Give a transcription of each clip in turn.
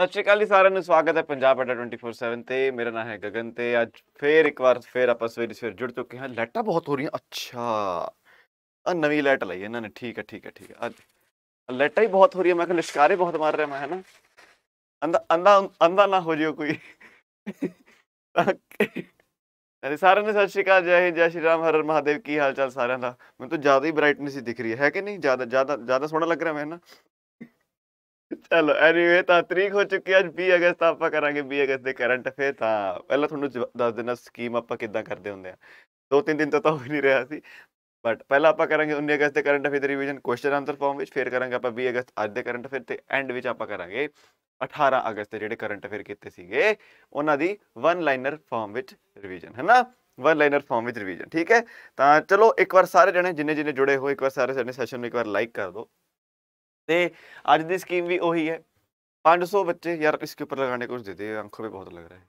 ਸਤਿ ਸ਼੍ਰੀ ਅਕਾਲ ਜੀ ਸਾਰਿਆਂ ਨੂੰ ਸਵਾਗਤ ਹੈ ਪੰਜਾਬ ਅੱਡਾ 24/7 ਤੇ ਮੇਰਾ ਨਾਮ ਹੈ ਗਗਨ ਤੇ ਅੱਜ ਫੇਰ ਇੱਕ ਵਾਰ ਫੇਰ ਆਪਾਂ ਸਵੇਰੇ ਸਵੇਰ ਜੁੜ ਚੁੱਕੇ ਹਾਂ ਲਾਈਟਾਂ ਬਹੁਤ ਹੋ ਰਹੀਆਂ ਅੱਛਾ ਆ ਨਵੀਂ ਲਾਈਟ ਲਈ ਇਹਨਾਂ ਨੇ ਠੀਕ ਹੈ ਠੀਕ ਹੈ ਠੀਕ ਹੈ ਅੱਜ ਲਾਈਟਾਂ ਹੀ ਬਹੁਤ ਹੋ ਰਹੀਆਂ ਮੈਂ ਕਿ ਲਿਸ਼ਕਾਰੇ ਬਹੁਤ ਮਾਰ ਰਿਹਾ ਮੈਂ ਹੈ ਨਾ ਅੰਦਾ ਅੰਦਾ ਅੰਦਾ ਨਾ ਹੋ ਜਿਓ ਕੋਈ ਅਰੇ ਸਾਰਿਆਂ ਨੂੰ ਸਤਿ ਸ਼੍ਰੀ ਅਕਾਲ ਜੈ ਹਿੰਦ ਜੈ ਸ਼੍ਰੀ ਰਾਮ ਹਰਰ ਮਹਾਦੇਵ ਕੀ ਹਾਲ ਚਾਲ ਸਾਰਿਆਂ ਦਾ ਮੈਨੂੰ ਤਾਂ ਜ਼ਿਆਦਾ ਹੀ ਬ੍ਰਾਈਟਨੈਸ ਹੀ ਦਿਖ ਰਹੀ ਹੈ ਹੈ ਕਿ ਨਹੀਂ ਜ਼ਿਆਦਾ ਜ਼ਿਆਦਾ ਜ਼ਿਆਦਾ ਸੋਹਣਾ ਲੱਗ ਰਿਹਾ ਮੈਂ ਨਾ ਚਲੋ ਐਨੀਵੇ ਤਾਂ ਤਰੀਕ ਹੋ ਚੁੱਕੀ ਅੱਜ 20 ਅਗਸਤ ਆਪਾਂ ਕਰਾਂਗੇ 20 ਅਗਸਤ ਦੇ ਕਰੰਟ ਅਫੇਅਰ ਤਾਂ ਪਹਿਲਾਂ ਤੁਹਾਨੂੰ ਦੱਸ ਦਿੰਦਾ ਸਕੀਮ ਆਪਾਂ ਕਿੱਦਾਂ ਕਰਦੇ ਹੁੰਦੇ ਆ ਦੋ ਤਿੰਨ ਦਿਨ ਤੋਂ ਤਾਂ ਹੋ ਨਹੀਂ ਰਿਹਾ ਸੀ ਬਟ ਪਹਿਲਾਂ ਆਪਾਂ ਕਰਾਂਗੇ 19 ਅਗਸਤ ਦੇ current affair revision question answer form ਵਿੱਚ ਫੇਰ ਕਰਾਂਗੇ ਆਪਾਂ 20 ਅਗਸਤ ਅੱਜ ਦੇ ਕਰੰਟ ਅਫੇਅਰ ਤੇ ਐਂਡ ਵਿੱਚ ਆਪਾਂ ਕਰਾਂਗੇ 18 ਅਗਸਤ ਦੇ ਜਿਹੜੇ ਕਰੰਟ ਅਫੇਅਰ ਕੀਤੇ ਸੀਗੇ ਉਹਨਾਂ ਦੀ ਵਨ ਲਾਈਨਰ ਫਾਰਮ ਵਿੱਚ ਰਿਵੀਜ਼ਨ ਹੈਨਾ ਵਨ ਲਾਈਨਰ ਫਾਰਮ ਵਿੱਚ ਰਿਵੀਜ਼ਨ ਠੀਕ ਹੈ ਤਾਂ ਚਲੋ ਇੱਕ ਵਾਰ ਸਾਰੇ ਜਣੇ ਜਿੰਨੇ ਜਿੰਨੇ ਜੁੜੇ ਹੋ ਇੱਕ ਵਾਰ ਸਾਰੇ ਸਾਡੇ ਸੈਸ਼ਨ ਨੂੰ ਇੱਕ ਵਾਰ ਲਾਈਕ ਕਰ ਦਿਓ अज की स्कीम भी उही है ਹੈ सौ बच्चे यार इसके ऊपर लगाने कुछ देते हैं आंखों पे बहुत लग रहा है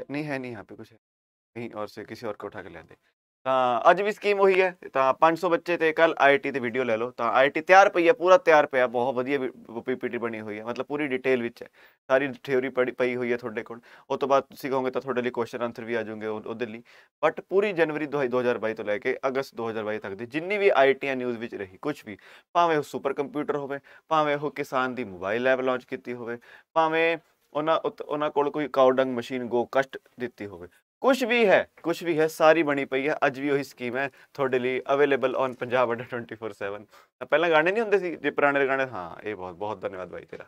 है नहीं है नहीं यहाँ पे कुछ है कहीं और से किसी और को उठा के ले दे ਤਾਂ ਅੱਜ ਵੀ ਸਕੀਮ ਉਹੀ ਹੈ ਤਾਂ 500 ਬੱਚੇ ਤੇ ਕੱਲ ਆਈਟੀ ਤੇ ਵੀਡੀਓ ਲੈ ਲਓ ਤਾਂ ਆਈਟੀ ਤਿਆਰ ਪਈ ਹੈ ਪੂਰਾ ਤਿਆਰ ਪਿਆ ਬਹੁਤ ਵਧੀਆ ਪੀਪੀਟੀ ਬਣੀ ਹੋਈ ਹੈ ਮਤਲਬ ਪੂਰੀ ਡਿਟੇਲ ਵਿੱਚ ਹੈ ਸਾਰੀ ਥਿਉਰੀ ਪਈ ਹੋਈ ਹੈ ਤੁਹਾਡੇ ਕੋਲ ਉਸ ਤੋਂ ਬਾਅਦ ਤੁਸੀਂ ਕਹੋਗੇ ਤਾਂ ਤੁਹਾਡੇ ਲਈ ਕੁਐਸਚਨ ਆਨਸਰ ਵੀ ਆ ਜਾਣਗੇ ਉਹਦੇ ਲਈ ਬਟ ਪੂਰੀ ਜਨਵਰੀ 2022 ਤੋਂ ਲੈ ਕੇ ਅਗਸਤ 2022 ਤੱਕ ਦੀ ਜਿੰਨੀ ਵੀ ਆਈਟੀਆਂ ਨਿਊਜ਼ ਵਿੱਚ ਰਹੀ ਕੁਝ ਵੀ ਭਾਵੇਂ ਉਹ ਸੁਪਰ ਕੰਪਿਊਟਰ ਹੋਵੇ ਭਾਵੇਂ ਉਹ ਕਿਸਾਨ ਦੀ ਮੋਬਾਈਲ ਐਪ ਲਾਂਚ ਕੀਤੀ ਹੋਵੇ ਭਾਵੇਂ ਉਹਨਾਂ ਉਹਨਾਂ ਕੋਲ ਕੋਈ ਕਾਉਡੰਗ ਮਸ਼ੀਨ ਗੋ ਕਸ਼ਟ ਦਿੱਤੀ ਹੋਵੇ ਕੁਝ ਵੀ ਹੈ ਕੁਝ ਵੀ ਹੈ ਸਾਰੀ ਬਣੀ ਪਈ ਹੈ ਅੱਜ ਵੀ ਉਹੀ ਸਕੀਮ ਹੈ ਤੁਹਾਡੇ ਲਈ ਅਵੇਲੇਬਲ ਔਨ ਪੰਜਾਬ ਅੰਡਰ 24/7 ਪਹਿਲਾਂ ਗਾਣੇ ਨਹੀਂ ਹੁੰਦੇ ਸੀ ਜੇ ਪੁਰਾਣੇ ਗਾਣੇ ਹਾਂ ਇਹ ਬਹੁਤ ਬਹੁਤ ਧੰਨਵਾਦ ਭਾਈ ਤੇਰਾ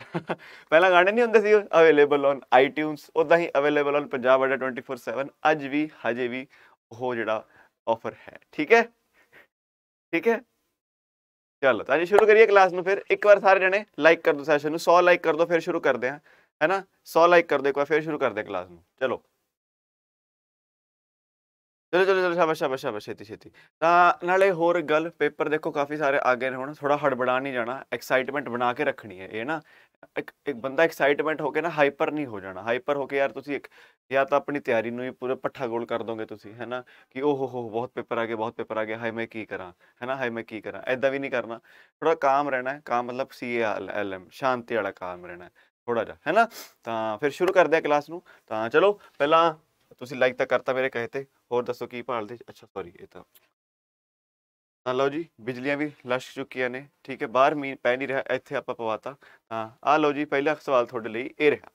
ਪਹਿਲਾਂ ਗਾਣੇ ਨਹੀਂ ਹੁੰਦੇ ਸੀ ਅਵੇਲੇਬਲ ਔਨ ਆਈਟਿਊਨਸ ਉਦਾਂ ਹੀ ਅਵੇਲੇਬਲ ਔਨ ਪੰਜਾਬ ਅੰਡਰ 24/7 ਅੱਜ ਵੀ ਹਜੇ ਵੀ ਉਹ ਜਿਹੜਾ ਆਫਰ ਹੈ ਠੀਕ ਹੈ ਠੀਕ ਹੈ ਚਲੋ ਤਾਂ ਜੀ ਸ਼ੁਰੂ ਕਰੀਏ ਕਲਾਸ ਨੂੰ ਫਿਰ ਇੱਕ ਵਾਰ ਸਾਰੇ ਜਣੇ ਲਾਈਕ ਕਰ ਦਿਓ ਸੈਸ਼ਨ ਨੂੰ 100 ਲਾਈਕ ਕਰ ਦਿਓ ਫਿਰ ਸ਼ੁਰੂ ਕਰਦੇ ਹਾਂ ਹੈਨਾ 100 ਲਾਈਕ ਕਰ ਦੇ ਇੱਕ ਵਾਰ ਫਿਰ ਸ਼ੁਰੂ ਕਰਦੇ ਕਲਾਸ ਨੂੰ ਚਲੋ ਚਲੋ ਚਲੋ ਚਲੋ ਸ਼ਾਬਾਸ਼ ਸ਼ਾਬਾਸ਼ ਸ਼ਾਬਾਸ਼ ਛੇਤੀ ਛੇਤੀ ਤਾਂ ਨਾਲੇ ਹੋਰ ਗੱਲ ਪੇਪਰ ਦੇਖੋ ਕਾਫੀ ਸਾਰੇ ਆਗੇ ਨੇ ਹੁਣ ਥੋੜਾ ਹੜਬੜਾ ਨਹੀਂ ਜਾਣਾ ਐਕਸਾਈਟਮੈਂਟ ਬਣਾ ਕੇ ਰੱਖਣੀ ਹੈ ਇਹ ਨਾ ਇੱਕ ਇੱਕ ਬੰਦਾ ਐਕਸਾਈਟਮੈਂਟ ਹੋ ਕੇ ਨਾ ਹਾਈਪਰ ਨਹੀਂ ਹੋ ਜਾਣਾ ਹਾਈਪਰ ਹੋ ਕੇ ਯਾਰ ਤੁਸੀਂ ਇੱਕ ਜਾਂ ਤਾਂ ਆਪਣੀ ਤਿਆਰੀ ਨੂੰ ਹੀ ਪੂਰਾ ਪੱਠਾ ਗੋਲ ਕਰ ਦੋਗੇ ਤੁਸੀਂ ਹੈਨਾ ਕਿ ਓਹ ਹੋ ਹੋ ਬਹੁਤ ਪੇਪਰ ਆ ਗਏ ਬਹੁਤ ਪੇਪਰ ਆ ਗਏ ਹਾਈ ਮੈਂ ਕੀ ਕਰਾਂ ਹੈਨਾ ਹਾਈ ਮੈਂ ਕੀ ਕਰਾਂ ਐਦਾਂ ਵੀ ਨਹੀਂ ਕਰਨਾ ਥੋੜਾ ਕਾਮ ਰਹਿਣਾ ਹੈ ਕਾਮ ਮਤਲਬ ਸੀ ਏ ਐਲ ਐਮ ਸ਼ਾਂਤੀ ਵਾਲਾ ਕਾਮ ਰਹਿਣਾ ਥੋੜਾ ਜਿਹਾ ਹੈਨਾ ਤਾਂ ਫਿਰ ਸ਼ੁਰੂ ਕਰਦੇ ਆ ਕਲਾਸ ਨੂੰ ਤਾਂ ਚਲੋ ਪਹਿਲਾਂ ਤੁਸੀਂ ਲਾਈਕ ਤਾਂ ਕਰਤਾ ਮੇਰੇ ਕਹੇ ਤੇ ਹੋਰ ਦੱਸੋ ਕੀ ਭਾਲਦੇ ਅੱਛਾ ਸੌਰੀ ਇਹ ਤਾਂ ਤਾਂ ਲਓ ਜੀ ਬਿਜਲੀਆਂ ਵੀ ਲਸ਼ਕ ਚੁੱਕੀਆਂ ਨੇ ਠੀਕ ਹੈ ਬਾਹਰ ਮੀਂਹ ਪੈ ਨਹੀਂ ਰਿਹਾ ਇੱਥੇ ਆਪਾਂ ਪਵਾਤਾ ਤਾਂ ਆ ਲਓ ਜੀ ਪਹਿਲਾ ਸਵਾਲ ਤੁਹਾਡੇ ਲਈ ਇਹ ਰਿਹਾ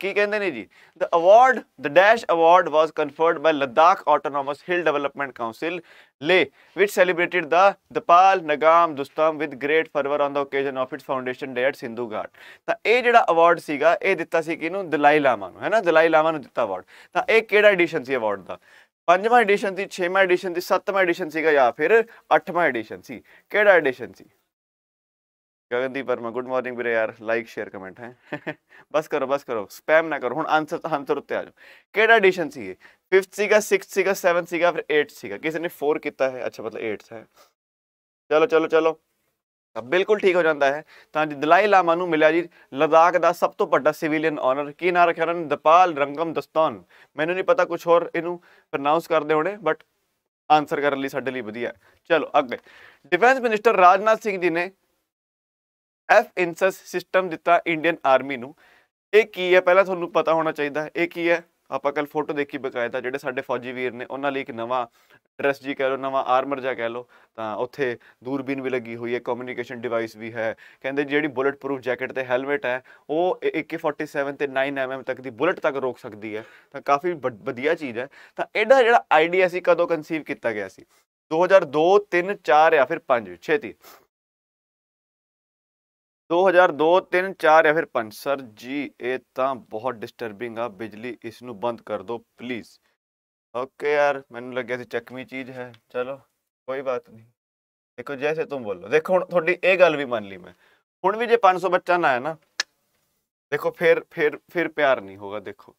ਕੀ ਕਹਿੰਦੇ ਨੇ ਜੀ the award the dash award was conferred by Ladakh autonomous hill development council Leh which celebrated the Dpal Rngam Duston with great fervour on the occasion of its foundation day at Sindhu Ghat ਤਾਂ ਇਹ ਜਿਹੜਾ ਅਵਾਰਡ ਸੀਗਾ ਇਹ ਦਿੱਤਾ ਸੀ ਕਿਹਨੂੰ ਦਲਾਈ ਲਾਮਾ ਨੂੰ ਹੈਨਾ ਦਲਾਈ ਲਾਮਾ ਨੂੰ ਦਿੱਤਾ ਅਵਾਰਡ ਤਾਂ ਇਹ ਕਿਹੜਾ ਐਡੀਸ਼ਨ ਸੀ ਅਵਾਰਡ ਦਾ ਪੰਜਵਾਂ ਐਡੀਸ਼ਨ ਸੀ ਛੇਵਾਂ ਐਡੀਸ਼ਨ ਸੀ ਸੱਤਵਾਂ ਐਡੀਸ਼ਨ ਸੀਗਾ ਜਾਂ ਫਿਰ ਅੱਠਵਾਂ ਐਡੀਸ਼ਨ ਸੀ ਕਿਹੜਾ ਐਡੀਸ਼ਨ ਸੀ ਗਗਨਦੀਪ ਵਰਮਾ ਗੁੱਡ ਮਾਰਨਿੰਗ ਵੀਰੇ ਯਾਰ ਲਾਈਕ ਸ਼ੇਅਰ ਕਮੈਂਟ ਹੈ ਬਸ ਕਰੋ ਬਸ ਕਰੋ ਸਪੈਮ ਨਾ ਕਰੋ ਹੁਣ ਆਨਸਰ ਆਨਸਰ ਉੱਤੇ ਆ ਜਾਓ ਕਿਹੜਾ ਐਡੀਸ਼ਨ ਸੀ ਇਹ 5th ਸੀਗਾ 6th ਸੀਗਾ 7th ਸੀਗਾ ਫਿਰ 8th ਸੀਗਾ ਕਿਸੇ ਨੇ 4 ਕੀਤਾ ਹੈ ਅੱਛਾ ਮਤਲਬ 8th ਹੈ ਚਲੋ ਚਲੋ ਚਲੋ ਤਾਂ ਬਿਲਕੁਲ ਠੀਕ ਹੋ ਜਾਂਦਾ ਹੈ ਤਾਂ ਜੀ ਦਲਾਈ ਲਾਮਾ ਨੂੰ ਮਿਲਿਆ ਜੀ ਲਦਾਖ ਦਾ ਸਭ ਤੋਂ ਵੱਡਾ ਸਿਵਿਲੀਅਨ ਆਨਰ ਕੀ ਨਾਮ ਰੱਖਿਆ ਉਹਨਾਂ ਨੇ ਦਪਾਲ ਰੰਗਮ ਦਸਤਾਨ ਮੈਨੂੰ ਨਹੀਂ ਪਤਾ ਕੁਝ ਹੋਰ ਇਹਨੂੰ ਪ੍ਰੋਨਾਂਸ ਕਰਦੇ ਹੋਣੇ ਬਟ ਆਨਸਰ ਕਰਨ ਲਈ ਸਾਡੇ ਲਈ ਵਧੀਆ ਚਲੋ ਅੱਗੇ ਡਿਫੈਂਸ ਮਿਨਿਸਟਰ ਰਾਜਨਾਥ ਸਿੰਘ ਜੀ ਨੇ ਐਫ ਇਨਸਸ ਸਿਸਟਮ ਦਿੱਤਾ ਇੰਡੀਅਨ ਆਰਮੀ ਨੂੰ ਇਹ ਕੀ ਹੈ ਪਹਿਲਾਂ ਤੁਹਾਨੂੰ ਪਤਾ ਹੋਣਾ ਚਾਹੀਦਾ ਇਹ ਕੀ ਹੈ ਆਪਾਂ ਕੱਲ ਫੋਟੋ ਦੇਖੀ ਬਕਾਇਦਾ ਜਿਹੜੇ ਸਾਡੇ ਫੌਜੀ ਵੀਰ ਨੇ ਉਹਨਾਂ ਲਈ ਇੱਕ ਨਵਾਂ ਡਰੈਸ ਜੀ ਕਹਿ ਲਓ ਨਵਾਂ ਆਰਮਰ ਜਾਂ ਕਹਿ ਲਓ ਤਾਂ ਉੱਥੇ ਦੂਰਬੀਨ ਵੀ ਲੱਗੀ ਹੋਈ ਹੈ ਕਮਿਊਨੀਕੇਸ਼ਨ ਡਿਵਾਈਸ ਵੀ ਹੈ ਕਹਿੰਦੇ ਜਿਹੜੀ ਬੁਲਟ ਪ੍ਰੂਫ ਜੈਕਟ ਤੇ ਹੈਲਮਟ ਹੈ ਉਹ AK47 ਤੇ 9mm ਤੱਕ ਦੀ ਬੁਲਟ ਤੱਕ ਰੋਕ ਸਕਦੀ ਹੈ ਤਾਂ ਕਾਫੀ ਵਧੀਆ ਚੀਜ਼ ਹੈ ਤਾਂ ਇਹਦਾ ਜਿਹੜਾ ਆਈਡੀਆ ਸੀ ਕਦੋਂ ਕਨਸੀਵ ਕੀਤਾ ਗਿਆ ਸੀ 2002 3 4 ਜਾਂ ਫਿਰ 5 6 3 2002 3 4 ਜਾਂ ਫਿਰ 5 ਸਰ ਜੀ ਇਹ ਤਾਂ ਬਹੁਤ ਡਿਸਟਰਬਿੰਗ ਆ ਬਿਜਲੀ ਇਸ ਨੂੰ ਬੰਦ ਕਰ ਦਿਓ ਪਲੀਜ਼ ਓਕੇ ਯਾਰ ਮੈਨੂੰ ਲੱਗਿਆ ਸੀ ਚੱਕਵੀਂ ਚੀਜ਼ ਹੈ ਚਲੋ ਕੋਈ ਬਾਤ ਨਹੀਂ ਦੇਖੋ ਜੈਸੇ ਤੂੰ ਬੋਲੋ ਦੇਖੋ ਹੁਣ ਤੁਹਾਡੀ ਇਹ ਗੱਲ ਵੀ ਮੰਨ ਲਈ ਮੈਂ ਹੁਣ ਵੀ ਜੇ 500 ਬੱਚਾ ਨਾ ਆਇਆ ਨਾ ਦੇਖੋ ਫਿਰ ਫਿਰ ਫਿਰ ਪਿਆਰ ਨਹੀਂ ਹੋਗਾ ਦੇਖੋ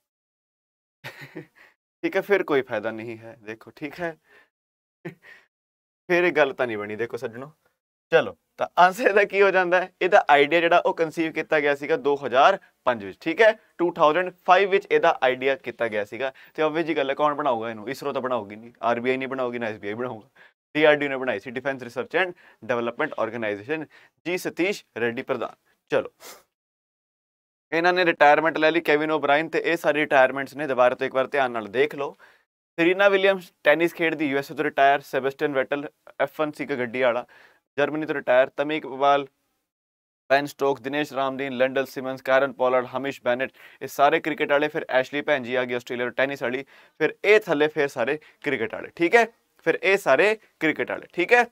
ਠੀਕ ਹੈ ਫਿਰ ਕੋਈ ਫਾਇਦਾ ਨਹੀਂ ਹੈ ਦੇਖੋ ਠੀਕ ਹੈ ਫਿਰ ਇਹ ਗੱਲ ਤਾਂ ਨਹੀਂ ਬਣੀ ਦੇਖੋ ਸੱਜਣੋ ਚਲੋ ਤਾਂ ਆਨਸਰ ਇਹਦਾ ਕੀ ਹੋ ਜਾਂਦਾ ਹੈ ਇਹਦਾ ਆਈਡੀਆ ਜਿਹੜਾ ਉਹ ਕਨਸੀਵ ਕੀਤਾ ਗਿਆ ਸੀਗਾ 2005 ਵਿੱਚ ਠੀਕ ਹੈ 2005 ਵਿੱਚ ਇਹਦਾ ਆਈਡੀਆ ਕੀਤਾ ਗਿਆ ਸੀਗਾ ਤੇ ਆਬਵੀਅਸ ਜੀ ਗੱਲ ਹੈ ਕੌਣ ਬਣਾਊਗਾ ਇਹਨੂੰ ਇਸਰੋ ਤਾਂ ਬਣਾਉਗੀ ਨਹੀਂ ਆਰਬੀਆਈ ਨਹੀਂ ਬਣਾਉਗੀ ਨਾ ਐਸਬੀਆਈ ਬਣਾਊਗਾ ਡੀਆਰਡੀ ਨੇ ਬਣਾਈ ਸੀ defence research and development organisation G Satish ready ਪ੍ਰਧਾਨ ਚਲੋ ਇਹਨਾਂ ਨੇ ਰਿਟਾਇਰਮੈਂਟ ਲੈ ਲਈ ਕੈਵਿਨ ਓਬਰਾਇਨ ਤੇ ਇਹ ਸਾਰੇ ਰਿਟਾਇਰਮੈਂਟਸ ਨੇ ਦੁਬਾਰਾ ਤੋਂ ਇੱਕ ਵਾਰ ਧਿਆਨ ਨਾਲ ਦੇਖ ਲਓ ਸਰੀਨਾ ਵਿਲੀਅਮਸ ਟੈਨਿਸ ਖੇਡਦੀ ਯੂਐਸ ਤੋਂ ਰਿਟਾਇਰ ਸੈਬਸਟੀਨ ਵੈਟਲ ਐਫ1 ਸੀ ਗੱਡੀ ਵਾਲਾ जर्मनी तो retire Tamim Iqbal Ben Stokes Denesh Ramdin Lendl Simmons Kieron Pollard Hamish Bennett इस सारे क्रिकेट आले फिर एशली भैन जी आ गई ऑस्ट्रेलिया टेनिस आली फिर ए थले फिर सारे क्रिकेट आले ठीक है फिर ए सारे क्रिकेट आले ठीक है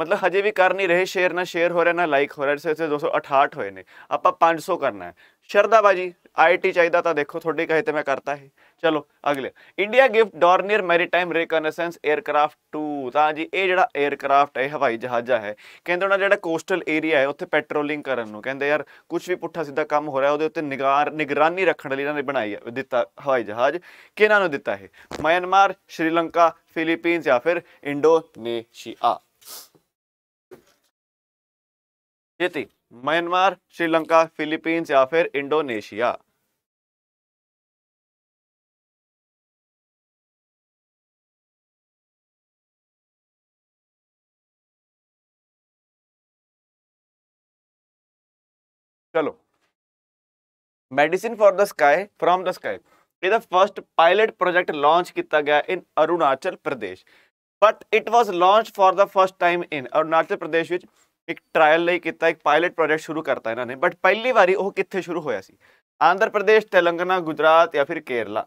ਮਤਲਬ ਹਜੇ ਵੀ ਕਰ ਨਹੀਂ ਰਹੇ ਸ਼ੇਅਰ ਨਾ ਸ਼ੇਅਰ ਹੋ ਰਿਹਾ ਨਾ ਲਾਈਕ ਹੋ ਰਿਹਾ ਸੇ 268 ਹੋਏ ਨੇ ਆਪਾਂ 500 ਕਰਨਾ ਹੈ ਸ਼ਰਦਾ ਬਾਜੀ ਆਈਟੀ ਚਾਹੀਦਾ ਤਾਂ ਦੇਖੋ ਤੁਹਾਡੇ ਕਹੇ ਤੇ ਮੈਂ ਕਰਤਾ ਹੈ ਚਲੋ ਅਗਲੇ India gift Dornier maritime reconnaissance aircraft 2 ਤਾਂ ਜੀ ਇਹ ਜਿਹੜਾ 에ਅਰਕ੍ਰਾਫਟ ਹੈ ਹਵਾਈ ਜਹਾਜ਼ਾ ਹੈ ਕਹਿੰਦੇ ਉਹਨਾਂ ਜਿਹੜਾ ਕੋਸਟਲ ਏਰੀਆ ਹੈ ਉੱਥੇ ਪੈਟਰੋਲਿੰਗ ਕਰਨ ਨੂੰ ਕਹਿੰਦੇ ਯਾਰ ਕੁਝ ਵੀ ਪੁੱਠਾ ਸਿੱਧਾ ਕੰਮ ਹੋ ਰਿਹਾ ਉਹਦੇ ਉੱਤੇ ਨਿਗਾਰ ਨਿਗਰਾਨੀ ਰੱਖਣ ਲਈ ਇਹਨਾਂ ਨੇ ਬਣਾਈ ਦਿੱਤਾ ਹਵਾਈ ਜਹਾਜ਼ ਕਿਹਨਾਂ ਨੂੰ ਦਿੱਤਾ ਹੈ ਮਿਆਂਮਾਰ ਸ਼੍ਰੀਲੰਕਾ ਫਿਲੀਪੀਨਸ ਜਾਂ ਫਿਰ ਇੰਡੋਨੇਸ਼ੀਆ ये थी म्यांमार श्रीलंका फिलीपींस या फिर इंडोनेशिया चलो medicine for the sky from the sky ये the first pilot project launch किया गया in Arunachal Pradesh but it was launch for the first time in Arunachal Pradesh which ਇੱਕ ਟ੍ਰਾਇਲ ਲਈ ਕੀਤਾ ਇੱਕ ਪਾਇਲਟ ਪ੍ਰੋਜੈਕਟ ਸ਼ੁਰੂ ਕਰਤਾ ਇਹਨਾਂ ਨੇ ਬਟ ਪਹਿਲੀ ਵਾਰੀ ਉਹ ਕਿੱਥੇ ਸ਼ੁਰੂ ਹੋਇਆ ਸੀ ਆਂਧਰਾ ਪ੍ਰਦੇਸ਼ ਤੇਲੰਗਾਨਾ ਗੁਜਰਾਤ ਜਾਂ ਫਿਰ ਕੇਰਲਾ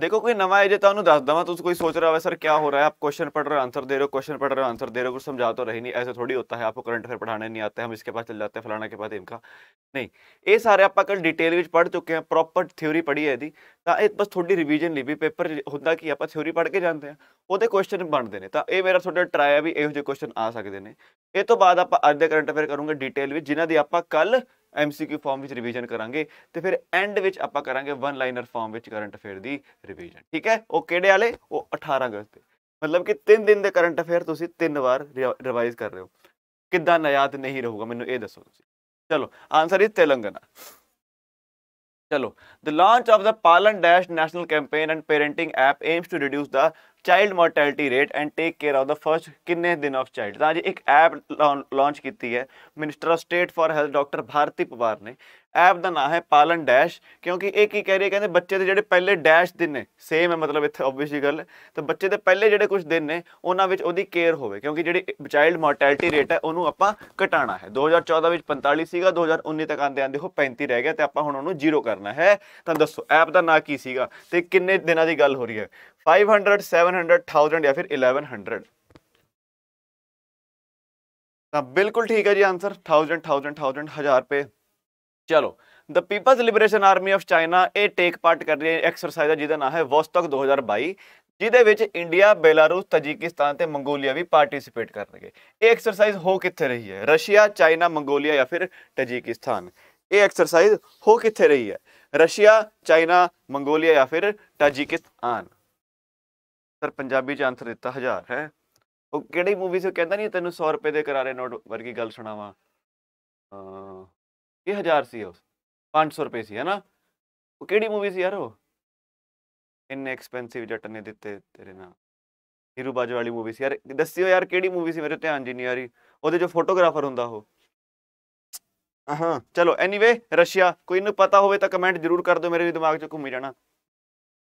ਦੇਖੋ ਕੋਈ ਨਵਾਂ ਹੈ ਜੇ ਤੁਹਾਨੂੰ ਦੱਸ ਦਵਾਂ ਤੁਸੀਂ ਕੋਈ ਸੋਚ ਰਹੇ ਹੋ ਸਰ ਕੀ ਹੋ ਰਿਹਾ ਆਪ ਕੁਐਸਚਨ ਪੜ ਰਹੇ ਆਨਸਰ ਦੇ ਰਹੇ ਹੋ ਕੁਐਸਚਨ ਪੜ ਰਹੇ ਆਨਸਰ ਦੇ ਰਹੇ ਹੋ ਕੁਝ ਸਮਝਾ ਰਹੀ ਨਹੀਂ ਐਸੇ ਥੋੜੀ ਹੁੰਦਾ ਹੈ ਆਪ ਕੋ ਕਰੰਟ ਅਫੇਅਰ ਪੜਾਣੇ ਨਹੀਂ ਆਤੇ ਹਮ ਇਸਕੇ ਪਾਸ ਚਲ ਜਾਤੇ ਫਲਾਣਾ ਕੇ ਬਾਦ ਇਨਕਾ ਨਹੀਂ ਇਹ ਸਾਰੇ ਆਪਾਂ ਕੱਲ ਡਿਟੇਲ ਵਿੱਚ ਪੜ ਚੁੱਕੇ ਹਾਂ ਪ੍ਰੋਪਰ ਥਿਉਰੀ ਪੜੀ ਹੈ ਇਹਦੀ ਤਾਂ ਇਹ ਬਸ ਥੋੜੀ ਰਿਵੀਜ਼ਨ ਲਈ ਵੀ ਪੇਪਰ ਹੁੰਦਾ ਕਿ ਆਪਾਂ ਥਿਉਰੀ ਪੜ ਕੇ ਜਾਂਦੇ ਆ ਉਹਦੇ ਕੁਐਸਚਨ ਬਣਦੇ ਨੇ ਤਾਂ ਇਹ ਮੇਰਾ ਟਰਾਈ ਟਰਾਇਆ ਵੀ ਇਹੋ ਜਿਹੇ ਕੁਐਸਚਨ ਆ ਸਕਦੇ ਨੇ ਇਹ ਤੋਂ ਬਾਅਦ ਆਪਾਂ ਅੱਜ ਦੇ ਕਰੰਟ ਅਫੇਅਰ ਕਰੂੰਗੇ ਡਿਟੇਲ ਵਿੱਚ ਜਿਨ੍ਹਾਂ ਦੀ ਆਪਾਂ ਕੱਲ ਐਮਸੀਕਿਊ ਫਾਰਮ ਵਿੱਚ ਰਿਵੀਜ਼ਨ ਕਰਾਂਗੇ ਤੇ ਫਿਰ ਐਂਡ ਵਿੱਚ ਆਪਾਂ ਕਰਾਂਗੇ ਵਨ ਲਾਈਨਰ ਫਾਰਮ ਵਿੱਚ ਕਰੰਟ ਅਫੇਅਰ ਦੀ ਰਿਵੀਜ਼ਨ ਠੀਕ ਹੈ ਉਹ ਕਿਹੜੇ ਵਾਲੇ ਉਹ 18 ਅਗਸਤ ਮਤਲਬ ਕਿ 3 ਦਿਨ ਦੇ ਕਰੰਟ ਅਫੇਅਰ ਤੁਸੀਂ ਤਿੰਨ ਵਾਰ ਰਿਵਾਈਜ਼ ਕਰ ਰਹੇ ਹੋ ਕਿੱਦਾਂ ਨਿਆਤ ਨਹੀਂ ਰਹੂਗਾ ਮੈਨੂੰ ਇਹ ਦੱਸੋ ਤੁਸੀਂ ਚਲੋ ਆਨਸਰ ਇਜ਼ ਤੇਲੰਗਾਨਾ ਚਲੋ the launch of the Paalan dash national campaign and parenting app aims to reduce the child mortality rate and take care of the first ਕਿੰਨੇ ਦਿਨ ਆਫ ਚਾਈਲਡ ਤਾਂ ਜੀ ਇੱਕ ਐਪ ਲਾਂਚ ਕੀਤੀ ਹੈ minister of state for health doctor Bharati Pawar ਨੇ app ਦਾ ਨਾਮ ਹੈ ਪਾਲਨ ਡੈਸ਼ ਕਿਉਂਕਿ ਇਹ ਕੀ ਕਹਿ ਰਹੀ ਹੈ ਕਹਿੰਦੇ ਬੱਚੇ ਦੇ ਜਿਹੜੇ ਪਹਿਲੇ ਡੈਸ਼ ਦਿਨ ਨੇ ਸੇਮ ਹੈ ਮਤਲਬ ਇੱਥੇ ਆਬਵੀਅਸਲੀ ਗੱਲ ਹੈ ਤਾਂ ਬੱਚੇ ਦੇ ਪਹਿਲੇ ਜਿਹੜੇ ਕੁਝ ਦਿਨ ਨੇ ਉਹਨਾਂ ਵਿੱਚ ਉਹਦੀ ਕੇਅਰ ਹੋਵੇ ਕਿਉਂਕਿ ਜਿਹੜੇ ਚਾਈਲਡ ਮੋਰਟੈਲਿਟੀ ਰੇਟ ਹੈ ਉਹਨੂੰ ਆਪਾਂ ਘਟਾਣਾ ਹੈ 2014 ਵਿੱਚ 45 ਸੀਗਾ 2019 ਤੱਕ ਆਂਦੇ ਆਂਦੇ ਹੋ 35 ਰਹਿ ਗਿਆ ਤੇ ਆਪਾਂ ਹੁਣ ਉਹਨੂੰ ਜ਼ੀਰੋ ਕਰਨਾ ਹੈ ਤਾਂ ਦੱਸੋ ਐਪ ਦਾ ਨਾਮ ਕੀ ਸੀਗਾ ਤੇ ਕਿੰਨੇ ਦਿਨਾਂ ਦੀ ਗੱਲ ਹੋ ਰਹੀ ਹੈ 500 700 1000 ਜਾਂ ਫਿਰ 1100 ਤਾਂ ਬਿਲਕੁਲ ਠੀਕ ਹੈ ਜੀ ਆਨਸਰ 1000 1000 1000 ਹਜ਼ਾਰ ਰੁਪਏ ਚਲੋ the people's liberation army of China ਇਹ ਟੇਕ ਪਾਰਟ ਕਰ ਰਹੀ ਹੈ ਐਕਸਰਸਾਈਜ਼ ਜਿਹਦਾ ਨਾਮ ਹੈ ਵੋਸਟਕ 2022 ਜਿਹਦੇ ਵਿੱਚ ਇੰਡੀਆ ਬੇਲਾਰੂਸ ਤਜਿਕਿਸਤਾਨ ਤੇ ਮੰਗੋਲੀਆ ਵੀ ਪਾਰਟਿਸਿਪੇਟ ਕਰਨਗੇ ਇਹ ਐਕਸਰਸਾਈਜ਼ ਹੋ ਕਿੱਥੇ ਰਹੀ ਹੈ ਰਸ਼ੀਆ ਚਾਈਨਾ ਮੰਗੋਲੀਆ ਜਾਂ ਫਿਰ ਤਜਿਕਿਸਤਾਨ ਇਹ ਐਕਸਰਸਾਈਜ਼ ਹੋ ਕਿੱਥੇ ਰਹੀ ਹੈ ਰਸ਼ੀਆ ਚਾਈਨਾ ਮੰਗੋਲੀਆ ਜਾਂ ਫਿਰ ਤਜਿਕਿਸਤਾਨ ਸਰ ਪੰਜਾਬੀ ਚ ਆਨਸਰ ਦਿੱਤਾ ਹਜ਼ਾਰ ਹੈ ਉਹ ਕਿਹੜੀ ਮੂਵੀ ਸੀ ਕਹਿੰਦਾ ਨਹੀਂ ਤੈਨੂੰ 100 ਰੁਪਏ ਦੇ ਕਰਾਰੇ ਨੋਟ ਵਰਗੀ ਗੱਲ ਸੁਣਾਵਾ ਇਹ 1000 ਸੀ ਉਸ 500 ਰੁਪਏ ਸੀ ਹੈਨਾ ਉਹ ਕਿਹੜੀ ਮੂਵੀ ਸੀ ਯਾਰ ਉਹ ਇੰਨੇ ਐਕਸਪੈਂਸਿਵ ਜੱਟ ਨੇ ਦਿੱਤੇ ਤੇਰੇ ਨਾਲ ਹੀਰੂ ਬਾਜਵਾ ਵਾਲੀ ਮੂਵੀ ਸੀ ਯਾਰ ਦੱਸਿਓ ਯਾਰ ਕਿਹੜੀ ਮੂਵੀ ਸੀ ਮੇਰੇ ਧਿਆਨ ਜੀ ਨਹੀਂ ਆ ਰਹੀ ਉਹਦੇ ਜੋ ਫੋਟੋਗ੍ਰਾਫਰ ਹੁੰਦਾ ਉਹ ਹਾਂ ਚਲੋ ਐਨੀਵੇ ਰਸ਼ੀਆ ਕੋਈ ਨੂੰ ਪਤਾ ਹੋਵੇ ਤਾਂ ਕਮੈਂਟ ਜ਼ਰੂਰ ਕਰ ਦਿਓ ਮੇਰੇ ਦਿਮਾਗ 'ਚ ਘੁੰਮੀ ਜਾਣਾ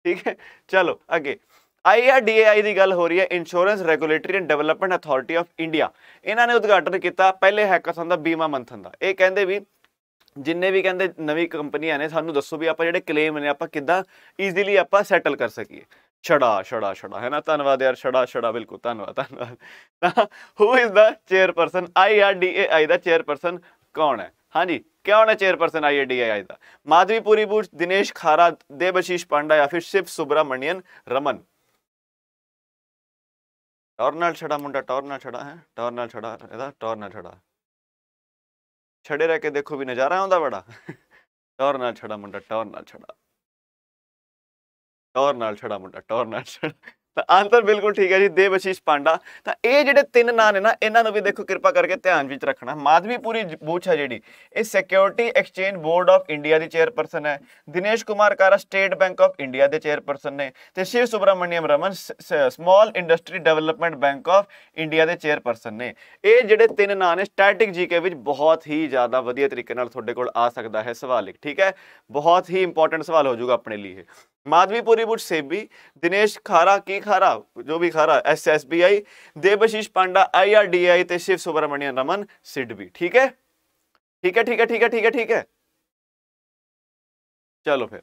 ਠੀਕ ਹੈ ਚਲੋ ਅੱਗੇ IRDAI ਦੀ ਗੱਲ ਹੋ ਰਹੀ ਹੈ insurance regulatory and development authority of India ਇਹਨਾਂ ਨੇ ਉਦਘਾਟਨ ਕੀਤਾ ਪਹਿਲੇ ਹੈਕਾਥਨ ਦਾ ਬੀਮਾ ਮੰਥਨ ਦਾ ਇਹ ਕਹਿੰਦੇ ਵੀ ਜਿੰਨੇ ਵੀ ਕਹਿੰਦੇ ਨਵੀਂ ਕੰਪਨੀਆਂ ਨੇ ਸਾਨੂੰ ਦੱਸੋ ਵੀ ਆਪਾਂ ਜਿਹੜੇ ਕਲੇਮ ਨੇ ਆਪਾਂ ਕਿੱਦਾਂ ਈਜ਼ੀਲੀ ਆਪਾਂ ਸੈਟਲ ਕਰ ਸਕੀਏ ਛੜਾ ਛੜਾ ਛੜਾ ਹੈ ਨਾ ਧੰਨਵਾਦ ਯਾਰ ਛੜਾ ਛੜਾ ਬਿਲਕੁਲ ਧੰਨਵਾਦ ਧੰਨਵਾਦ who is the chairperson IRDAI ਦਾ ਚੇਅਰਪਰਸਨ ਕੌਣ ਹੈ ਹਾਂਜੀ ਕੌਣ ਹੈ ਚੇਅਰਪਰਸਨ ਆਈਆਰਡੀਏਆਈ ਦਾ ਮਾਧਵੀ ਪੂਰੀ ਬੂਚ ਦਿਨੇਸ਼ ਖਾਰਾ ਦੇਵਸ਼ੀਸ਼ ਪਾਂਡਾ ਜਾਂ ਫਿਰ ਸ਼ਿਵ ਸੁਬਰਾਮਣੀਅਨ ਰਮਨ ਟੌਰਨਲ ਛੜਾ ਮੁੰਡਾ ਟੌਰਨਲ ਛੜਾ ਹੈ ਟੌਰਨਲ ਛੜਾ ਇਹਦਾ ਟੌਰਨਲ ਛੜਾ ਛੜੇ ਰਹਿ ਕੇ ਦੇਖੋ ਵੀ ਨਜ਼ਾਰਾ ਆਉਂਦਾ ਬੜਾ ਟੌਰ ਨਾਲ ਛੜਾ ਮੁੰਡਾ ਟੌਰ ਨਾਲ ਛੜਾ ਟੌਰ ਨਾਲ ਛੜਾ ਮੁੰਡਾ ਟੌਰ ਨਾਲ ਛੜਾ ਤਾਂ ਆਨਸਰ ਬਿਲਕੁਲ ਠੀਕ ਹੈ ਜੀ ਦੇਵਸ਼ੀਸ਼ ਪਾਂਡਾ ਤਾਂ ਇਹ ਜਿਹੜੇ ਤਿੰਨ ਨਾਂ ਨੇ ਨਾ ਇਹਨਾਂ ਨੂੰ ਵੀ ਦੇਖੋ ਕਿਰਪਾ ਕਰਕੇ ਧਿਆਨ ਵਿੱਚ ਰੱਖਣਾ ਮਾਧਵੀ ਪੂਰੀ ਬੂਛ ਹੈ ਜਿਹੜੀ ਇਹ securities exchange board of India ਦੀ ਚੇਅਰਪਰਸਨ ਹੈ Dinesh Kumar Khara state bank of India ਦੇ ਚੇਅਰਪਰਸਨ ਨੇ ਤੇ Siva Subramaniam Raman small industry development bank of India ਦੇ ਚੇਅਰਪਰਸਨ ਨੇ ਇਹ ਜਿਹੜੇ ਤਿੰਨ ਨਾਂ ਨੇ ਸਟੈਟਿਕ ਜੀਕੇ ਵਿੱਚ ਬਹੁਤ ਹੀ ਜ਼ਿਆਦਾ ਵਧੀਆ ਤਰੀਕੇ ਨਾਲ ਤੁਹਾਡੇ ਕੋਲ ਆ ਸਕਦਾ ਹੈ ਸਵਾਲ ਠੀਕ ਹੈ ਬਹੁਤ ਹੀ ਇੰਪੋਰਟੈਂਟ ਸਵਾਲ ਹੋ ਜਾਊਗਾ ਆਪਣੇ ਲਈ माधवीपुरी बुट सेबी दिनेश खारा की खारा जो भी Khara S S B I Debashish Panda I R D I ते शिव सुब्रमण्यन रमन सिडबी ठीक है ठीक है ठीक है ठीक है ठीक है ठीक है चलो फिर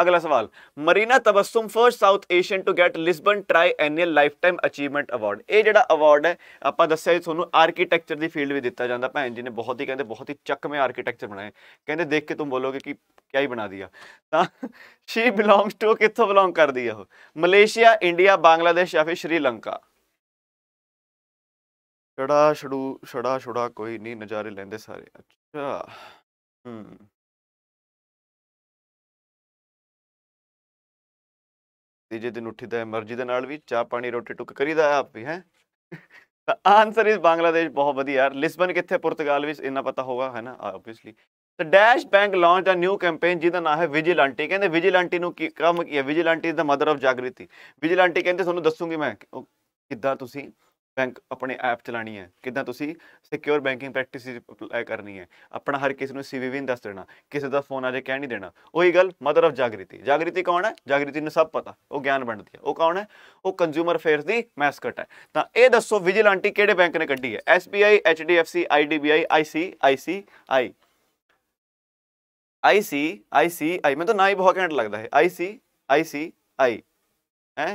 ਅਗਲਾ ਸਵਾਲ Marina Tabassum first South Asian to get Lisbon triennial lifetime achievement award ਇਹ ਜਿਹੜਾ ਅਵਾਰਡ ਹੈ ਆਪਾਂ ਦੱਸਿਆ ਤੁਹਾਨੂੰ ਆਰਕੀਟੈਕਚਰ ਦੀ ਫੀਲਡ ਵੀ ਦਿੱਤਾ ਜਾਂਦਾ ਭੈਣ ਜੀ ਨੇ ਬਹੁਤ ਹੀ ਕਹਿੰਦੇ ਬਹੁਤ ਹੀ ਚੱਕਵੇਂ ਆਰਕੀਟੈਕਚਰ ਬਣਾਏ ਕਹਿੰਦੇ ਦੇਖ ਕੇ ਤੁਮ ਬੋਲੋਗੇ ਕਿ ਕਿਆ ਹੀ ਬਣਾ ਦਿਆ ਤਾਂ ਸ਼ੀ ਬਿਲੋਂਗਸ ਟੂ ਕਿੱਥੋਂ ਬਿਲੋਂਗ ਕਰਦੀ ਆ ਉਹ ਮਲੇਸ਼ੀਆ ਇੰਡੀਆ ਬੰਗਲਾਦੇਸ਼ ਜਾਂ ਫਿਰ ਸ਼੍ਰੀਲੰਕਾ ਛੜਾ ਛੜੂ ਛੜਾ ਛੜਾ ਕੋਈ ਨਹੀਂ ਨਜ਼ਾਰੇ ਲੈਂਦੇ ਸਾਰੇ ਅੱਛਾ ਹੂੰ ਤੇ ਦਿਨ ਉੱਠੀਦਾ ਹੈ ਮਰਜ਼ੀ ਦੇ ਨਾਲ ਵੀ ਚਾਹ ਪਾਣੀ ਰੋਟੀ ਟੁੱਕ ਕਰੀਦਾ ਹੈ ਆਪ ਵੀ ਹੈ ਆਨਸਰ ਇਜ਼ ਬੰਗਲਾਦੇਸ਼ ਬਹੁਤ ਵਧੀਆ ਯਾਰ ਲਿਸਬਨ ਕਿੱਥੇ ਪੁਰਤਗਾਲ ਵਿੱਚ ਇੰਨਾ ਪਤਾ ਹੋਗਾ ਹੈ ਨਾ ਆਬਵੀਅਸਲੀ ਤੇ dash bank launch a new campaign ਜਿਹਦਾ ਨਾਮ ਹੈ ਵਿਜੀਲੈਂਟੀ ਕਹਿੰਦੇ ਵਿਜੀਲੈਂਟੀ ਨੂੰ ਕੀ ਕੰਮ ਕੀ ਹੈ Vigil Aunty is the mother of Jagriti Vigil Aunty ਕਹਿੰਦੇ ਤੁਹਾਨੂੰ ਦੱਸੂਗੀ ਮੈਂ ਕਿੱਦਾਂ ਤੁਸੀਂ ਬੈਂਕ ਆਪਣੇ ਐਪ ਚਲਾਣੀ ਹੈ ਕਿਦਾਂ ਤੁਸੀਂ ਸਿਕਿਉਰ ਬੈਂਕਿੰਗ ਪ੍ਰੈਕਟਿਸ ਅਪਲਾਈ ਕਰਨੀ ਹੈ ਆਪਣਾ ਹਰ ਕਿਸੇ ਨੂੰ ਸੀਵੀਵੀ ਨਹੀਂ ਦੱਸ ਦੇਣਾ ਕਿਸੇ ਦਾ ਫੋਨ ਆ ਜਾ ਕਹਿ ਨਹੀਂ ਦੇਣਾ ਉਹੀ ਗੱਲ ਮਦਰ ਆਫ ਜਾਗ੍ਰਿਤੀ ਜਾਗ੍ਰਿਤੀ ਕੌਣ ਹੈ ਜਾਗ੍ਰਿਤੀ ਨੂੰ ਸਭ ਪਤਾ ਉਹ ਗਿਆਨ ਵੰਡਦੀ ਹੈ ਉਹ ਕੌਣ ਹੈ ਉਹ ਕੰਜ਼ਿਊਮਰ ਅਫੇਅਰਸ ਦੀ ਮੈਸਕਟ ਹੈ ਤਾਂ ਇਹ ਦੱਸੋ ਵਿਜੀਲੈਂਟੀ ਕਿਹੜੇ ਬੈਂਕ ਨੇ ਕੱਢੀ ਹੈ SBI HDFC IDBI I ICICI ਮੈਨੂੰ ਤਾਂ ਨਾ ਹੀ ਬਹੁਤ ਘੈਂਟ ਲੱਗਦਾ ਹੈ ਆਈ ਹੈ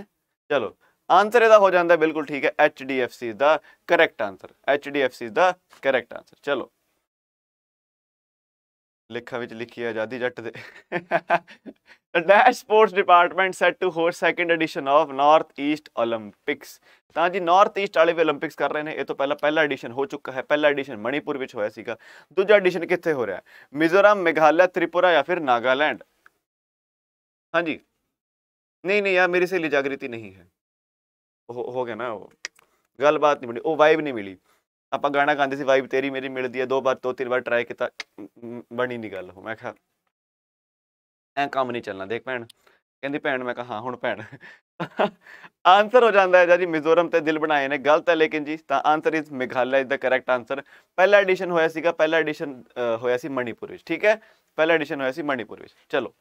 ਚਲੋ ਆਨਸਰ ਇਹਦਾ ਹੋ ਜਾਂਦਾ ਬਿਲਕੁਲ ਠੀਕ ਹੈ ਐਚ ਡੀ ਐਫ ਸੀ ਦਾ correct answer H D F C ਦਾ ਕਰੈਕਟ ਆਨਸਰ ਚਲੋ ਲਿਖਾ ਵਿੱਚ ਲਿਖੀ ਆਜ਼ਾਦੀ ਜੱਟ ਦੇ dash sports department set to host second edition of North East 올림픽ਸ ਤਾਂ ਜੀ ਨਾਰਥ ਈਸਟ ਵਾਲੇ ਵੀ 올림픽ਸ ਕਰ ਰਹੇ ਨੇ ਇਹ ਤੋਂ ਪਹਿਲਾਂ ਪਹਿਲਾ ਐਡੀਸ਼ਨ ਹੋ ਚੁੱਕਾ ਹੈ ਪਹਿਲਾ ਐਡੀਸ਼ਨ ਮਣੀਪੁਰ ਵਿੱਚ ਹੋਇਆ ਸੀਗਾ ਦੂਜਾ ਐਡੀਸ਼ਨ ਕਿੱਥੇ ਹੋ ਰਿਹਾ ਮਿਜ਼ੋਰਮ ਮੇਘਾਲਿਆ ਤ੍ਰਿਪੁਰਾ ਜਾਂ ਫਿਰ ਨਾਗਾਲੈਂਡ ਹਾਂਜੀ ਨਹੀਂ ਨਹੀਂ ਯਾਰ ਮੇਰੀ ਲਈ ਜਾਗ੍ਰਿਤੀ ਨਹੀਂ ਹੈ ਹੋ ਗਿਆ ਨਾ ਉਹ ਗੱਲਬਾਤ ਨਹੀਂ ਬਣੀ ਉਹ ਵਾਈਬ ਨਹੀਂ ਮਿਲੀ ਆਪਾਂ ਗਾਣਾ ਗਾਉਂਦੇ ਸੀ ਵਾਈਬ ਤੇਰੀ ਮੇਰੀ ਮਿਲਦੀ ਹੈ ਦੋ ਵਾਰ ਤੋਂ ਤਿੰਨ ਵਾਰ ਟਰਾਈ ਕੀਤਾ ਬਣੀ ਨਹੀਂ ਗੱਲ ਮੈਂ ਕਿਹਾ ਐ ਕੰਮ ਨਹੀਂ ਚੱਲਣਾ ਦੇਖ ਭੈਣ ਕਹਿੰਦੀ ਭੈਣ ਮੈਂ ਕਿਹਾ ਹਾਂ ਹੁਣ ਭੈਣ ਆਨਸਰ ਹੋ ਜਾਂਦਾ ਹੈ ਜੀ ਮਿਜ਼ੋਰਮ ਤੇ ਦਿਲ ਬਣਾਏ ਨੇ ਗਲਤ ਹੈ ਲੇਕਿਨ ਜੀ ਤਾਂ answer is Meghalaya is the correct answer ਪਹਿਲਾ ਐਡੀਸ਼ਨ ਹੋਇਆ ਸੀਗਾ ਪਹਿਲਾ ਐਡੀਸ਼ਨ ਹੋਇਆ ਸੀ ਮਣੀਪੁਰ ਵਿੱਚ ਠੀਕ ਹੈ ਪਹਿਲਾ ਐਡੀਸ਼ਨ ਹੋਇਆ ਸੀ ਮਣੀਪੁਰ ਵਿੱਚ ਚਲੋ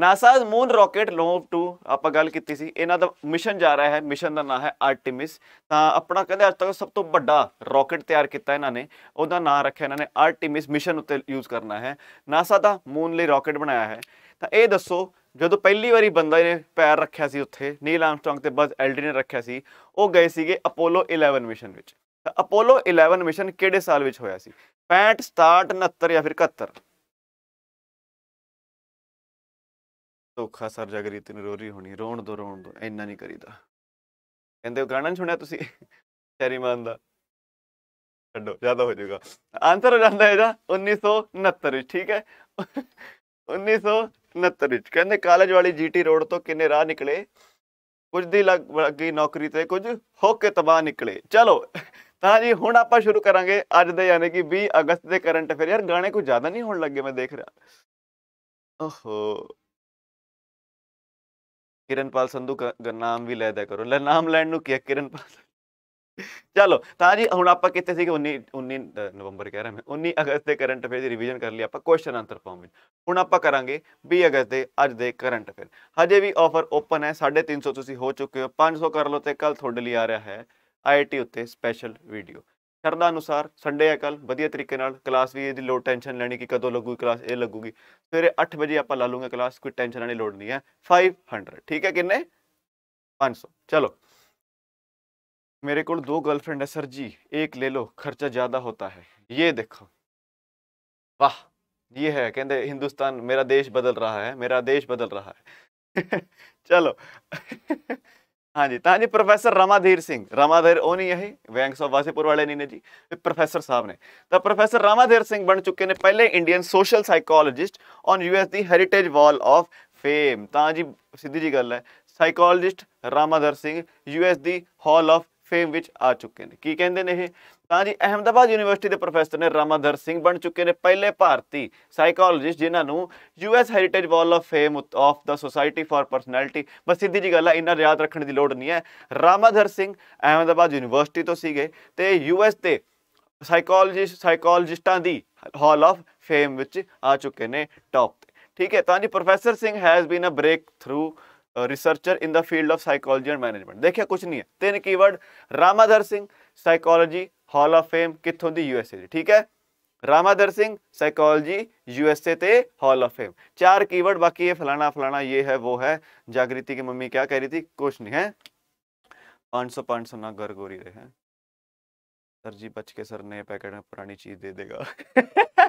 ਨਾਸਾਜ਼ ਮੂਨ ਰਾਕੇਟ ਲੌਂਚ 2 ਆਪਾਂ ਗੱਲ ਕੀਤੀ ਸੀ ਇਹਨਾਂ ਦਾ ਮਿਸ਼ਨ ਜਾ ਰਿਹਾ ਹੈ ਮਿਸ਼ਨ ਦਾ ਨਾਮ ਹੈ ਆਰਟਿਮਿਸ ਤਾਂ ਆਪਣਾ ਕਹਿੰਦੇ ਅੱਜ ਤੱਕ ਸਭ ਤੋਂ ਵੱਡਾ ਰਾਕੇਟ ਤਿਆਰ ਕੀਤਾ ਇਹਨਾਂ ਨੇ ਉਹਦਾ ਨਾਮ ਰੱਖਿਆ ਇਹਨਾਂ ਨੇ ਆਰਟਿਮਿਸ ਮਿਸ਼ਨ ਉੱਤੇ ਯੂਜ਼ ਕਰਨਾ ਹੈ ਨਾਸਾ ਦਾ ਮੂਨ ਲਈ ਰਾਕੇਟ ਬਣਾਇਆ ਹੈ ਤਾਂ ਇਹ ਦੱਸੋ ਜਦੋਂ ਪਹਿਲੀ ਵਾਰੀ ਬੰਦਾ ਨੇ ਪੈਰ ਰੱਖਿਆ ਸੀ ਉੱਥੇ ਨੀਲ ਆਰਮਸਟ੍ਰੋਂਗ ਤੇ ਬਸ ਐਲਡੀ ਨੇ ਰੱਖਿਆ ਸੀ ਉਹ ਗਏ ਸੀਗੇ ਅਪੋਲੋ 11 ਮਿਸ਼ਨ ਵਿੱਚ ਤਾਂ ਅਪੋਲੋ 11 ਮਿਸ਼ਨ ਕਿਹੜੇ ਸਾਲ ਵਿੱਚ ਹੋਇਆ ਸੀ 65 67 69 ਜਾਂ ਫਿਰ 71 ਧੋਖਾ ਸਰਜਗਰੀ ਤੇ ਰੋਰੀ ਹੋਣੀ ਰੋਣ ਦੋ ਰੋਣ ਦੋ ਇੰਨਾ ਨਹੀਂ ਕਰੀਦਾ ਕਹਿੰਦੇ ਉਹ ਗਾਣਾ ਨਹੀਂ ਸੁਣਿਆ ਤੁਸੀਂ ਚੈਰੀਮਾਨ ਦਾ ਛੱਡੋ ਜ਼ਿਆਦਾ ਹੋ ਜਾਊਗਾ ਆਨਸਰ ਹੋ ਜਾਂਦਾ ਇਹਦਾ 1969 ਵਿੱਚ ਠੀਕ ਹੈ 1969 ਵਿੱਚ ਕਹਿੰਦੇ ਕਾਲਜ ਵਾਲੀ ਜੀਟੀ ਰੋਡ ਤੋਂ ਕਿੰਨੇ ਰਾਹ ਨਿਕਲੇ ਕੁਝ ਦੀ ਲੱਗੀ ਨੌਕਰੀ ਤੇ ਕੁਝ ਹੋ ਕੇ ਤਬਾਹ ਨਿਕਲੇ ਚਲੋ ਤਾਂ ਜੀ ਹੁਣ ਆਪਾਂ ਸ਼ੁਰੂ ਕਰਾਂਗੇ ਅੱਜ ਦੇ ਯਾਨੀ ਕਿ 20 ਅਗਸਤ ਦੇ ਕਰੰਟ ਅਫੇਅਰ ਯਾਰ ਗਾਣੇ ਕੋਈ ਜ਼ਿਆਦਾ ਨਹੀਂ ਹੋਣ ਲੱਗੇ ਮੈਂ ਦੇਖ ਰਿਹਾ ਓਹੋ ਕਿਰਨਪਾਲ ਸੰਧੂ ਦਾ ਨਾਮ ਵੀ ਲੈਦਾ ਕਰੋ ਲੈ ਨਾਮ ਲੈਣ ਨੂੰ ਕੀ ਕਿਰਨਪਾਲ ਚਲੋ ਤਾਂ ਜੀ ਹੁਣ ਆਪਾਂ ਕਿੱਥੇ ਸੀਗੇ 19 19 ਨਵੰਬਰ ਕਹਿ ਰਹੇ ਮੈਂ 19 ਅਗਸਤ ਦੇ ਕਰੰਟ ਅਫੇਅਰ ਦੀ ਰਿਵੀਜ਼ਨ ਕਰ ਲਈ ਆਪਾਂ ਕੁਐਸਚਨ ਆਨਸਰ ਫਾਰਮ ਵਿੱਚ ਹੁਣ ਆਪਾਂ ਕਰਾਂਗੇ 20 ਅਗਸਤ ਦੇ ਅੱਜ ਦੇ ਕਰੰਟ ਅਫੇਅਰ ਹਜੇ ਵੀ ਆਫਰ ਓਪਨ ਹੈ 350 ਤੁਸੀਂ ਹੋ ਚੁੱਕੇ ਹੋ 500 ਕਰ ਲਓ ਤੇ ਕੱਲ ਤੁਹਾਡੇ ਲਈ ਆ ਰਿਹਾ ਹੈ ਆਈਟੀ ਉੱਤੇ ਸਪੈਸ਼ਲ ਵੀਡੀਓ ਸ਼ਰਧਾ ਅਨੁਸਾਰ ਸੰਡੇ ਆ ਕੱਲ ਵਧੀਆ ਤਰੀਕੇ ਨਾਲ ਕਲਾਸ ਵੀ ਇਹਦੀ ਲੋਡ ਟੈਨਸ਼ਨ ਲੈਣੀ ਕਿ ਕਦੋਂ ਲੱਗੂਗੀ ਕਲਾਸ ਇਹ ਲੱਗੂਗੀ ਸਵੇਰੇ 8 ਵਜੇ ਆਪਾਂ ਲਾ ਲੂਗੇ ਕਲਾਸ ਕੋਈ ਟੈਨਸ਼ਨ ਲੈਣੀ ਲੋਡ ਨਹੀਂ ਹੈ 500 ਠੀਕ ਹੈ ਕਿੰਨੇ 500 ਚਲੋ मेरे को दो गर्लफ्रेंड है सर जी एक ले लो खर्चा ज़्यादा होता है ये देखो वाह ये है कहते हिंदुस्तान मेरा देश बदल रहा है मेरा देश बदल रहा है चलो ਹਾਂਜੀ ਤਾਂ ਜੀ ਪ੍ਰੋਫੈਸਰ ਰਮਾਧੀਰ ਸਿੰਘ ਰਮਾਧੀਰ ਉਹ ਨਹੀਂ ਇਹ ਵੈਂਕਸ ਆਫ ਵਾਸੇਪੁਰ ਵਾਲੇ ਨਹੀਂ ਨੇ ਜੀ ਇਹ ਪ੍ਰੋਫੈਸਰ ਸਾਹਿਬ ਨੇ ਤਾਂ ਪ੍ਰੋਫੈਸਰ ਰਮਾਧੀਰ ਸਿੰਘ ਬਣ ਚੁੱਕੇ ਨੇ ਪਹਿਲੇ Indian social psychologist on US ਦੀ ਹੈਰੀਟੇਜ ਵਾਲ ਆਫ ਫੇਮ ਤਾਂ ਜੀ ਸਿੱਧੀ ਜੀ ਗੱਲ ਹੈ ਸਾਈਕੋਲੋਜਿਸਟ ਰਮਾਧੀਰ ਸਿੰਘ ਯੂਐਸ ਦੀ ਹਾਲ ਆਫ ਫੇਮ ਵਿੱਚ ਆ ਚੁੱਕੇ ਨੇ ਕੀ ਕਹਿੰਦੇ ਨੇ ਇਹ ਤਾਂ ਜੀ ਅਹਮਦਾਬਾਦ ਯੂਨੀਵਰਸਿਟੀ ਦੇ ਪ੍ਰੋਫੈਸਰ ਨੇ ਰਾਮਾਧਰ ਸਿੰਘ ਬਣ ਚੁੱਕੇ ਨੇ ਪਹਿਲੇ ਭਾਰਤੀ ਸਾਈਕੋਲੋਜਿਸਟ ਜਿਨ੍ਹਾਂ ਨੂੰ US heritage wall of fame of the society for personality ਬਸ ਸਿੱਧੀ ਜੀ ਗੱਲ ਹੈ ਇਹਨਾਂ ਯਾਦ ਰੱਖਣ ਦੀ ਲੋੜ ਨਹੀਂ ਹੈ ਰਾਮਾਧਰ ਸਿੰਘ ਅਹਮਦਾਬਾਦ ਯੂਨੀਵਰਸਿਟੀ ਤੋਂ ਸੀਗੇ ਤੇ ਯੂਐਸ ਤੇ ਸਾਈਕੋਲੋਜਿਸਟ ਸਾਈਕੋਲੋਜਿਸਟਾਂ ਦੀ ਹਾਲ ਆਫ ਫੇਮ ਵਿੱਚ ਆ ਚੁੱਕੇ ਨੇ ਟੌਪ ਤੇ ਠੀਕ ਹੈ ਤਾਂ ਜੀ professor Singh has been a breakthrough researcher in the field of psychology and management देखिए कुछ नहीं है तीन keyword Ramadhar Singh psychology hall of fame ਕਿੱਥੋਂ ਦੀ ਯੂਐਸਏ ਦੀ ਠੀਕ ਹੈ ਰਾਮਾਦਰ ਸਿੰਘ ਸਾਈਕੋਲੋਜੀ यूएसए ਤੇ ਹਾਲ ਆਫ ਫੇਮ ਚਾਰ ਕੀਵਰਡ ਬਾਕੀ ਇਹ ਫਲਾਣਾ ਫਲਾਣਾ ਇਹ ਹੈ ਉਹ ਹੈ ਜਾਗ੍ਰਿਤੀ की मम्मी क्या कह रही थी कुछ नहीं है 500 500 ना घर गोरी रहे हैं सर जी बच के सर ने पैकेट में पुरानी चीज दे देगा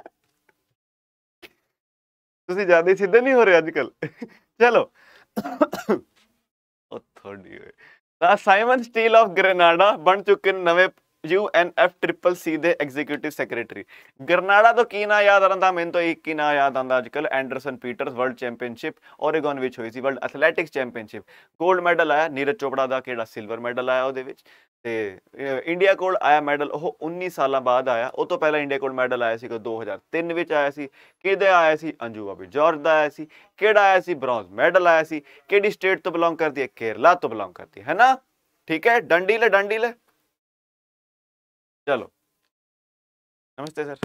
ਤੁਸੀਂ ਜਿਆਦਾ ਸਿੱਧੇ ਨਹੀਂ ਹੋ ਰਹੇ ਅੱਜ ਕੱਲ ਚਲੋ ਉਹ ਥੋੜੀ ਹੋਏ ਦਾ ਸਾਈਮਨ ਸਟੀਲ ਆਫ ਗ੍ਰੈਨਾਡਾ ਬਣ ਚੁੱਕੇ ਨੇ ਨਵੇਂ ਯੂਐਨਐਫ ਟ੍ਰਿਪਲ ਸੀ ਦੇ ਐਗਜ਼ੀਕਿਊਟਿਵ ਸੈਕਟਰੀ ਗਰਨਾਡਾ ਤੋਂ ਕੀ ਨਾ ਯਾਦ ਆਉਂਦਾ ਮੈਨੂੰ ਤਾਂ ਇੱਕ ਹੀ ਨਾ ਯਾਦ ਆਉਂਦਾ ਅੱਜਕੱਲ Anderson Peters world championship Oregon ਵਿੱਚ ਹੋਈ ਸੀ ਵਰਲਡ ਐਥਲੈਟਿਕਸ ਚੈਂਪੀਅਨਸ਼ਿਪ 골ਡ ਮੈਡਲ ਆਇਆ ਨੀਰਜ ਚੋਪੜਾ ਦਾ ਕਿਹੜਾ ਸਿਲਵਰ ਮੈਡਲ ਆਇਆ ਉਹਦੇ ਵਿੱਚ ਤੇ ਇੰਡੀਆ ਕੋਲ ਆਇਆ ਮੈਡਲ ਉਹ 19 ਸਾਲਾਂ ਬਾਅਦ ਆਇਆ ਉਹ ਤੋਂ ਪਹਿਲਾਂ ਇੰਡੀਆ ਕੋਲ ਮੈਡਲ ਆਇਆ ਸੀ ਕੋ 2003 ਵਿੱਚ ਆਇਆ ਸੀ ਕਿਹਦੇ ਆਇਆ ਸੀ ਅੰਜੂ ਬਾਬੀ ਜਾਰਜ ਦਾ ਆਇਆ ਸੀ ਕਿਹੜਾ ਆਇਆ ਸੀ ਬ੍ਰੌਂਜ਼ ਮੈਡਲ ਆਇਆ ਸੀ ਕਿਹੜੀ ਸਟੇਟ ਤੋਂ ਬਿਲੋਂਗ ਕਰਦੀ ਹੈ ਕੇਰਲਾ ਤੋਂ ਬਿਲੋਂਗ ਕਰਦੀ ਹੈ ਹੈਨਾ ਠੀਕ ਹੈ ਡੰਡੀ ਲੈ ਡੰਡੀ ਲੈ ਚਲੋ ਨਮਸਤੇ ਸਰ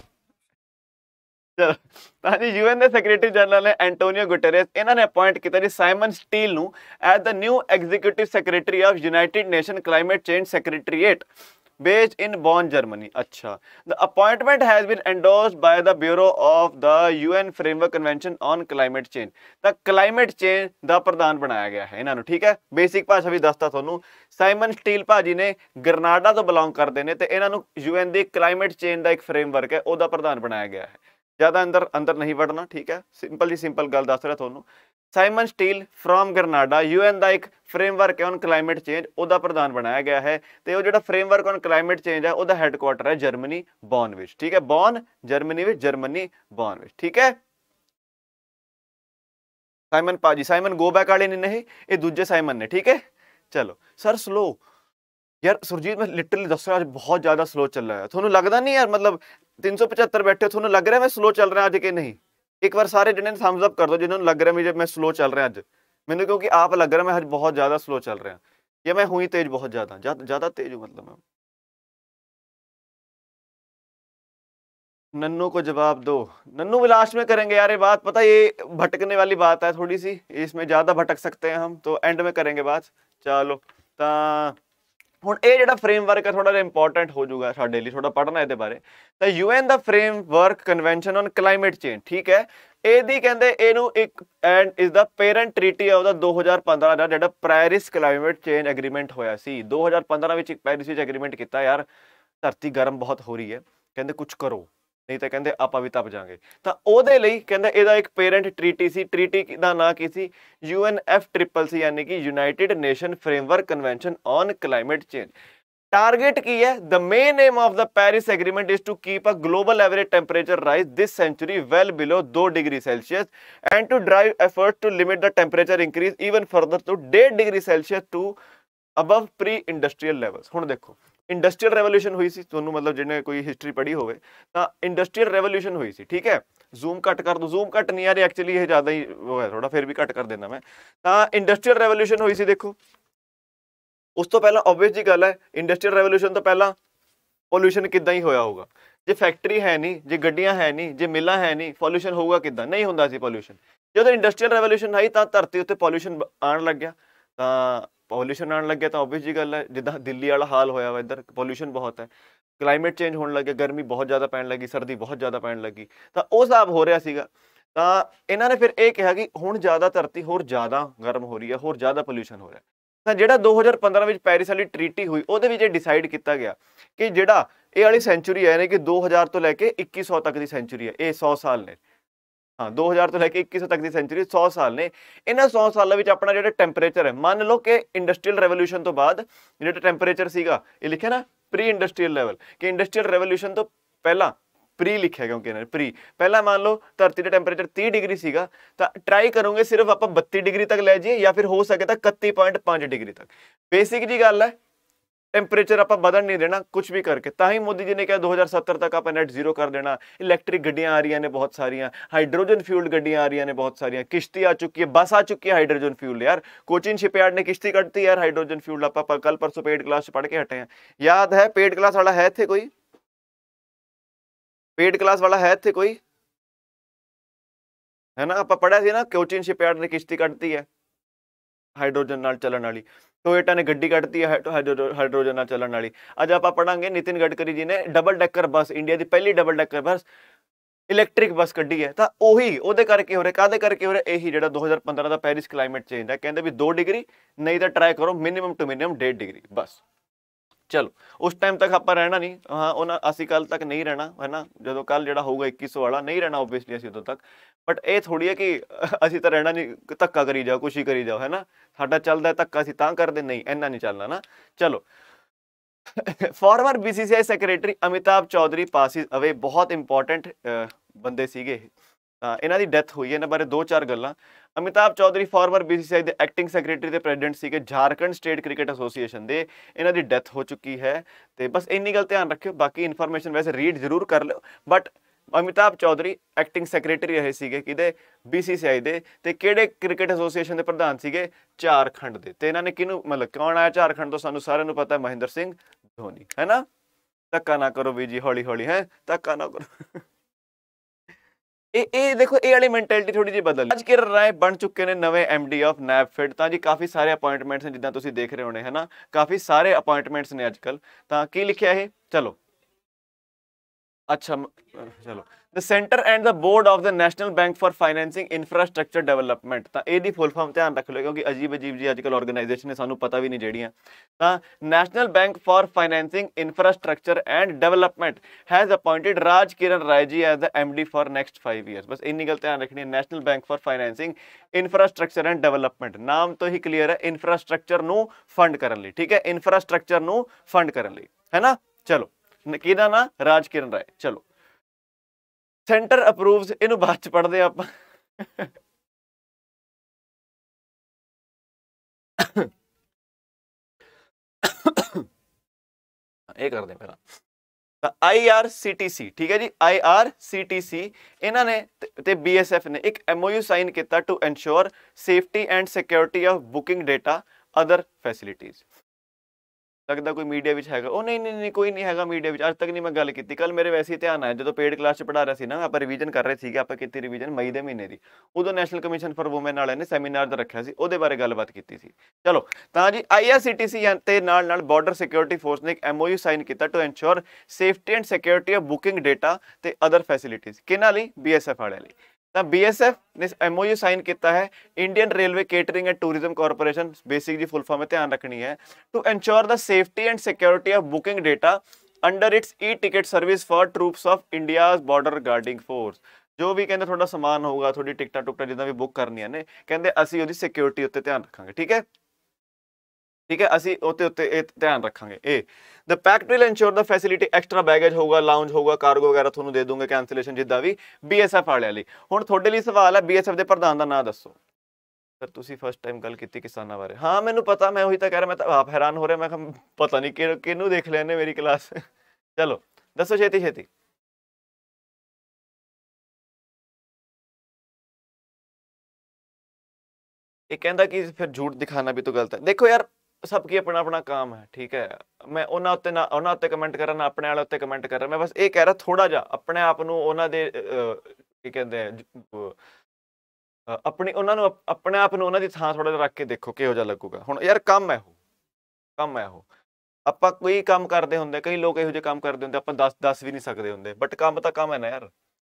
ਤਾਂ ਜੀ ਯੂਐਨ ਦੇ ਸੈਕਟਰੀ ਜਨਰਲ ਨੇ ਐਂਟੋਨੀਓ ਗੁਟੇਰੇਸ ਇਹਨਾਂ ਨੇ ਅਪਾਇੰਟ ਕੀਤਾ ਜੀ ਸਾਈਮਨ ਸਟੀਲ ਨੂੰ as the new executive secretary of United Nation climate change secretariat based in Bonn Germany ਅੱਛਾ the appointment has been endorsed by the bureau of the UN framework convention on climate change ਤਾਂ climate change ਦਾ ਪ੍ਰਧਾਨ ਬਣਾਇਆ ਗਿਆ ਹੈ ਇਹਨਾਂ ਨੂੰ ਠੀਕ ਹੈ ਬੇਸਿਕ ਭਾਸ਼ਾ ਵੀ ਦੱਸਤਾ ਤੁਹਾਨੂੰ ਸਾਈਮਨ ਸਟੀਲ ਭਾਜੀ ਨੇ ਗਰਨਾਡਾ ਤੋਂ ਬਿਲੋਂਗ ਕਰਦੇ ਨੇ ਤੇ ਇਹਨਾਂ ਨੂੰ ਯੂਐਨ ਦੀ ਕਲਾਈਮੇਟ ਚੇਂਜ ਦਾ ਇੱਕ ਫਰੇਮਵਰਕ ਹੈ ਉਹਦਾ ਪ੍ਰਧਾਨ ਬਣਾਇਆ ਗਿਆ ਹੈ ਜ਼ਿਆਦਾ ਅੰਦਰ ਅੰਦਰ ਨਹੀਂ ਵੜਨਾ ਠੀਕ ਹੈ ਸਿੰਪਲ ਜੀ ਸਿੰਪਲ ਗੱਲ ਦੱਸ ਰਿਹਾ ਤੁਹਾਨੂੰ Simon Stiell from Grenada UN ਦਾ ਇੱਕ ਫਰੇਮਵਰਕ ਹੈ ਔਨ ਕਲਾਈਮੇਟ ਚੇਂਜ ਉਹਦਾ ਪ੍ਰਧਾਨ ਬਣਾਇਆ ਗਿਆ ਹੈ ਤੇ ਉਹ ਜਿਹੜਾ ਫਰੇਮਵਰਕ ਔਨ ਕਲਾਈਮੇਟ ਚੇਂਜ ਹੈ ਉਹਦਾ ਹੈੱਡਕੁਆਟਰ ਹੈ ਜਰਮਨੀ ਬੌਨ ਵਿੱਚ ਠੀਕ ਹੈ ਬੌਨ ਜਰਮਨੀ ਵਿੱਚ ਜਰਮਨੀ ਬੌਨ ਵਿੱਚ ਠੀਕ ਹੈ ਸਾਈਮਨ ਪਾਜੀ ਸਾਈਮਨ ਗੋ ਬੈਕ ਵਾਲੇ ਨੇ ਨਹੀਂ ਇਹ ਦੂਜੇ ਸਾਈਮਨ ਨੇ ਠੀਕ ਹੈ ਚਲੋ ਸਰ ਸਲੋ यार सुरजीत मैं लिटरली दस आज बहुत ज्यादा स्लो चल रहा है थोड़ा लगता नहीं यार मतलब तीन सौ पचहत्तर बैठे थोड़ा लग रहा है मैं स्लो चल रहा अज के नहीं एक बार सारे जन थम्स अप कर दो जिन्होंने लग रहा है मुझे मैं स्लो चल रहा आज मैंने क्योंकि आप लग रहा है मैं आज बहुत ज्यादा स्लो चल रहा या मैं हुई तेज बहुत ज्यादा ज्यादा तेज हूँ मतलब मैं नन्नू को जवाब दो नन्नू भी लास्ट में करेंगे यार ये बात पता ये भटकने वाली बात है थोड़ी सी इसमें ज़्यादा भटक सकते हैं हम तो एंड में करेंगे बात चलो ता ਹੁਣ ਇਹ ਜਿਹੜਾ ਫਰੇਮਵਰਕ ਹੈ ਥੋੜਾ ਜਿਹਾ ਇੰਪੋਰਟੈਂਟ ਹੋ ਜਾਊਗਾ ਸਾਡੇ ਲਈ ਥੋੜਾ ਪੜਨਾ ਇਹਦੇ ਬਾਰੇ ਤਾਂ ਯੂਐਨ ਦਾ framework convention on climate change ਠੀਕ ਹੈ ਇਹਦੀ ਕਹਿੰਦੇ ਇਹਨੂੰ ਇੱਕ ਐਂਡ ਇਸ ਦਾ ਪੇਰੈਂਟ ਟ੍ਰੀਟੀ ਆ ਉਹਦਾ 2015 ਦਾ ਜਿਹੜਾ ਪ੍ਰਾਇਰਿਸ ਕਲਾਈਮੇਟ ਚੇਂਜ ਐਗਰੀਮੈਂਟ ਹੋਇਆ ਸੀ 2015 ਵਿੱਚ ਇੱਕ ਪੈਰਿਸ ਵਿੱਚ ਐਗਰੀਮੈਂਟ ਕੀਤਾ ਯਾਰ ਧਰਤੀ ਗਰਮ ਬਹੁਤ ਹੋ ਰਹੀ ਹੈ ਕਹਿੰਦੇ ਕੁਝ ਕਰੋ ਨਹੀਂ ਤਾਂ ਕਹਿੰਦੇ ਆਪਾਂ ਵੀ ਤਪ ਜਾਾਂਗੇ ਤਾਂ ਉਹਦੇ ਲਈ ਕਹਿੰਦਾ ਇਹਦਾ ਇੱਕ ਪੇਰੈਂਟ ਟ੍ਰੀਟੀ ਸੀ ਟ੍ਰੀਟੀ ਦਾ ਨਾਂ ਕੀ ਸੀ ਸੀ ਯਾਨੀ ਕਿ United Nation framework convention on climate change target ਕੀ ਹੈ the main aim of the Paris agreement is to keep a global average temperature rise this century well below 2 degree Celsius and to drive effort to limit the temperature increase even further to 1.5 degree Celsius to above pre industrial levels ਹੁਣ ਦੇਖੋ industrial revolution ਹੋਈ ਸੀ ਤੁਹਾਨੂੰ ਮਤਲਬ ਜਿਹਨੇ ਕੋਈ history ਪੜ੍ਹੀ ਹੋਵੇ ਤਾਂ ਇੰਡਸਟਰੀਅਲ ਰੈਵੋਲੂਸ਼ਨ ਹੋਈ ਸੀ ਠੀਕ ਹੈ ਜ਼ੂਮ ਕੱਟ ਕਰ ਦੋ ਜ਼ੂਮ ਕੱਟ ਨਹੀਂ ਆ ਰਿਹਾ ਐਕਚੁਅਲੀ ਇਹ ਜ਼ਿਆਦਾ ਹੀ ਉਹ ਹੈ ਥੋੜਾ ਫਿਰ ਵੀ ਕੱਟ ਕਰ ਦਿੰਦਾ ਮੈਂ ਤਾਂ ਇੰਡਸਟਰੀਅਲ ਰੈਵੋਲੂਸ਼ਨ ਹੋਈ ਸੀ ਦੇਖੋ ਉਸ ਤੋਂ ਪਹਿਲਾਂ ਆਬਵੀਅਸ ਜੀ ਗੱਲ ਹੈ ਇੰਡਸਟਰੀਅਲ ਰੈਵੋਲੂਸ਼ਨ ਤੋਂ ਪਹਿਲਾਂ ਪੋਲੂਸ਼ਨ ਕਿੱਦਾਂ ਹੀ ਹੋਇਆ ਹੋਗਾ ਜੇ ਫੈਕਟਰੀ ਹੈ ਨਹੀਂ ਜੇ ਗੱਡੀਆਂ ਹੈ ਨਹੀਂ ਜੇ ਮਿਲਾਂ ਹੈ ਨਹੀਂ ਪੋਲੂਸ਼ਨ ਹੋਊਗਾ ਕਿੱਦਾਂ ਨਹੀਂ ਹੁੰਦਾ ਸੀ ਪੋਲੂਸ਼ਨ ਜਦੋਂ ਇੰਡਸਟਰੀਅਲ ਰੈਵੋਲੂਸ਼ਨ ਆਈ ਤਾਂ ਧਰਤੀ ਉੱਤੇ ਪੋਲੂਸ਼ਨ ਆਉਣ ਲੱਗ ਗਿਆ ਤਾਂ ਪੋਲੂਸ਼ਨ ਆਣ ਲੱਗਿਆ ਤਾਂ ਆਬਵੀਅਸ ਜੀ ਗੱਲ ਹੈ ਜਿੱਦਾਂ ਦਿੱਲੀ ਵਾਲਾ ਹਾਲ ਹੋਇਆ ਵਾ ਇੱਧਰ ਪੋਲੂਸ਼ਨ ਬਹੁਤ ਹੈ ਕਲਾਈਮੇਟ ਚੇਂਜ ਹੋਣ ਲੱਗਿਆ ਗਰਮੀ ਬਹੁਤ ਜ਼ਿਆਦਾ ਪੈਣ ਲੱਗੀ ਸਰਦੀ ਬਹੁਤ ਜ਼ਿਆਦਾ ਪੈਣ ਲੱਗੀ ਤਾਂ ਉਹ ਸਾਬ ਹੋ ਰਿਹਾ ਸੀਗਾ ਤਾਂ ਇਹਨਾਂ ਨੇ ਫਿਰ ਇਹ ਕਿਹਾ ਕਿ ਹੁਣ ਜ਼ਿਆਦਾ ਧਰਤੀ ਹੋਰ ਜ਼ਿਆਦਾ ਗਰਮ ਹੋ ਰਹੀ ਹੈ ਹੋਰ ਜ਼ਿਆਦਾ ਪੋਲੂਸ਼ਨ ਹੋ ਰਿਹਾ ਤਾਂ ਜਿਹੜਾ 2015 ਵਿੱਚ ਪੈਰਿਸ ਵਾਲੀ ਟ੍ਰੀਟੀ ਹੋਈ ਉਹਦੇ ਵਿੱਚ ਇਹ ਡਿਸਾਈਡ ਕੀਤਾ ਗਿਆ ਕਿ ਜਿਹੜਾ ਇਹ ਵਾਲੀ ਸੈਂਚੁਰੀ ਹੈ ਯਾਨੀ ਕਿ 2000 ਤੋਂ ਲੈ ਕੇ 2100 ਤੱਕ ਦੀ ਸੈਂਚੁਰੀ ਹੈ ਇਹ 100 ਸਾਲ ਨੇ ਹਾਂ 2000 ਤੋਂ ਲੈ ਕੇ 2100 ਤੱਕ ਦੀ ਸੈਂਚਰੀ 100 ਸਾਲ ਨੇ ਇਹਨਾਂ 100 ਸਾਲਾਂ ਵਿੱਚ ਆਪਣਾ ਜਿਹੜਾ ਟੈਂਪਰੇਚਰ ਹੈ ਮੰਨ ਲਓ ਕਿ ਇੰਡਸਟਰੀਅਲ ਰੈਵੋਲੂਸ਼ਨ ਤੋਂ ਬਾਅਦ ਜਿਹੜਾ ਟੈਂਪਰੇਚਰ ਸੀਗਾ ਇਹ ਲਿਖਿਆ ਨਾ ਪ੍ਰੀ ਇੰਡਸਟਰੀਅਲ ਲੈਵਲ ਕਿ ਇੰਡਸਟਰੀਅਲ ਰੈਵੋਲੂਸ਼ਨ ਤੋਂ ਪਹਿਲਾਂ ਪ੍ਰੀ ਲਿਖਿਆ ਕਿਉਂਕਿ ਇਹਨਾਂ ਨੇ ਪ੍ਰੀ ਪਹਿਲਾਂ ਮੰਨ ਲਓ ਧਰਤੀ ਦਾ ਟੈਂਪਰੇਚਰ 30 ਡਿਗਰੀ ਸੀਗਾ ਤਾਂ ਟਰਾਈ ਕਰੋਗੇ ਸਿਰਫ ਆਪਾਂ 32 ਡਿਗਰੀ ਤੱਕ ਲੈ ਜਾਈਏ ਜਾਂ ਫਿਰ ਹੋ ਸਕੇ ਤਾਂ 31.5 ਡਿਗਰੀ ਤੱਕ ਬੇਸਿਕ ਜੀ ਗੱਲ ਹੈ टेंपरेचर आप बदल नहीं देना कुछ भी करके ही मोदी जी ने कहा 2070 तक आप नेट जीरो कर देना इलेक्ट्रिक गड्डियां आ रही हैं बहुत सारिया हाइड्रोजन फ्यूल्ड गड्डियां आ रही हैं बहुत सारियां किश्ती आ चुकी है बस आ चुकी है हाइड्रोजन फ्यूल यार कोचिन शिपयार्ड ने किश्ती कटती यार हाइड्रोजन फ्यूल आप कल परसों पेड क्लास पढ़ के हटे हैं याद है पेड क्लास वाला है थे कोई पेड क्लास वाला है थे कोई है ना आप पढ़ा थे ना कोचिन शिपयार्ड ने किश्ती कटती है हाइड्रोजन चलन वाली ਟੋਇਟਾ ਨੇ ਗੱਡੀ ਕੱਢਤੀ ਹੈ ਹਾਈਡਰੋਜਨ ਨਾਲ ਚੱਲਣ ਵਾਲੀ ਅੱਜ ਆਪਾਂ ਪੜਾਂਗੇ ਨਿਤਿਨ ਗਡਕਰੀ ਜੀ ਨੇ ਡਬਲ ਡੈਕਰ ਬੱਸ ਇੰਡੀਆ ਦੀ ਪਹਿਲੀ double decker bus electric bus ਕੱਢੀ ਹੈ ਤਾਂ ਉਹੀ ਉਹਦੇ ਕਰਕੇ ਹੋ ਰਿਹਾ ਕਾਦੇ ਕਰਕੇ ਹੋ ਰਿਹਾ ਇਹੀ ਜਿਹੜਾ 2015 ਦਾ ਪੈਰਿਸ ਕਲਾਈਮੇਟ ਚੇਂਜ ਹੈ ਕਹਿੰਦੇ ਵੀ 2 ਡਿਗਰੀ ਨਹੀਂ ਤਾਂ ਟਰਾਈ ਕਰੋ ਮਿਨੀਮਮ ਟੂ ਮਿਨੀਮਮ 1.5 ਡਿਗਰੀ ਬਸ ਚਲੋ ਉਸ ਟਾਈਮ ਤੱਕ ਆਪਾਂ ਰਹਿਣਾ ਨਹੀਂ ਹਾਂ ਉਹਨਾਂ ਅਸੀਂ ਕੱਲ ਤੱਕ ਨਹੀਂ ਰਹਿਣਾ ਹੈਨਾ ਜਦੋਂ ਕੱਲ ਜਿਹੜਾ ਹੋਊਗਾ 2100 ਵਾਲਾ ਨਹੀਂ ਰਹਿਣਾ ਆਬਵੀਅਸਲੀ ਅਸੀਂ ਉਦੋਂ ਤੱਕ ਬਟ ਇਹ ਥੋੜੀ ਹੈ ਕਿ ਅਸੀਂ ਤਾਂ ਰਹਿਣਾ ਨਹੀਂ ਧੱਕਾ ਕਰੀ ਜਾਓ ਕੋਸ਼ਿਸ਼ ਕਰੀ ਜਾਓ ਹੈਨਾ ਸਾਡਾ ਚੱਲਦਾ ਧੱਕਾ ਅਸੀਂ ਤਾਂ ਕਰਦੇ ਨਹੀਂ ਇੰਨਾ ਨਹੀਂ ਚੱਲਣਾ ਨਾ ਚਲੋ former BCCI secretary Amitabh Chaudhary passes away ਬਹੁਤ ਇੰਪੋਰਟੈਂਟ ਬੰਦੇ ਸੀਗੇ ਇਹਨਾਂ ਦੀ ਡੈਥ ਹੋਈ ਹੈ ਇਹਨਾਂ ਬਾਰੇ ਦੋ ਚਾਰ ਗੱਲਾਂ ਅਮਿਤਾਬ ਚੌਧਰੀ ਫਾਰਮਰ ਬੀਸੀਸੀਆਈ ਦੇ ਐਕਟਿੰਗ ਸੈਕਟਰੀ ਤੇ ਪ੍ਰੈਜ਼ੀਡੈਂਟ ਸੀਗੇ ਝਾਰਖੰਡ ਸਟੇਟ ਕ੍ਰਿਕਟ ਐਸੋਸੀਏਸ਼ਨ ਦੇ ਇਹਨਾਂ ਦੀ ਡੈਥ ਹੋ ਚੁੱਕੀ ਹੈ ਤੇ ਬਸ ਇੰਨੀ ਗੱਲ ਧਿਆਨ ਰੱਖਿਓ ਬਾਕੀ ਇਨਫੋਰਮੇਸ਼ਨ ਵੈਸੇ ਰੀਡ ਜ਼ਰੂਰ ਕਰ ਲਓ but Amitabh Chaudhary acting secretary ਰਹੇ ਸੀਗੇ ਕਿਦੇ ਬੀਸੀਸੀਆਈ ਦੇ ਤੇ ਕਿਹੜੇ ਕ੍ਰਿਕਟ ਐਸੋਸੀਏਸ਼ਨ ਦੇ ਪ੍ਰਧਾਨ ਸੀਗੇ ਝਾਰਖੰਡ ਦੇ ਤੇ ਇਹਨਾਂ ਨੇ ਕਿਹਨੂੰ ਮਤਲਬ ਕੌਣ ਆਇਆ ਝਾਰਖੰਡ ਤੋਂ ਸਾਨੂੰ ਸਾਰਿਆਂ ਨੂੰ ਪਤਾ ਹੈ ਮਹਿੰਦਰ ਸਿੰਘ ਧੋਨੀ ਹੈ ਨਾ ਧੱਕਾ ਨਾ ਕਰੋ ਵੀ ਜੀ ਹੌਲੀ ਹੌਲੀ ਹੈ ਤੱਕਾ ਨਾ ਕਰੋ ਇਹ ਇਹ ਦੇਖੋ ਇਹ ਵਾਲੀ ਮੈਂਟੈਲਿਟੀ ਥੋੜੀ ਜਿਹੀ ਬਦਲ ਗਈ ਅੱਜ ਕਿਰ ਰਾਏ ਬਣ ਚੁੱਕੇ ਨੇ ਨਵੇਂ ਐਮਡੀ ਆਫ ਨੈਬਫਿਡ ਤਾਂ ਜੀ ਕਾਫੀ ਸਾਰੇ ਅਪਾਇੰਟਮੈਂਟਸ ਨੇ ਜਿੱਦਾਂ ਤੁਸੀਂ ਦੇਖ ਰਹੇ ਹੋਣੇ ਹਨਾ ਕਾਫੀ ਸਾਰੇ ਅਪਾਇੰਟਮੈਂਟਸ ਨੇ ਅੱਜਕੱਲ ਤਾਂ ਕੀ ਲਿਖਿਆ ਇਹ ਚਲੋ ਅੱਛਾ ਚਲੋ the centre and the board of the national bank for financing infrastructure development ਤਾਂ ਇਹਦੀ ਫੁੱਲ ਫਾਰਮ ਧਿਆਨ ਰੱਖ ਲਓ ਕਿਉਂਕਿ ਅਜੀਬ ਅਜੀਬ ਜੀ ਅੱਜਕੱਲ ਆਰਗੇਨਾਈਜੇਸ਼ਨ ਨੇ ਸਾਨੂੰ ਪਤਾ ਵੀ ਨਹੀਂ ਜਿਹੜੀਆਂ ਤਾਂ national bank for financing infrastructure and development has appointed Raj Kiran Rai ji as the MD for next 5 years ਬਸ ਇੰਨੀ ਗੱਲ ਧਿਆਨ ਰੱਖਣੀ ਹੈ national bank for financing infrastructure and development ਨਾਮ ਤੋਂ ਹੀ ਕਲੀਅਰ ਹੈ ਇਨਫਰਾਸਟ੍ਰਕਚਰ ਨੂੰ ਫੰਡ ਕਰਨ ਲਈ ਠੀਕ ਹੈ ਇਨਫਰਾਸਟ੍ਰਕਚਰ ਨੂੰ ਫੰਡ ਕਰਨ ਲਈ ਹੈਨਾ ਚਲੋ ਕਿਹਦਾ ਨਾਂ ਰਾਜ ਕਿਰਨ ਰਾਏ ਚਲੋ ਸੈਂਟਰ ਅਪਰੂਵਸ ਇਹਨੂੰ ਬਾਅਦ ਚ ਪੜਦੇ ਆਪਾਂ ਇਹ ਕਰਦੇ ਪਹਿਲਾਂ ਤਾਂ IRCTC ਠੀਕ ਹੈ ਜੀ IRCTC ਇਹਨਾਂ ਨੇ ਤੇ BSF ਨੇ ਇੱਕ MOU ਸਾਈਨ ਕੀਤਾ to ensure safety and security of booking data other facilities ਲੱਗਦਾ ਕੋਈ ਮੀਡੀਆ ਵਿੱਚ ਹੈਗਾ ਉਹ ਨਹੀਂ ਨਹੀਂ ਨਹੀਂ ਕੋਈ ਨਹੀਂ ਹੈਗਾ ਮੀਡੀਆ ਵਿੱਚ ਅੱਜ ਤੱਕ ਨਹੀਂ ਮੈਂ ਗੱਲ ਕੀਤੀ ਕੱਲ ਮੇਰੇ ਵੈਸੇ ਹੀ ਧਿਆਨ ਆਇਆ ਜਦੋਂ ਪੇਡ ਕਲਾਸ ਚ ਪੜਾ ਰਿਹਾ ਸੀ ਨਾ ਆਪਾਂ ਰਿਵੀਜ਼ਨ ਕਰ ਰਹੇ ਸੀਗੇ ਆਪਾਂ ਕੀਤੀ ਰਿਵੀਜ਼ਨ ਮਈ ਦੇ ਮਹੀਨੇ ਦੀ ਉਦੋਂ ਨੈਸ਼ਨਲ ਕਮਿਸ਼ਨ ਫਾਰ ਔਮਨ ਵਾਲਿਆਂ ਨੇ ਸੈਮੀਨਾਰ ਦਾ ਰੱਖਿਆ ਸੀ ਉਹਦੇ ਬਾਰੇ ਗੱਲਬਾਤ ਕੀਤੀ ਸੀ ਚਲੋ ਤਾਂ ਜੀ ਆਈਆਰਸੀਟੀਸੀ ਤੇ ਨਾਲ ਨਾਲ ਬਾਰਡਰ ਸਿਕਿਉਰਿਟੀ ਫੋਰਸ ਨੇ ਇੱਕ ਐਮਓਯੂ ਸਾਈਨ ਕੀਤਾ to ensure safety and security of booking data ਤੇ ਅਦਰ ਫੈਸਿਲਿਟੀਜ਼ ਕਿਨਾਂ ਲਈ ਬੀਐਸਐਫ ਵਾਲਿਆਂ ਲਈ ਤਾਂ BSF ਨੇ MOU ਸਾਈਨ ਕੀਤਾ ਹੈ Indian railway catering and tourism corporation basic ਜੀ ਫੁੱਲ ਫਾਰਮ ਹੈ ਧਿਆਨ ਰੱਖਣੀ ਹੈ to ensure the safety and security of booking data under its e ticket service for troops of India's border guarding force ਜੋ ਵੀ ਕਹਿੰਦੇ ਤੁਹਾਡਾ ਸਮਾਨ ਹੋਊਗਾ ਤੁਹਾਡੀ ਟਿਕਟਾਂ ਟੁਕਟਾਂ ਜਿੱਦਾਂ ਵੀ ਬੁੱਕ ਕਰਨੀਆਂ ਨੇ ਕਹਿੰਦੇ ਅਸੀਂ ਉਹਦੀ ਸਿਕਿਉਰਿਟੀ ਉੱਤੇ ਧਿਆਨ ਰੱਖਾਂਗੇ ਠੀਕ ਹੈ ਠੀਕ ਹੈ ਅਸੀਂ ਉਹਤੇ ਉੱਤੇ ਇਹ ਧਿਆਨ ਰੱਖਾਂਗੇ ਇਹ the pact will ensure the facility extra baggage ਹੋਊਗਾ ਲਾਉਂਜ ਹੋਊਗਾ ਕਾਰਗੋ ਵਗੈਰਾ ਤੁਹਾਨੂੰ ਦੇ ਦੂੰਗੇ ਕੈਂਸਲੇਸ਼ਨ ਜਿੱਦਾਂ ਵੀ ਬੀਐਸਐਫ ਵਾਲਿਆਂ ਲਈ ਹੁਣ ਤੁਹਾਡੇ ਲਈ ਸਵਾਲ ਹੈ ਬੀਐਸਐਫ ਦੇ ਪ੍ਰਧਾਨ ਦਾ ਨਾਮ ਦੱਸੋ ਸਰ ਤੁਸੀਂ ਫਸਟ ਟਾਈਮ ਗੱਲ ਕੀਤੀ ਕਿਸਾਨਾਂ ਬਾਰੇ ਹਾਂ ਮੈਨੂੰ ਪਤਾ ਮੈਂ ਉਹੀ ਤਾਂ ਕਹਿ ਰਿਹਾ ਮੈਂ ਤਾਂ ਆਪ ਹੈਰਾਨ ਹੋ ਰਿਹਾ ਮੈਂ ਕਿਹਾ ਪਤਾ ਨਹੀਂ ਕਿ ਕਿਹਨੂੰ ਦੇਖ ਲੈਣੇ ਮੇਰੀ ਕਲਾਸ ਚਲੋ ਦੱਸੋ ਛੇਤੀ ਛੇਤੀ ਇਹ ਕਹਿੰਦਾ ਕਿ ਫਿਰ ਝੂਠ ਦਿਖਾਣਾ ਵੀ ਤਾਂ ਗਲਤ ਹੈ ਦੇਖੋ ਯਾਰ ਸਭ ਕੀ ਆਪਣਾ ਆਪਣਾ ਕੰਮ ਹੈ ਠੀਕ ਹੈ ਮੈਂ ਉਹਨਾਂ ਉੱਤੇ ਨਾ ਉਹਨਾਂ ਉੱਤੇ ਕਮੈਂਟ ਕਰਨਾ ਨਾ ਆਪਣੇ ਵਾਲੇ ਉੱਤੇ ਕਮੈਂਟ ਕਰ ਰਿਹਾ ਮੈਂ ਬਸ ਇਹ ਕਹਿ ਰਿਹਾ ਥੋੜਾ ਜਿਹਾ ਆਪਣੇ ਆਪ ਨੂੰ ਉਹਨਾਂ ਦੇ ਕੀ ਕਹਿੰਦੇ ਆਪਣੇ ਉਹਨਾਂ ਨੂੰ ਆਪਣੇ ਆਪ ਨੂੰ ਉਹਨਾਂ ਦੀ ਥਾਂ ਥੋੜਾ ਜਿਹਾ ਰੱਖ ਕੇ ਦੇਖੋ ਕਿਹੋ ਜਿਹਾ ਲੱਗੂਗਾ ਹੁਣ ਯਾਰ ਕੰਮ ਹੈ ਉਹ ਕੰਮ ਹੈ ਉਹ ਆਪਾਂ ਕੋਈ ਕੰਮ ਕਰਦੇ ਹੁੰਦੇ ਕਈ ਲੋਕ ਇਹੋ ਜਿਹੇ ਕੰਮ ਕਰਦੇ ਹੁੰਦੇ ਆਪਾਂ 10 10 ਵੀ ਨਹੀਂ ਸਕਦੇ ਹੁੰਦੇ ਬਟ ਕੰਮ ਤਾਂ ਕੰਮ ਹੈ ਨਾ ਯਾਰ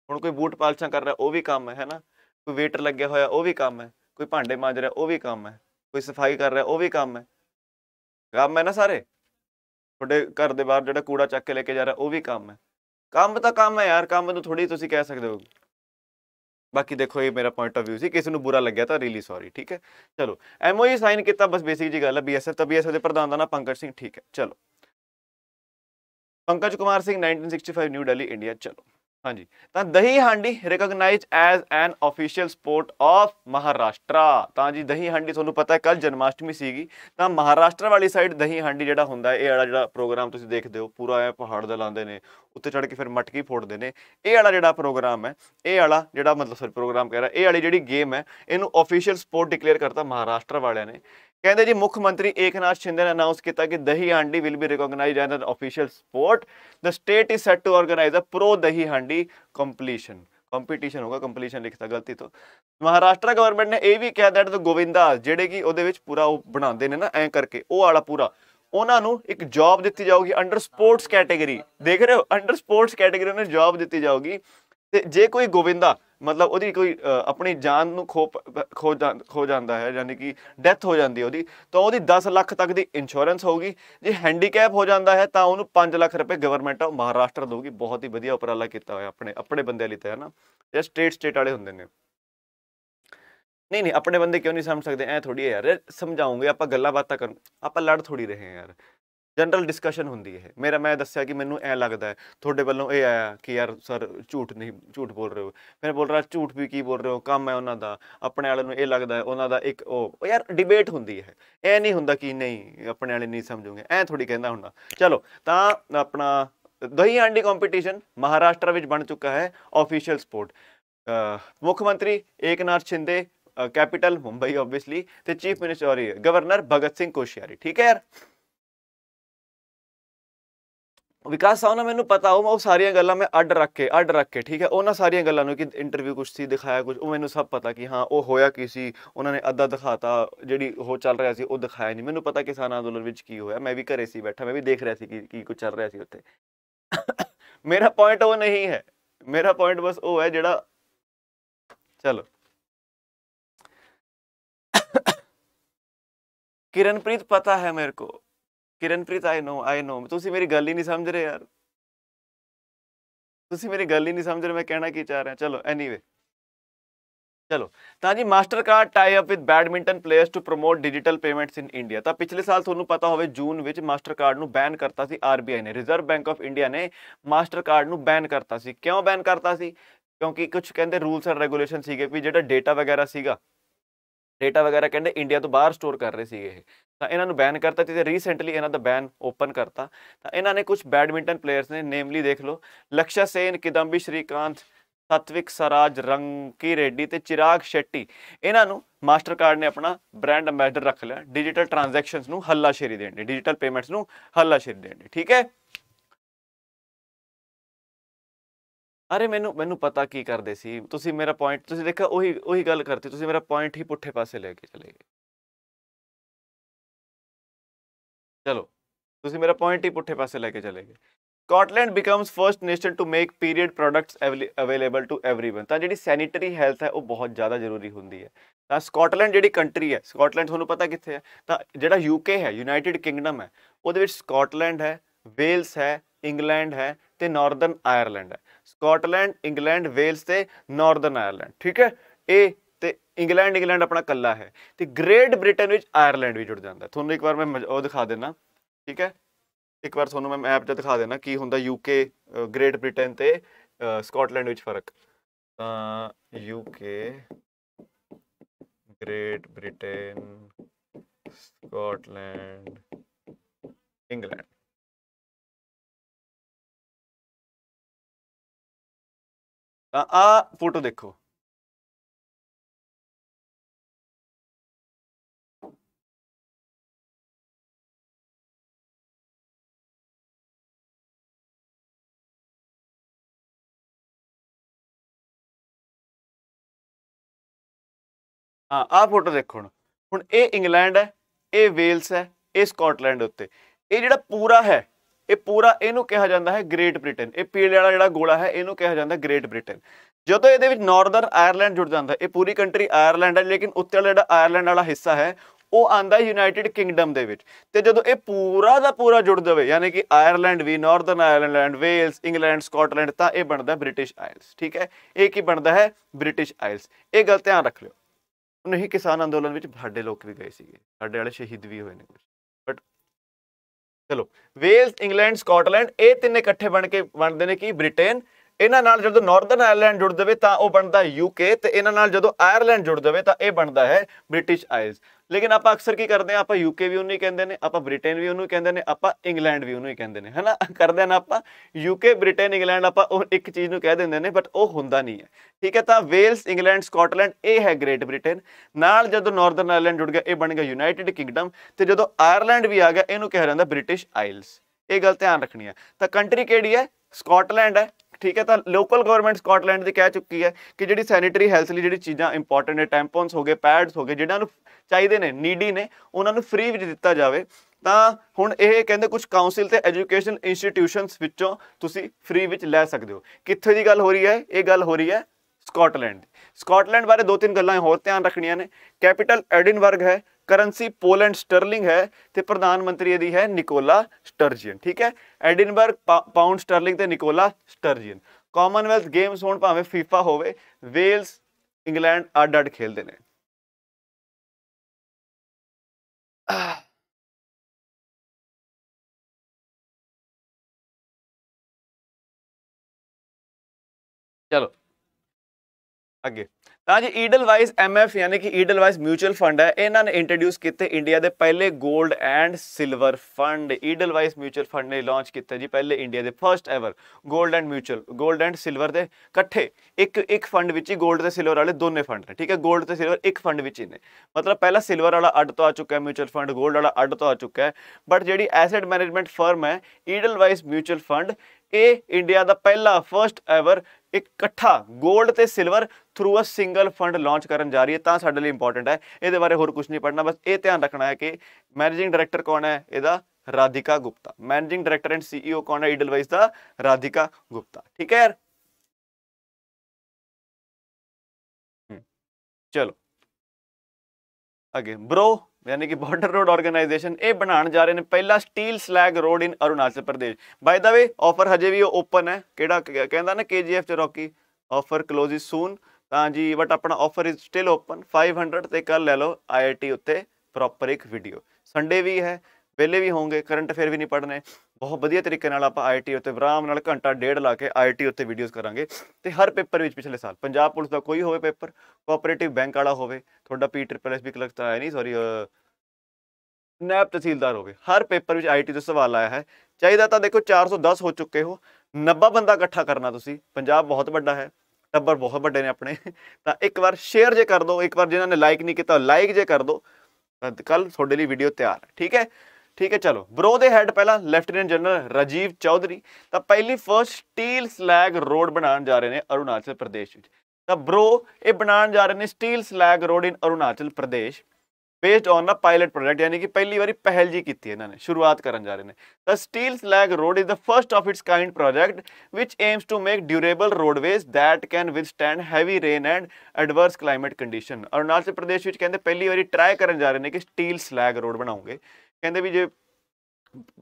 ਹੁਣ ਕੋਈ ਬੂਟ ਪਾਲਸ਼ਾਂ ਕਰ ਰਿਹਾ ਉਹ ਵੀ ਕੰਮ ਹੈ ਹੈਨਾ ਕੋਈ ਵੇਟਰ ਲੱਗਿਆ ਹੋਇਆ ਉਹ ਵੀ ਕੰਮ ਹੈ ਕੋਈ ਭਾਂਡੇ ਮਾਂਜ ਰਿਹਾ ਉਹ ਵੀ ਕੰਮ ਹੈ ਕੋਈ ਸਫਾਈ ਕਰ ਰਿਹਾ ਉਹ ਵੀ ਕੰਮ ਹੈ ਕੰਮ ਹੈ ਨਾ ਸਾਰੇ ਤੁਹਾਡੇ ਘਰ ਦੇ ਬਾਹਰ ਜਿਹੜਾ ਕੂੜਾ ਚੱਕ ਕੇ ਲੈ ਕੇ ਜਾ ਰਿਹਾ ਉਹ ਵੀ ਕੰਮ ਹੈ ਕੰਮ ਤਾਂ ਕੰਮ ਹੈ ਯਾਰ ਕੰਮ ਨੂੰ ਥੋੜੀ ਤੁਸੀਂ ਕਹਿ ਸਕਦੇ ਹੋ ਬਾਕੀ ਦੇਖੋ ਇਹ ਮੇਰਾ ਪੁਆਇੰਟ ਆਫ View ਸੀ ਕਿਸੇ ਨੂੰ ਬੁਰਾ ਲੱਗਿਆ ਤਾਂ ਰੀਲੀ ਸੌਰੀ ਠੀਕ ਹੈ ਚਲੋ ਐਮਓਈ ਸਾਈਨ e ਕੀਤਾ ਬਸ ਬੇਸਿਕ ਜੀ ਗੱਲ ਹੈ ਬੀਐਸਐਫ ਤਾਂ ਬੀਐਸਐਫ ਦੇ ਪ੍ਰਧਾਨ ਦਾ ਨਾਮ ਪੰਕਜ ਸਿੰਘ ਠੀਕ ਹੈ ਚਲੋ ਪੰਕਜ ਕੁਮਾਰ ਸਿੰਘ 1965 ਨਿਊ ਦਿੱਲੀ ਇੰਡੀਆ ਚਲੋ ਹਾਂਜੀ ਤਾਂ Dahi Handi recognise as an official sport of Maharashtra ਤਾਂ ਜੀ ਦਹੀ ਹਾਂਡੀ ਤੁਹਾਨੂੰ ਪਤਾ ਹੈ ਕੱਲ ਜਨਮਾਸ਼ਟਮੀ ਸੀਗੀ ਤਾਂ ਮਹਾਰਾਸ਼ਟਰ ਵਾਲੀ ਸਾਈਡ ਦਹੀ ਹਾਂਡੀ ਜਿਹੜਾ ਹੁੰਦਾ ਇਹ ਵਾਲਾ ਜਿਹੜਾ ਪ੍ਰੋਗਰਾਮ ਤੁਸੀਂ ਦੇਖਦੇ ਹੋ ਪੂਰਾ ਐ ਪਹਾੜ ਦਾ ਲਾਉਂਦੇ ਨੇ ਉੱਤੇ ਚੜ ਕੇ ਫਿਰ ਮਟਕੀ ਫੋੜਦੇ ਨੇ ਇਹ ਵਾਲਾ ਜਿਹੜਾ ਪ੍ਰੋਗਰਾਮ ਹੈ ਇਹ ਵਾਲਾ ਜਿਹੜਾ ਮਤਲਬ ਸਰ ਪ੍ਰੋਗਰਾਮ ਕਹਿ ਰਿਹਾ ਇਹ ਵਾਲੀ ਜਿਹੜੀ ਗੇਮ ਹੈ ਇਹਨੂੰ ਅਫੀਸ਼ੀਅਲ ਸਪੋਰਟ ਡਿਕਲੇਅਰ ਕਰਤਾ ਮਹਾਰਾਸ਼ਟਰ ਵਾਲਿਆਂ ਨੇ ਕਹਿੰਦੇ ਜੀ ਮੁੱਖ ਮੰਤਰੀ ਏਕਨਾਥ ਸ਼ਿੰਦੇ ਨੇ ਅਨਾਉਂਸ ਕੀਤਾ ਕਿ Dahi Handi will be recognised as an official sport the state is set to organise a pro Dahi Handi competition competition ਹੋਗਾ ਕੰਪਲੀਸ਼ਨ ਲਿਖਤਾ ਗਲਤੀ ਤੋਂ ਮਹਾਰਾਸ਼ਟਰ ਗਵਰਨਮੈਂਟ ਨੇ ਇਹ ਵੀ ਕਿਹਾ ਦੈਟ ਦ ਗੋਵਿੰਦਾ ਜਿਹੜੇ ਕਿ ਉਹਦੇ ਵਿੱਚ ਪੂਰਾ ਉਹ ਬਣਾਉਂਦੇ ਨੇ ਨਾ ਐ ਕਰਕੇ ਉਹ ਵਾਲਾ ਪੂਰਾ ਉਹਨਾਂ ਨੂੰ ਇੱਕ ਜੌਬ ਦਿੱਤੀ ਜਾਊਗੀ ਅੰਡਰ ਸਪੋਰਟਸ ਕੈਟਾਗਰੀ ਦੇਖ ਰਹੇ ਹੋ ਅੰਡਰ ਸਪੋਰਟਸ ਕੈਟਾਗਰੀ ਨੂੰ ਜੌਬ ਦਿੱਤੀ ਜਾਊਗੀ ਤੇ ਜੇ ਕੋਈ ਗੋਵਿੰਦਾ ਮਤਲਬ ਉਹਦੀ ਕੋਈ ਆਪਣੀ ਜਾਨ ਨੂੰ ਖੋ ਖੋ ਜਾਂਦਾ ਹੈ ਯਾਨੀ ਕਿ ਡੈਥ ਹੋ ਜਾਂਦੀ ਹੈ ਉਹਦੀ ਤਾਂ ਉਹਦੀ 10 ਲੱਖ ਤੱਕ ਦੀ ਇੰਸ਼ੋਰੈਂਸ ਹੋਊਗੀ ਜੇ ਹੈਂਡੀਕੈਪ ਹੋ ਜਾਂਦਾ ਹੈ ਤਾਂ ਉਹਨੂੰ 5 ਲੱਖ ਰੁਪਏ ਗਵਰਨਮੈਂਟ ਆਫ ਮਹਾਰਾਸ਼ਟਰ ਦੇਊਗੀ ਬਹੁਤ ਹੀ ਵਧੀਆ ਉਪਰਾਲਾ ਕੀਤਾ ਹੋਇਆ ਆਪਣੇ ਆਪਣੇ ਬੰਦੇ ਲਈ ਤਾਂ ਹੈ ਨਾ ਇਹ ਸਟੇਟ ਸਟੇਟ ਵਾਲੇ ਹੁੰਦੇ ਨੇ ਨਹੀਂ ਨਹੀਂ ਆਪਣੇ ਬੰਦੇ ਕਿਉਂ ਨਹੀਂ ਸਮਝ ਸਕਦੇ ਐ ਥੋੜੀ ਯਾਰ ਸਮਝਾਉਂਗੇ ਆਪਾਂ ਗੱਲਾਂ ਬਾਤਾਂ ਕਰਨ ਆਪਾਂ ਲੜ ਥੋੜੀ ਰਹੇ ਯਾਰ ਜਨਰਲ ਡਿਸਕਸ਼ਨ ਹੁੰਦੀ ਹੈ ਮੇਰਾ ਮੈਂ ਦੱਸਿਆ ਕਿ ਮੈਨੂੰ ਐ ਲੱਗਦਾ ਹੈ ਤੁਹਾਡੇ ਵੱਲੋਂ ਇਹ ਆਇਆ ਕਿ ਯਾਰ ਸਰ ਝੂਠ ਨਹੀਂ ਝੂਠ ਬੋਲ ਰਹੇ ਹੋ ਮੈਂ ਬੋਲ ਰਿਹਾ ਝੂਠ ਵੀ ਕੀ ਬੋਲ ਰਹੇ ਹੋ ਕੰਮ ਹੈ ਉਹਨਾਂ ਦਾ ਆਪਣੇ ਵਾਲੇ ਨੂੰ ਇਹ ਲੱਗਦਾ ਹੈ ਉਹਨਾਂ ਦਾ ਇੱਕ ਉਹ ਯਾਰ ਡਿਬੇਟ ਹੁੰਦੀ ਹੈ ਐ ਨਹੀਂ ਹੁੰਦਾ ਕਿ ਨਹੀਂ ਆਪਣੇ ਵਾਲੇ ਨਹੀਂ ਸਮਝੋਗੇ ਐ ਥੋੜੀ ਕਹਿੰਦਾ ਹੁੰਦਾ ਚਲੋ ਤਾਂ ਆਪਣਾ ਦਹੀਂ ਆਂਡੀ ਕੰਪੀਟੀਸ਼ਨ ਮਹਾਰਾਸ਼ਟਰ ਵਿੱਚ ਬਣ ਚੁੱਕਾ ਹੈ ਆਫੀਸ਼ੀਅਲ ਸਪੋਰਟ ਮੁੱਖ ਮੰਤਰੀ ਏਕਨਾਥ ਸ਼ਿੰਦੇ ਕੈਪੀਟਲ ਮੁੰਬਈ ਆਬਵੀਅਸਲੀ ਤੇ chief minister governor Bhagat Singh Koshyari ਠੀਕ ਹੈ ਯਾਰ ਵਿਕਾਸ ਸਾਹਿਬ ਨਾਲ ਮੈਨੂੰ ਪਤਾ ਉਹ ਸਾਰੀਆਂ ਗੱਲਾਂ ਮੈਂ ਅੱਡ ਰੱਖ ਕੇ ਅੱਡ ਰੱਖ ਕੇ ਠੀਕ ਹੈ ਉਹਨਾਂ ਸਾਰੀਆਂ ਗੱਲਾਂ ਨੂੰ ਕਿ ਇੰਟਰਵਿਊ ਕੁਝ ਸੀ ਦਿਖਾਇਆ ਕੁਝ ਉਹ ਮੈਨੂੰ ਸਭ ਪਤਾ ਕਿ ਹਾਂ ਉਹ ਹੋਇਆ ਕੀ ਸੀ ਉਹਨਾਂ ਨੇ ਅੱਧਾ ਦਿਖਾਤਾ ਜਿਹੜੀ ਉਹ ਚੱਲ ਰਿਹਾ ਸੀ ਉਹ ਦਿਖਾਇਆ ਨਹੀਂ ਮੈਨੂੰ ਪਤਾ ਕਿਸਾਨ ਅੰਦੋਲਨ ਵਿੱਚ ਕੀ ਹੋਇਆ ਮੈਂ ਵੀ ਘਰੇ ਸੀ ਬੈਠਾ ਮੈਂ ਵੀ ਦੇਖ ਰਿਹਾ ਸੀ ਕਿ ਕੀ ਕੁਝ ਚੱਲ ਰਿਹਾ ਸੀ ਉੱਥੇ ਮੇਰਾ ਪੁਆਇੰਟ ਉਹ ਨਹੀਂ ਹੈ ਮੇਰਾ ਪੁਆਇੰਟ ਬਸ ਉਹ ਹੈ ਜਿਹੜਾ ਚਲੋ ਕਿਰਨਪ੍ਰੀਤ ਪਤਾ ਹੈ ਮੇਰੇ ਕੋ ਕਿਰਨਪ੍ਰੀਤ ਆਈ ਨੋ ਆਈ ਨੋ ਤੁਸੀਂ ਮੇਰੀ ਗੱਲ ਹੀ ਨਹੀਂ ਸਮਝ ਰਹੇ ਯਾਰ ਤੁਸੀਂ ਮੇਰੀ ਗੱਲ ਹੀ ਨਹੀਂ ਸਮਝ ਰਹੇ ਮੈਂ ਕਹਿਣਾ ਕੀ ਚਾਹ ਰਿਹਾ ਚਲੋ ਐਨੀਵੇ ਚਲੋ ਤਾਂ ਜੀ Mastercard tie up with badminton players to promote digital payments in India ਤਾਂ ਪਿਛਲੇ ਸਾਲ ਤੁਹਾਨੂੰ ਪਤਾ ਹੋਵੇ ਜੂਨ ਵਿੱਚ ਮਾਸਟਰ ਕਾਰਡ ਨੂੰ ਬੈਨ ਕਰਤਾ ਸੀ ਆਰਬੀਆਈ ਨੇ ਰਿਜ਼ਰਵ ਬੈਂਕ ਆਫ ਇੰਡੀਆ ਨੇ ਮਾਸਟਰ ਕਾਰਡ ਨੂੰ ਬੈਨ ਕਰਤਾ ਸੀ ਕਿਉਂ ਬੈਨ ਕਰਤਾ ਸੀ ਕਿਉਂਕਿ ਕੁਝ ਕਹਿੰਦੇ ਰੂਲਸ ਐਂਡ ਰੈਗੂਲੇਸ਼ਨ ਸੀਗੇ ਵੀ ਜਿਹੜਾ ਡਾਟਾ ਵਗੈਰਾ ਸੀਗਾ ਡਾਟਾ ਵਗੈਰਾ ਕਹਿੰਦੇ ਇੰਡੀਆ ਤੋਂ ਬਾਹਰ ਸਟੋਰ ਕਰ ਰਹੇ ਸੀਗੇ ਇਹ ਤਾਂ ਇਹਨਾਂ ਨੂੰ ਬੈਨ ਕਰਤਾ ਤੇ ਰੀਸੈਂਟਲੀ ਇਹਨਾਂ ਦਾ ਬੈਨ ਓਪਨ ਕਰਤਾ ਤਾਂ ਇਹਨਾਂ ਨੇ ਕੁਝ ਬੈਡਮਿੰਟਨ ਪਲੇਅਰਸ ਨੇ ਨੇਮਲੀ ਦੇਖ ਲਓ ਲਕਸ਼ਾ ਸੇਨ ਕਿਦੰਬੀ ਸ਼੍ਰੀਕਾਂਤ ਸਤਵਿਕ ਸਰਾਜ ਰੰਕੀ ਰੈਡੀ ਤੇ ਚਿਰਾਗ ਸ਼ੈਟੀ ਇਹਨਾਂ ਨੂੰ ਮਾਸਟਰ ਕਾਰਡ ਨੇ ਆਪਣਾ ਬ੍ਰਾਂਡ ਅੰਬੈਸਡਰ ਰੱਖ ਲਿਆ ਡਿਜੀਟਲ ਟ੍ਰਾਂਜੈਕਸ਼ਨਸ ਨੂੰ ਹੱਲਾਸ਼ੇਰੀ ਦੇਣ ਦੇ ਡਿਜੀਟਲ ਪੇਮੈਂਟਸ ਨੂੰ ਹੱਲਾਸ਼ੇਰੀ ਦੇਣ ਦੇ ਠੀਕ ਹੈ ਅਰੇ ਮੈਨੂੰ ਮੈਨੂੰ ਪਤਾ ਕੀ ਕਰਦੇ ਸੀ ਤੁਸੀਂ ਮੇਰਾ ਪੁਆਇੰਟ ਤੁਸੀਂ ਦੇਖਿਆ ਉਹੀ ਉਹੀ ਗੱਲ ਕਰਤੀ ਤੁਸੀਂ ਮੇਰਾ ਪੁਆਇੰਟ ਹੀ ਪੁੱਠੇ ਪਾਸੇ ਲੈ ਕੇ ਚਲੇ ਗਏ ਚਲੋ ਤੁਸੀਂ ਮੇਰਾ ਪੁਆਇੰਟ ਹੀ ਪੁੱਠੇ ਪਾਸੇ ਲੈ ਕੇ ਚਲੇ ਗਏ Scotland becomes first nation to make period products available to everyone ਤਾਂ ਜਿਹੜੀ ਸੈਨੀਟਰੀ ਹੈਲਥ ਹੈ ਉਹ ਬਹੁਤ ਜ਼ਿਆਦਾ ਜ਼ਰੂਰੀ ਹੁੰਦੀ ਹੈ ਤਾਂ ਸਕਾਟਲੈਂਡ ਜਿਹੜੀ ਕੰਟਰੀ ਹੈ ਸਕਾਟਲੈਂਡ ਤੁਹਾਨੂੰ ਪਤਾ ਕਿੱਥੇ ਹੈ ਤਾਂ ਜਿਹੜਾ ਯੂਕੇ ਹੈ ਯੂਨਾਈਟਿਡ ਕਿੰਗਡਮ ਹੈ ਉਹਦੇ ਵਿੱਚ ਸਕਾਟਲੈਂਡ ਹੈ ਵੇਲਸ ਹੈ ਇੰਗਲੈਂਡ ਹੈ ਤੇ ਨਾਰਦਰਨ ਆਇਰਲੈਂਡ ਹੈ ਸਕਾਟਲੈਂਡ ਇੰਗਲੈਂਡ ਵੇਲਸ ਤੇ ਨਾਰਦਰਨ ਆਇਰਲੈਂਡ ਠੀਕ ਹੈ ਇਹ ਤੇ ਇੰਗਲੈਂਡ ਇੰਗਲੈਂਡ ਆਪਣਾ ਕੱਲਾ ਹੈ ਤੇ ਗ੍ਰੇਟ ਬ੍ਰਿਟਨ ਵਿੱਚ ਆਇਰਲੈਂਡ ਵੀ ਜੁੜ ਜਾਂਦਾ ਤੁਹਾਨੂੰ ਇੱਕ ਵਾਰ ਮੈਂ ਉਹ ਦਿਖਾ ਦੇਣਾ ਠੀਕ ਹੈ ਇੱਕ ਵਾਰ ਤੁਹਾਨੂੰ ਮੈਂ ਮੈਪ ਤੇ ਦਿਖਾ ਦੇਣਾ ਕੀ ਹੁੰਦਾ ਯੂਕੇ ਗ੍ਰੇਟ ਬ੍ਰਿਟਨ ਤੇ ਸਕਾਟਲੈਂਡ ਵਿੱਚ ਫਰਕ ਤਾਂ UK Great Britain Scotland England ਤਾਂ ਆ ਫੋਟੋ ਦੇਖੋ ਹਾਂ ਆਹ ਫੋਟੋ ਦੇਖੋ ਹੁਣ ਹੁਣ ਇਹ ਇੰਗਲੈਂਡ ਹੈ ਇਹ ਵੇਲਸ ਹੈ ਇਹ ਸਕਾਟਲੈਂਡ ਉੱਤੇ ਇਹ ਜਿਹੜਾ ਪੂਰਾ ਹੈ ਇਹ ਪੂਰਾ ਇਹਨੂੰ ਕਿਹਾ ਜਾਂਦਾ ਹੈ ਗ੍ਰੇਟ ਬ੍ਰਿਟਨ ਇਹ ਪੀਲੇ ਵਾਲਾ ਜਿਹੜਾ ਗੋਲਾ ਹੈ ਇਹਨੂੰ ਕਿਹਾ ਜਾਂਦਾ ਗ੍ਰੇਟ ਬ੍ਰਿਟਨ ਜਦੋਂ ਇਹਦੇ ਵਿੱਚ ਨਾਰਦਰਨ ਆਇਰਲੈਂਡ ਜੁੜ ਜਾਂਦਾ ਇਹ ਪੂਰੀ ਕੰਟਰੀ ਆਇਰਲੈਂਡ ਹੈ ਲੇਕਿਨ ਉੱਤੇ ਵਾਲਾ ਜਿਹੜਾ ਆਇਰਲੈਂਡ ਵਾਲਾ ਹਿੱਸਾ ਹੈ ਉਹ ਆਂਦਾ ਯੂਨਾਈਟਿਡ ਕਿੰਗਡਮ ਦੇ ਵਿੱਚ ਤੇ ਜਦੋਂ ਇਹ ਪੂਰਾ ਦਾ ਪੂਰਾ ਜੁੜ ਜਾਵੇ ਯਾਨੀ ਕਿ ਆਇਰਲੈਂਡ ਵੀ Northern Ireland Wales England Scotland ਤਾਂ ਇਹ ਬਣਦਾ ਬ੍ਰਿਟਿਸ਼ ਆਇਲਸ ਠੀਕ ਹੈ ਇਹ ਕੀ ਬਣਦਾ ਹੈ ਬ੍ਰਿਟਿਸ਼ ਆਇਲਸ ਇਹ ਗੱਲ ਧਿਆਨ ਰੱਖ ਲਿਓ ਹੀ ਕਿਸਾਨ ਅੰਦੋਲਨ ਵਿੱਚ ਸਾਡੇ ਲੋਕ ਵੀ ਗਏ ਸੀਗੇ ਸਾਡੇ ਵਾਲੇ ਸ਼ਹੀਦ ਵੀ ਹੋਏ ਨੇ ਕੁਝ ਬਟ ਚਲੋ ਵੇਲਸ ਇੰਗਲੈਂਡ ਸਕਾਟਲੈਂਡ ਇਹ ਤਿੰਨੇ ਇਕੱਠੇ ਬਣ ਕੇ ਬਣਦੇ ਨੇ ਕੀ ਬ੍ਰਿਟੇਨ ਇਹਨਾਂ ਨਾਲ ਜਦੋਂ ਨਾਰਦਰਨ ਆਇਰਲੈਂਡ ਜੁੜ ਜਾਵੇ ਤਾਂ ਉਹ ਬਣਦਾ ਯੂਕੇ ਤੇ ਇਹਨਾਂ ਨਾਲ ਜਦੋਂ ਆਇਰਲੈਂਡ ਜੁੜ ਜਾਵੇ ਤਾਂ ਇਹ ਬਣਦਾ ਹੈ ਬ੍ਰਿਟਿਸ਼ ਆਇਲਸ ਲੇਕਿਨ ਆਪਾਂ ਅਕਸਰ ਕੀ ਕਰਦੇ ਆ ਆਪਾਂ ਯੂਕੇ ਵੀ ਉਹਨੂੰ ਹੀ ਕਹਿੰਦੇ ਨੇ ਆਪਾਂ ਬ੍ਰਿਟੇਨ ਵੀ ਉਹਨੂੰ ਹੀ ਕਹਿੰਦੇ ਨੇ ਆਪਾਂ ਇੰਗਲੈਂਡ ਵੀ ਉਹਨੂੰ ਹੀ ਕਹਿੰਦੇ ਨੇ ਹਨਾ ਕਰਦੇ ਨਾ ਆਪਾਂ ਯੂਕੇ ਬ੍ਰਿਟੇਨ ਇੰਗਲੈਂਡ ਆਪਾਂ ਉਹ ਇੱਕ ਚੀਜ਼ ਨੂੰ ਕਹਿ ਦਿੰਦੇ ਨੇ ਬਟ ਉਹ ਹੁੰਦਾ ਨਹੀਂ ਹੈ ਠੀਕ ਹੈ ਤਾਂ ਵੇਲਸ ਇੰਗਲੈਂਡ ਸਕਾਟਲੈਂਡ ਇਹ ਹੈ ਗ੍ਰੇਟ ਬ੍ਰਿਟੇਨ ਨਾਲ ਜਦੋਂ ਨਾਰਦਰਨ ਆਇਰਲੈਂਡ ਜੁੜ ਗਿਆ ਇਹ ਬਣ ਗਿਆ ਯੂਨਾਈਟਿਡ ਕਿੰਗਡਮ ਤੇ ਜਦੋਂ ਆਇਰਲੈਂਡ ਵੀ ਆ ਗਿਆ ਇਹਨੂੰ ਕਿਹਾ ਜਾਂਦਾ ਬ੍ਰਿਟਿਸ਼ ਆਇਲਸ ਇਹ ਗੱਲ ਧਿਆਨ ਰੱਖਣੀ ਹੈ ਤਾਂ ਕੰਟਰੀ ਕਿਹੜੀ ਹੈ ਸਕਾਟਲੈਂਡ ਹੈ ਠੀਕ ਹੈ ਤਾਂ ਲੋਕਲ ਗਵਰਨਮੈਂਟ ਸਕਾਟਲੈਂਡ ਦੀ ਕਹਿ ਚੁੱਕੀ ਹੈ ਕਿ ਜਿਹੜੀ ਸੈਨੀਟਰੀ ਹੈਲਥ ਲਈ ਜਿਹੜੀ ਚੀਜ਼ਾਂ ਇੰਪੋਰਟੈਂਟ ਨੇ ਹੋ ਹੋਗੇ ਪੈਡਸ ਹੋਗੇ ਜਿਹੜਾ ਨੂੰ ਚਾਹੀਦੇ ਨੇ ਨੀਡੀ ਨੇ ਉਹਨਾਂ ਨੂੰ ਫ੍ਰੀ ਵਿੱਚ ਦਿੱਤਾ ਜਾਵੇ ਤਾਂ ਹੁਣ ਇਹ ਕਹਿੰਦੇ ਕੁਝ ਕਾਉਂਸਲ ਤੇ ਐਜੂਕੇਸ਼ਨ ਇੰਸਟੀਟਿਊਸ਼ਨਸ ਵਿੱਚੋਂ ਤੁਸੀਂ ਫ੍ਰੀ ਵਿੱਚ ਲੈ ਸਕਦੇ ਹੋ ਕਿੱਥੇ ਦੀ ਗੱਲ ਹੋ ਰਹੀ ਹੈ ਇਹ ਗੱਲ ਹੋ ਰਹੀ ਹੈ ਸਕਾਟਲੈਂਡ ਸਕਾਟਲੈਂਡ ਬਾਰੇ ਦੋ ਤਿੰਨ ਗੱਲਾਂ ਹੋਰ ਧਿਆਨ ਰੱਖਣੀਆਂ ਨੇ ਕੈਪੀਟਲ ਐਡਿਨਬਰਗ ਹੈ ਕਰੰਸੀ ਪੋਲੈਂਡ ਸਟਰਲਿੰਗ ਹੈ ਤੇ ਪ੍ਰਧਾਨ ਮੰਤਰੀ ਇਹਦੀ ਹੈ ਨਿਕੋਲਾ ਸਟਰਜੀਅਨ ਠੀਕ ਹੈ ਐਡਿਨਬਰਗ ਪਾਉਂਡ ਸਟਰਲਿੰਗ ਤੇ ਨਿਕੋਲਾ ਸਟਰਜੀਅਨ ਕਾਮਨਵੈਲਥ ਗੇਮਸ ਹੋਣ ਭਾਵੇਂ ਫੀਫਾ ਹੋਵੇ ਵੇਲਸ ਇੰਗਲੈਂਡ ਅੱਡ ਅੱਡ ਖੇਲਦੇ ਨੇ ਚਲੋ ਅੱਗੇ ਤਾਂ ਜੀ ਈਡਲਵਾਈਸ ਐਮਐਫ ਯਾਨੀ ਕਿ ਈਡਲਵਾਈਸ ਮਿਊਚੁਅਲ ਫੰਡ ਹੈ ਇਹਨਾਂ ਨੇ ਇੰਟਰੋਡਿਊਸ ਕੀਤੇ ਇੰਡੀਆ ਦੇ ਪਹਿਲੇ 골ਡ and silver fund ਈਡਲਵਾਈਸ mutual fund ਨੇ ਲਾਂਚ ਕੀਤਾ ਜੀ ਪਹਿਲੇ ਇੰਡੀਆ ਦੇ ਫਰਸਟ ਐਵਰ 골ਡ ਐਂਡ ਮਿਊਚੁਅਲ 골ਡ ਐਂਡ ਸਿਲਵਰ ਦੇ ਇਕੱਠੇ ਇੱਕ ਇੱਕ ਫੰਡ ਵਿੱਚ ਹੀ 골ਡ ਤੇ ਸਿਲਵਰ ਵਾਲੇ ਦੋਨੇ ਫੰਡ ਨੇ ਠੀਕ ਹੈ 골ਡ ਤੇ ਸਿਲਵਰ ਇੱਕ ਫੰਡ ਵਿੱਚ ਹੀ ਨੇ ਮਤਲਬ ਪਹਿਲਾ ਸਿਲਵਰ ਵਾਲਾ ਅੱਡ ਤੋਂ ਆ ਚੁੱਕਾ ਹੈ ਮਿਊਚੁਅਲ ਫੰਡ 골ਡ ਵਾਲਾ ਅੱਡ ਤੋਂ ਆ ਚੁੱਕਾ ਹੈ ਬਟ ਜਿਹੜੀ ਐਸੈਟ ਮੈਨੇਜਮੈਂਟ ਫਰਮ ਹੈ ਈਡਲਵਾਈਸ ਮਿਊਚੁਅਲ ਫੰਡ ਇਹ ਇੰਡੀਆ ਦਾ ਪਹਿਲਾ ਫਰਸਟ ਐਵਰ ਇਕੱਠਾ 골ਡ ਤੇ silver through a single fund launch ਕਰਨ ਜਾ ਰਹੀ ਹੈ ਤਾਂ ਸਾਡੇ ਲਈ ਇੰਪੋਰਟੈਂਟ ਹੈ ਇਹਦੇ ਬਾਰੇ ਹੋਰ ਕੁਝ ਨਹੀਂ ਪੜਨਾ ਬਸ ਇਹ ਧਿਆਨ ਰੱਖਣਾ ਹੈ ਕਿ ਮੈਨੇਜਿੰਗ ਡਾਇਰੈਕਟਰ ਕੌਣ ਹੈ ਇਹਦਾ Radhika Gupta managing director and CEO ਕੌਣ ਹੈ ਈਡਲਵਾਈਸ ਦਾ ਰਾਧਿਕਾ ਗੁਪਤਾ ਠੀਕ ਹੈ ਯਾਰ ਚਲੋ ਅਗੇ ਬ੍ਰੋ ਯਾਨੀ ਕਿ ਬਾਰਡਰ ਰੋਡ ਆਰਗੇਨਾਈਜੇਸ਼ਨ ਇਹ ਬਣਾਉਣ ਜਾ ਰਹੇ ਨੇ ਪਹਿਲਾ steel slag road in Arunachal Pradesh by the way offer ਹਜੇ ਵੀ ਉਹ ਓਪਨ ਹੈ ਕਿਹੜਾ ਕਹਿੰਦਾ ਨਾ ਕੇਜੀਐਫ ਤੇ ਰੌਕੀ ਆਫਰ ਇਸ ਸੂਨ ਤਾਂ ਜੀ ਬਟ ਆਪਣਾ ਆਫਰ ਇਜ਼ ਸਟਿਲ ਓਪਨ 500 ਤੇ ਕੱਲ ਲੈ ਲਓ ਆਈਆਈਟੀ ਉੱਤੇ ਪ੍ਰੋਪਰ ਇੱਕ ਵੀਡੀਓ ਸੰਡੇ ਵੀ ਹੈ ਪਹਿਲੇ ਵੀ ਹੋਵੋਗੇ ਕਰੰਟ ਅਫੇਅਰ ਵੀ ਨਹੀਂ ਪੜਨੇ ਬਹੁਤ ਵਧੀਆ ਤਰੀਕੇ ਨਾਲ ਆਪਾਂ ਆਈਟੀ ਉੱਤੇ ਆਰਾਮ ਨਾਲ ਘੰਟਾ ਡੇਢ ਲਾ ਕੇ ਆਈਟੀ ਉੱਤੇ ਵੀਡੀਓਜ਼ ਕਰਾਂਗੇ ਤੇ ਹਰ ਪੇਪਰ ਵਿੱਚ ਪਿਛਲੇ ਸਾਲ ਪੰਜਾਬ ਪੁਲਿਸ ਦਾ ਕੋਈ ਹੋਵੇ ਪੇਪਰ ਕੋਆਪਰੇਟਿਵ ਬੈਂਕ ਵਾਲਾ ਹੋਵੇ ਤੁਹਾਡਾ P triple S V clerk ਆਇਆ ਨਹੀਂ ਸੌਰੀ ਨੈਬ ਤਹਿਸੀਲਦਾਰ ਹੋਵੇ ਹਰ ਪੇਪਰ ਵਿੱਚ ਆਈਟੀ ਦਾ ਸਵਾਲ ਆਇਆ ਹੈ ਚਾਹੀਦਾ ਤਾਂ ਦੇਖੋ 410 ਹੋ ਚੁੱਕੇ ਹੋ 90 ਬੰਦਾ ਇਕੱਠਾ ਕਰਨਾ ਤੁਸੀਂ ਪੰਜਾਬ ਬਹੁਤ ਵੱਡਾ ਹੈ ਟੱਬਰ ਬਹੁਤ ਵੱਡੇ ਨੇ ਆਪਣੇ ਤਾਂ ਇੱਕ ਵਾਰ ਸ਼ੇਅਰ ਜੇ ਕਰ ਦਿਓ ਇੱਕ ਵਾਰ ਜਿਨ੍ਹਾਂ ਨੇ ਲਾਈਕ ਨਹੀਂ ਕੀਤਾ ਲਾਈਕ ਜੇ ਕਰ ਦਿਓ ਕੱਲ ਤੁਹਾਡੇ ਲਈ ਵੀਡੀਓ ਤਿਆਰ ਹੈ ਠੀਕ ਹੈ ਠੀਕ ਹੈ ਚਲੋ ਬਰੋ ਦੇ ਹੈੱਡ ਪਹਿਲਾਂ ਲੈਫਟੀਨੈਂਟ ਜਨਰਲ ਰਜੀਵ ਚੌਧਰੀ ਤਾਂ ਪਹਿਲੀ ਫਰਸਟ ਸਟੀਲ ਸਲੈਗ ਰੋਡ ਬਣਾਉਣ ਜਾ ਰਹੇ ਨੇ ਅਰੁਣਾਚਲ ਪ੍ਰਦੇਸ਼ ਵਿੱਚ ਤਾਂ ਬਰੋ ਇਹ ਬਣਾਉਣ ਜਾ ਰਹੇ ਨੇ steel slag road in Arunachal Pradesh based on the pilot project ਯਾਨੀ ਕਿ ਪਹਿਲੀ ਵਾਰੀ ਪਹਿਲ ਜੀ ਕੀਤੀ ਇਹਨਾਂ ਨੇ ਸ਼ੁਰੂਆਤ ਕਰਨ ਜਾ ਰਹੇ ਨੇ ਤਾਂ steel slag road is the first of its kind project which aims to make durable roadways that can withstand heavy rain and adverse climate condition Arunachal Pradesh ਵਿੱਚ ਕਹਿੰਦੇ ਪਹਿਲੀ ਵਾਰੀ ਟਰਾਈ ਕਰਨ ਜਾ ਰਹੇ ਨੇ ਕਿ ਸਟੀਲ ਸਲੈਗ ਰੋਡ ਬਣਾਉਂਗੇ ਕਹਿੰਦੇ ਵੀ ਜੇ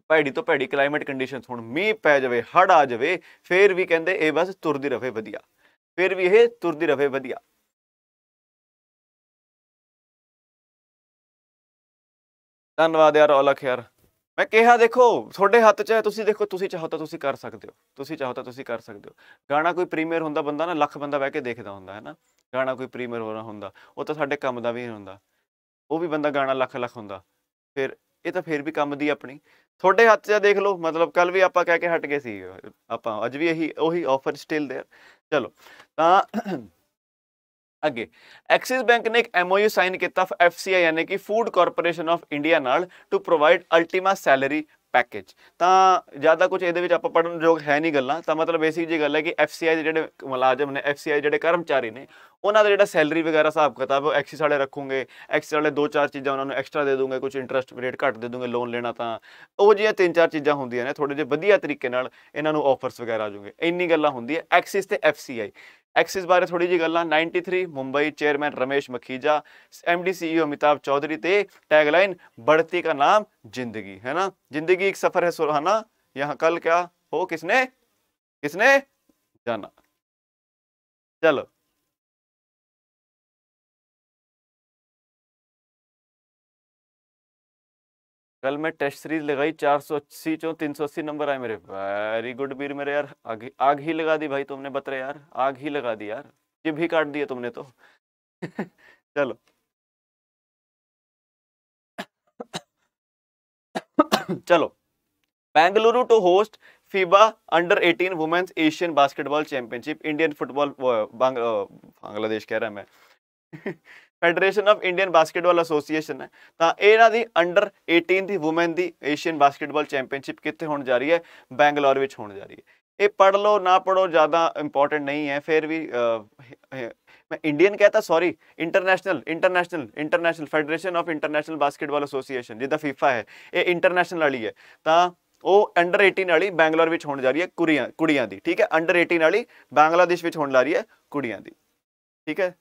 ਭੈੜੀ ਤੋਂ ਭੈੜੀ ਕਲਾਈਮੇਟ ਕੰਡੀਸ਼ਨਸ ਹੁਣ ਮੀਂਹ ਪੈ ਜਾਵੇ ਹੜ ਆ ਜਾਵੇ ਫੇਰ ਵੀ ਕਹਿੰਦੇ ਇਹ ਬਸ ਤੁਰਦੀ ਰਵੇ ਵਧੀਆ ਫੇਰ ਵੀ ਇਹ ਤੁਰਦੀ ਰਵੇ ਵਧੀਆ ਧੰਨਵਾਦ ਯਾਰ ਔਲਖ ਯਾਰ ਮੈਂ ਕਿਹਾ ਦੇਖੋ ਤੁਹਾਡੇ ਹੱਥ 'ਚ ਹੈ ਤੁਸੀਂ ਦੇਖੋ ਤੁਸੀਂ ਚਾਹੋ ਤਾਂ ਤੁਸੀਂ ਕਰ ਸਕਦੇ ਹੋ ਤੁਸੀਂ ਚਾਹੋ ਤਾਂ ਤੁਸੀਂ ਕਰ ਸਕਦੇ ਹੋ ਗਾਣਾ ਕੋਈ ਪ੍ਰੀਮੀਅਰ ਹੁੰਦਾ ਬੰਦਾ ਨਾ ਲੱਖ ਬੰਦਾ ਬਹਿ ਕੇ ਦੇਖਦਾ ਹੁੰਦਾ ਹੈ ਨਾ ਗਾਣਾ ਕੋਈ ਪ੍ਰੀਮੀਅਰ ਹੋਣਾ ਹੁੰਦਾ ਉਹ ਤਾਂ ਸਾਡੇ ਕੰਮ ਦਾ ਵੀ ਨਹੀਂ ਹੁੰਦਾ ਉਹ ਵੀ ਬੰਦਾ ਗਾਣਾ ਲੱਖ ਲੱਖ ਹੁੰਦਾ ਫਿਰ ਇਹ ਤਾਂ ਫੇਰ ਵੀ ਕੰਮ ਦੀ ਆਪਣੀ ਤੁਹਾਡੇ ਹੱਥ 'ਚ ਦੇਖ ਲਓ ਮਤਲਬ ਕੱਲ ਵੀ ਆਪਾਂ ਕਹਿ ਕੇ ਹਟ ਗਏ ਸੀ ਆਪਾਂ ਅੱਜ ਵੀ ਇਹੀ ਉਹੀ ਆਫਰ ਸਟਿਲ देयर ਚਲੋ ਤਾਂ ਅੱਗੇ ਐਕਸਿਸ ਬੈਂਕ ਨੇ ਇੱਕ ਐਮਓਯੂ ਸਾਈਨ ਕੀਤਾ ਐਫਸੀਆਈ ਯਾਨੀ ਕਿ ਫੂਡ ਕਾਰਪੋਰੇਸ਼ਨ ਆਫ ਇੰਡੀਆ ਨਾਲ to provide ultimate salary package ਤਾਂ ਜਿਆਦਾ ਕੁਝ ਇਹਦੇ ਵਿੱਚ ਆਪਾਂ ਪੜਨ ਯੋਗ ਹੈ ਨਹੀਂ ਗੱਲਾਂ ਤਾਂ ਮਤਲਬ ਬੇਸਿਕ ਜੀ ਗੱਲ ਹੈ ਕਿ ਐਫਸੀਆਈ ਦੇ ਜਿਹੜੇ ਮੁਲਾਜ਼ਮ ਨੇ ਐਫਸੀਆਈ ਜਿਹੜੇ ਕਰਮਚਾਰੀ ਨੇ ਉਹਨਾਂ ਦਾ ਜਿਹੜਾ ਸੈਲਰੀ ਵਗੈਰਾ ਹਿਸਾਬ ਕਿਤਾਬ ਉਹ ਐਕਸਿਸ ਵਾਲੇ ਰੱਖੂਗੇ ਐਕਸਿਸ ਵਾਲੇ ਦੋ ਚਾਰ ਚੀਜ਼ਾਂ ਉਹਨਾਂ ਨੂੰ ਐਕਸਟਰਾ ਦੇ ਦੂੰਗੇ ਕੁਝ ਇੰਟਰਸਟ ਰੇਟ ਘੱਟ ਦੇ ਦੂੰਗੇ ਲੋਨ ਲੈਣਾ ਤਾਂ ਉਹ ਜਿਹੇ ਤਿੰਨ ਚਾਰ ਚੀਜ਼ਾਂ ਹੁੰਦੀਆਂ ਨੇ ਥੋੜੇ ਜਿਹਾ ਵਧੀਆ ਤਰੀਕੇ ਨਾਲ ਇਹਨਾਂ ਨੂੰ ਆਫਰਸ ਵਗੈਰਾ ਆ ਜੂਗੇ ਇੰਨੀ ਗੱਲਾਂ ਹੁੰਦੀ ਹੈ ਐਕਸਿਸ ਤੇ ਐਫਸੀਆਈ एक्सिस बारे थोड़ी जी गल ninety three Mumbai chairman Ramesh Makhija M D CEO Amitabh Chaudhary थे टैगलाइन बढ़ती का नाम जिंदगी है ना जिंदगी एक सफर है सुलहाना यहाँ कल क्या हो किसने किसने जाना चलो कल मैं टेस्ट सीरीज लगाई चार सौ अस्सी चो तीन सौ अस्सी नंबर आए मेरे वेरी गुड वीर मेरे यार आग आग ही लगा दी भाई तुमने बतरे यार आग ही लगा दी यार जिब ही काट दिया तुमने तो चलो चलो Bengaluru to host FIBA under 18 women's Asian basketball championship Indian football Bangladesh कह रहा है मैं federation of Indian basketball association ਹੈ ਤਾਂ ਇਹਨਾਂ ਦੀ ਅੰਡਰ 18 ਦੀ ਔਮਨ ਦੀ ਏਸ਼ੀਅਨ ਬਾਸਕਟਬਾਲ ਚੈਂਪੀਅਨਸ਼ਿਪ ਕਿੱਥੇ ਹੋਣ ਜਾ ਰਹੀ ਹੈ ਬੈਂਗਲੌਰ ਵਿੱਚ ਹੋਣ ਜਾ ਰਹੀ ਹੈ ਇਹ ਪੜ ਲਓ ਨਾ ਪੜੋ ਜ਼ਿਆਦਾ ਇੰਪੋਰਟੈਂਟ ਨਹੀਂ ਹੈ ਫਿਰ ਵੀ ਮੈਂ ਇੰਡੀਅਨ ਕਹਤਾ sorry international international international federation of international basketball association ਜਿਹਦਾ ਫੀਫਾ ਹੈ ਇਹ ਇੰਟਰਨੈਸ਼ਨਲ ਵਾਲੀ ਹੈ ਤਾਂ ਉਹ ਅੰਡਰ 18 ਵਾਲੀ ਬੈਂਗਲੌਰ ਵਿੱਚ ਹੋਣ ਜਾ ਰਹੀ ਹੈ ਕੁੜੀਆਂ ਕੁੜੀਆਂ ਦੀ ਠੀਕ ਹੈ ਅੰਡਰ 18 ਵਾਲੀ ਬੰਗਲਾਦੇਸ਼ ਵਿੱਚ ਹੋਣ ਲਾ ਰਹੀ ਹੈ ਕੁੜੀਆਂ ਦੀ ਠੀਕ ਹੈ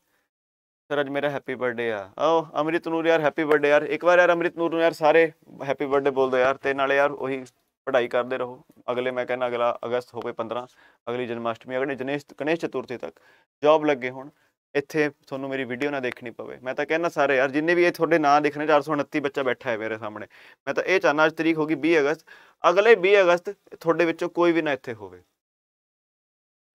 ਸਰ ਅੱਜ ਮੇਰਾ ਹੈਪੀ ਬਰਥਡੇ ਆ ਆਓ ਅਮਰਿਤ ਨੂਰ ਯਾਰ ਹੈਪੀ ਬਰਥਡੇ ਯਾਰ ਇੱਕ ਵਾਰ ਯਾਰ ਅਮਰਿਤ ਨੂਰ ਨੂੰ ਯਾਰ ਸਾਰੇ ਹੈਪੀ ਬਰਥਡੇ ਬੋਲ ਦਿਓ ਯਾਰ ਤੇ ਨਾਲੇ ਯਾਰ ਉਹੀ ਪੜ੍ਹਾਈ ਕਰਦੇ ਰਹੋ ਅਗਲੇ ਮੈਂ ਕਹਿੰਦਾ ਅਗਲਾ ਅਗਸਤ ਹੋਵੇ 15 ਅਗਲੀ ਜਨਮਾਸ਼ਟਮੀ ਅਗਲੇ ਜਨੇਸ਼ ਗਣੇਸ਼ ਚਤੁਰਥੀ ਤੱਕ ਜੌਬ ਲੱਗੇ ਹੁਣ ਇੱਥੇ ਤੁਹਾਨੂੰ ਮੇਰੀ ਵੀਡੀਓ ਨਾ ਦੇਖਣੀ ਪਵੇ ਮੈਂ ਤਾਂ ਕਹਿੰਦਾ ਸਾਰੇ ਯਾਰ ਜਿੰਨੇ ਵੀ ਇਹ ਤੁਹਾਡੇ ਨਾਂ ਦੇਖਣੇ 429 ਬੱਚਾ ਬੈਠਾ ਹੈ ਮੇਰੇ ਸਾਹਮਣੇ ਮੈਂ ਤਾਂ ਇਹ ਚਾਹਨਾ ਅੱਜ ਤਰੀਕ ਹੋਗੀ 20 ਅਗਸਤ ਅਗਲੇ 20 ਅਗਸਤ ਤੁਹਾਡੇ ਵਿੱਚੋਂ ਕੋਈ ਵੀ ਨਾ ਇੱਥੇ ਹੋਵੇ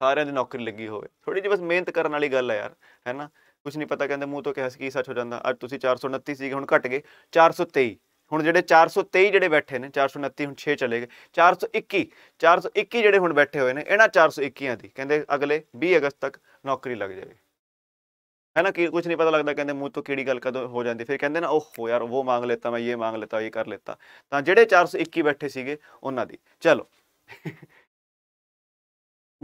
ਸਾਰਿਆਂ ਦੀ ਨੌਕਰੀ ਲੱਗੀ ਹੋਵੇ ਥੋੜੀ ਜਿਹੀ ਬਸ ਮਿਹਨਤ ਕਰਨ ਵਾਲੀ ਗੱਲ ਹੈ ਯਾਰ ਹੈਨਾ ਕੁਝ ਨਹੀਂ ਪਤਾ ਕਹਿੰਦੇ ਮੂੰਹ ਤੋਂ ਕਿਹਾ ਸੀ ਕੀ ਸੱਚ ਹੋ ਜਾਂਦਾ ਅੱਜ ਤੁਸੀਂ 429 ਸੀਗੇ ਹੁਣ ਘਟ ਗਏ 423 ਹੁਣ ਜਿਹੜੇ 423 ਜਿਹੜੇ ਬੈਠੇ ਨੇ 429 ਹੁਣ 6 ਚਲੇ ਗਏ 421 421 ਜਿਹੜੇ ਹੁਣ ਬੈਠੇ ਹੋਏ ਨੇ ਇਹਨਾਂ 421ਾਂ ਦੀ ਕਹਿੰਦੇ ਅਗਲੇ 20 ਅਗਸਤ ਤੱਕ ਨੌਕਰੀ ਲੱਗ ਜਾਵੇ ਹੈ ਨਾ ਕਿ ਕੁਝ ਨਹੀਂ ਪਤਾ ਲੱਗਦਾ ਕਹਿੰਦੇ ਮੂੰਹ ਤੋਂ ਕਿਹੜੀ ਗੱਲ ਕਦੋਂ ਹੋ ਜਾਂਦੀ ਫਿਰ ਕਹਿੰਦੇ ਨਾ ਓਹ ਯਾਰ ਉਹ ਮੰਗ ਲੈਤਾ ਮੈਂ ਇਹ ਮੰਗ ਲੈਤਾ ਇਹ ਕਰ ਲੈਤਾ ਤਾਂ ਜਿਹੜੇ 421 ਬੈਠੇ ਸੀਗੇ ਉਹਨਾਂ ਦੀ ਚਲੋ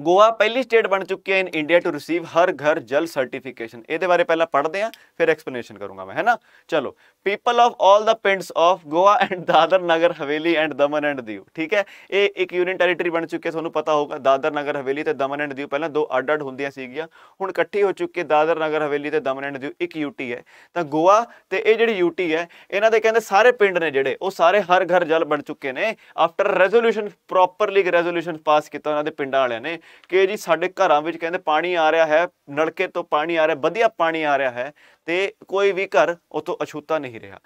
ਗੋਆ ਪਹਿਲੀ ਸਟੇਟ ਬਣ ਚੁੱਕੀ ਹੈ in India to receive Har Ghar Jal certification ਇਹਦੇ ਬਾਰੇ ਪਹਿਲਾਂ ਪੜ੍ਹਦੇ ਆ ਫਿਰ ਐਕਸਪਲੇਨੇਸ਼ਨ ਕਰੂੰਗਾ ਮੈਂ ਹੈਨਾ ਚਲੋ ਪੀਪਲ ਆਫ ਆਲ ਦਾ ਪਿੰਡਸ of Goa and Dadra Nagar Haveli and Daman and ਦਿਉ ਠੀਕ ਹੈ ਇਹ ਇੱਕ ਯੂਨੀਅਨ ਟੈਰੀਟਰੀ ਬਣ ਚੁੱਕੀ ਹੈ ਤੁਹਾਨੂੰ ਪਤਾ ਹੋਊਗਾ ਦਾਦਰ ਨਗਰ ਹਵੇਲੀ ਤੇ ਦਮਨ ਐਂਡ ਦਿਉ ਪਹਿਲਾਂ ਦੋ ਅੱਡ ਅੱਡ ਹੁੰਦੀਆਂ ਸੀਗੀਆਂ ਹੁਣ ਇਕੱਠੀ ਹੋ ਚੁੱਕੀ ਹੈ ਦਾਦਰ ਨਗਰ ਹਵੇਲੀ ਤੇ ਦਮਨ ਐਂਡ ਦਿਉ ਇੱਕ ਯੂਟੀ ਹੈ ਤਾਂ ਗੋਆ ਤੇ ਇਹ ਜਿਹੜੀ ਯੂਟੀ ਹੈ ਇਹਨਾਂ ਦੇ ਕਹਿੰਦੇ ਸਾਰੇ ਪਿੰਡ ਨੇ ਜਿਹੜੇ ਉਹ ਸਾਰੇ ਹਰ ਘਰ ਜਲ ਬਣ ਚੁੱਕੇ ਨੇ after resolution properly resolution pass ਕੀਤਾ ਉਹਨਾਂ ਦੇ ਪਿੰਡਾਂ ਵਾਲਿਆਂ ਨੇ ਕਿ ਜੀ ਸਾਡੇ ਘਰਾਂ ਵਿੱਚ ਕਹਿੰਦੇ ਪਾਣੀ ਆ ਰਿਹਾ ਹੈ ਨਲਕੇ ਤੋਂ ਪਾਣੀ ਆ ਰਿਹਾ ਵਧੀਆ ਪਾਣੀ ਆ ਰਿਹਾ ਹੈ ਤੇ ਕੋਈ ਵੀ ਘਰ ਉਤੋਂ ਅਛੂਤਾ ਨਹੀਂ ਰਿਹਾ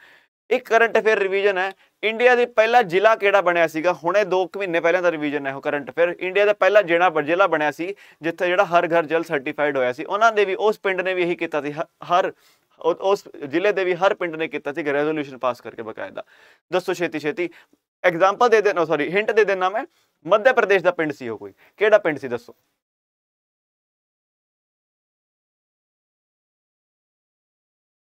ਇੱਕ ਕਰੰਟ ਅਫੇਅਰ ਰਿਵੀਜ਼ਨ ਹੈ ਇੰਡੀਆ ਦੇ ਪਹਿਲਾ ਜ਼ਿਲ੍ਹਾ ਕਿਹੜਾ ਬਣਿਆ ਸੀਗਾ ਹੁਣੇ 2 ਮਹੀਨੇ ਪਹਿਲਾਂ ਦਾ ਰਿਵੀਜ਼ਨ ਹੈ ਉਹ ਕਰੰਟ ਅਫੇਅਰ ਇੰਡੀਆ ਦਾ ਪਹਿਲਾ ਜਿਹੜਾ ਜ਼ਿਲ੍ਹਾ ਬਣਿਆ ਸੀ ਜਿੱਥੇ ਜਿਹੜਾ ਹਰ ਘਰ ਜਲ ਸਰਟੀਫਾਈਡ ਹੋਇਆ ਸੀ ਉਹਨਾਂ ਦੇ ਵੀ ਉਸ ਪਿੰਡ ਨੇ ਵੀ ਇਹੀ ਕੀਤਾ ਸੀ ਹਰ ਉਸ ਜ਼ਿਲ੍ਹੇ ਦੇ ਵੀ ਹਰ ਪਿੰਡ ਨੇ ਕੀਤਾ ਸੀ ਰੈਜ਼ੋਲੂਸ਼ਨ ਪਾਸ ਕਰਕੇ ਬਕਾਇਦਾ ਦੱਸੋ ਛੇਤੀ ਛੇਤੀ ਐਗਜ਼ਾਮਪਲ ਦੇ ਦੇਣਾ ਸੌਰੀ ਹਿੰਟ ਦੇ ਦੇਣਾ ਮੈਂ ਮੱਧ ਪ੍ਰਦੇਸ਼ ਦਾ ਪਿੰਡ ਸੀ ਉਹ ਕੋਈ ਕਿਹੜਾ ਪਿੰਡ ਸੀ ਦੱਸੋ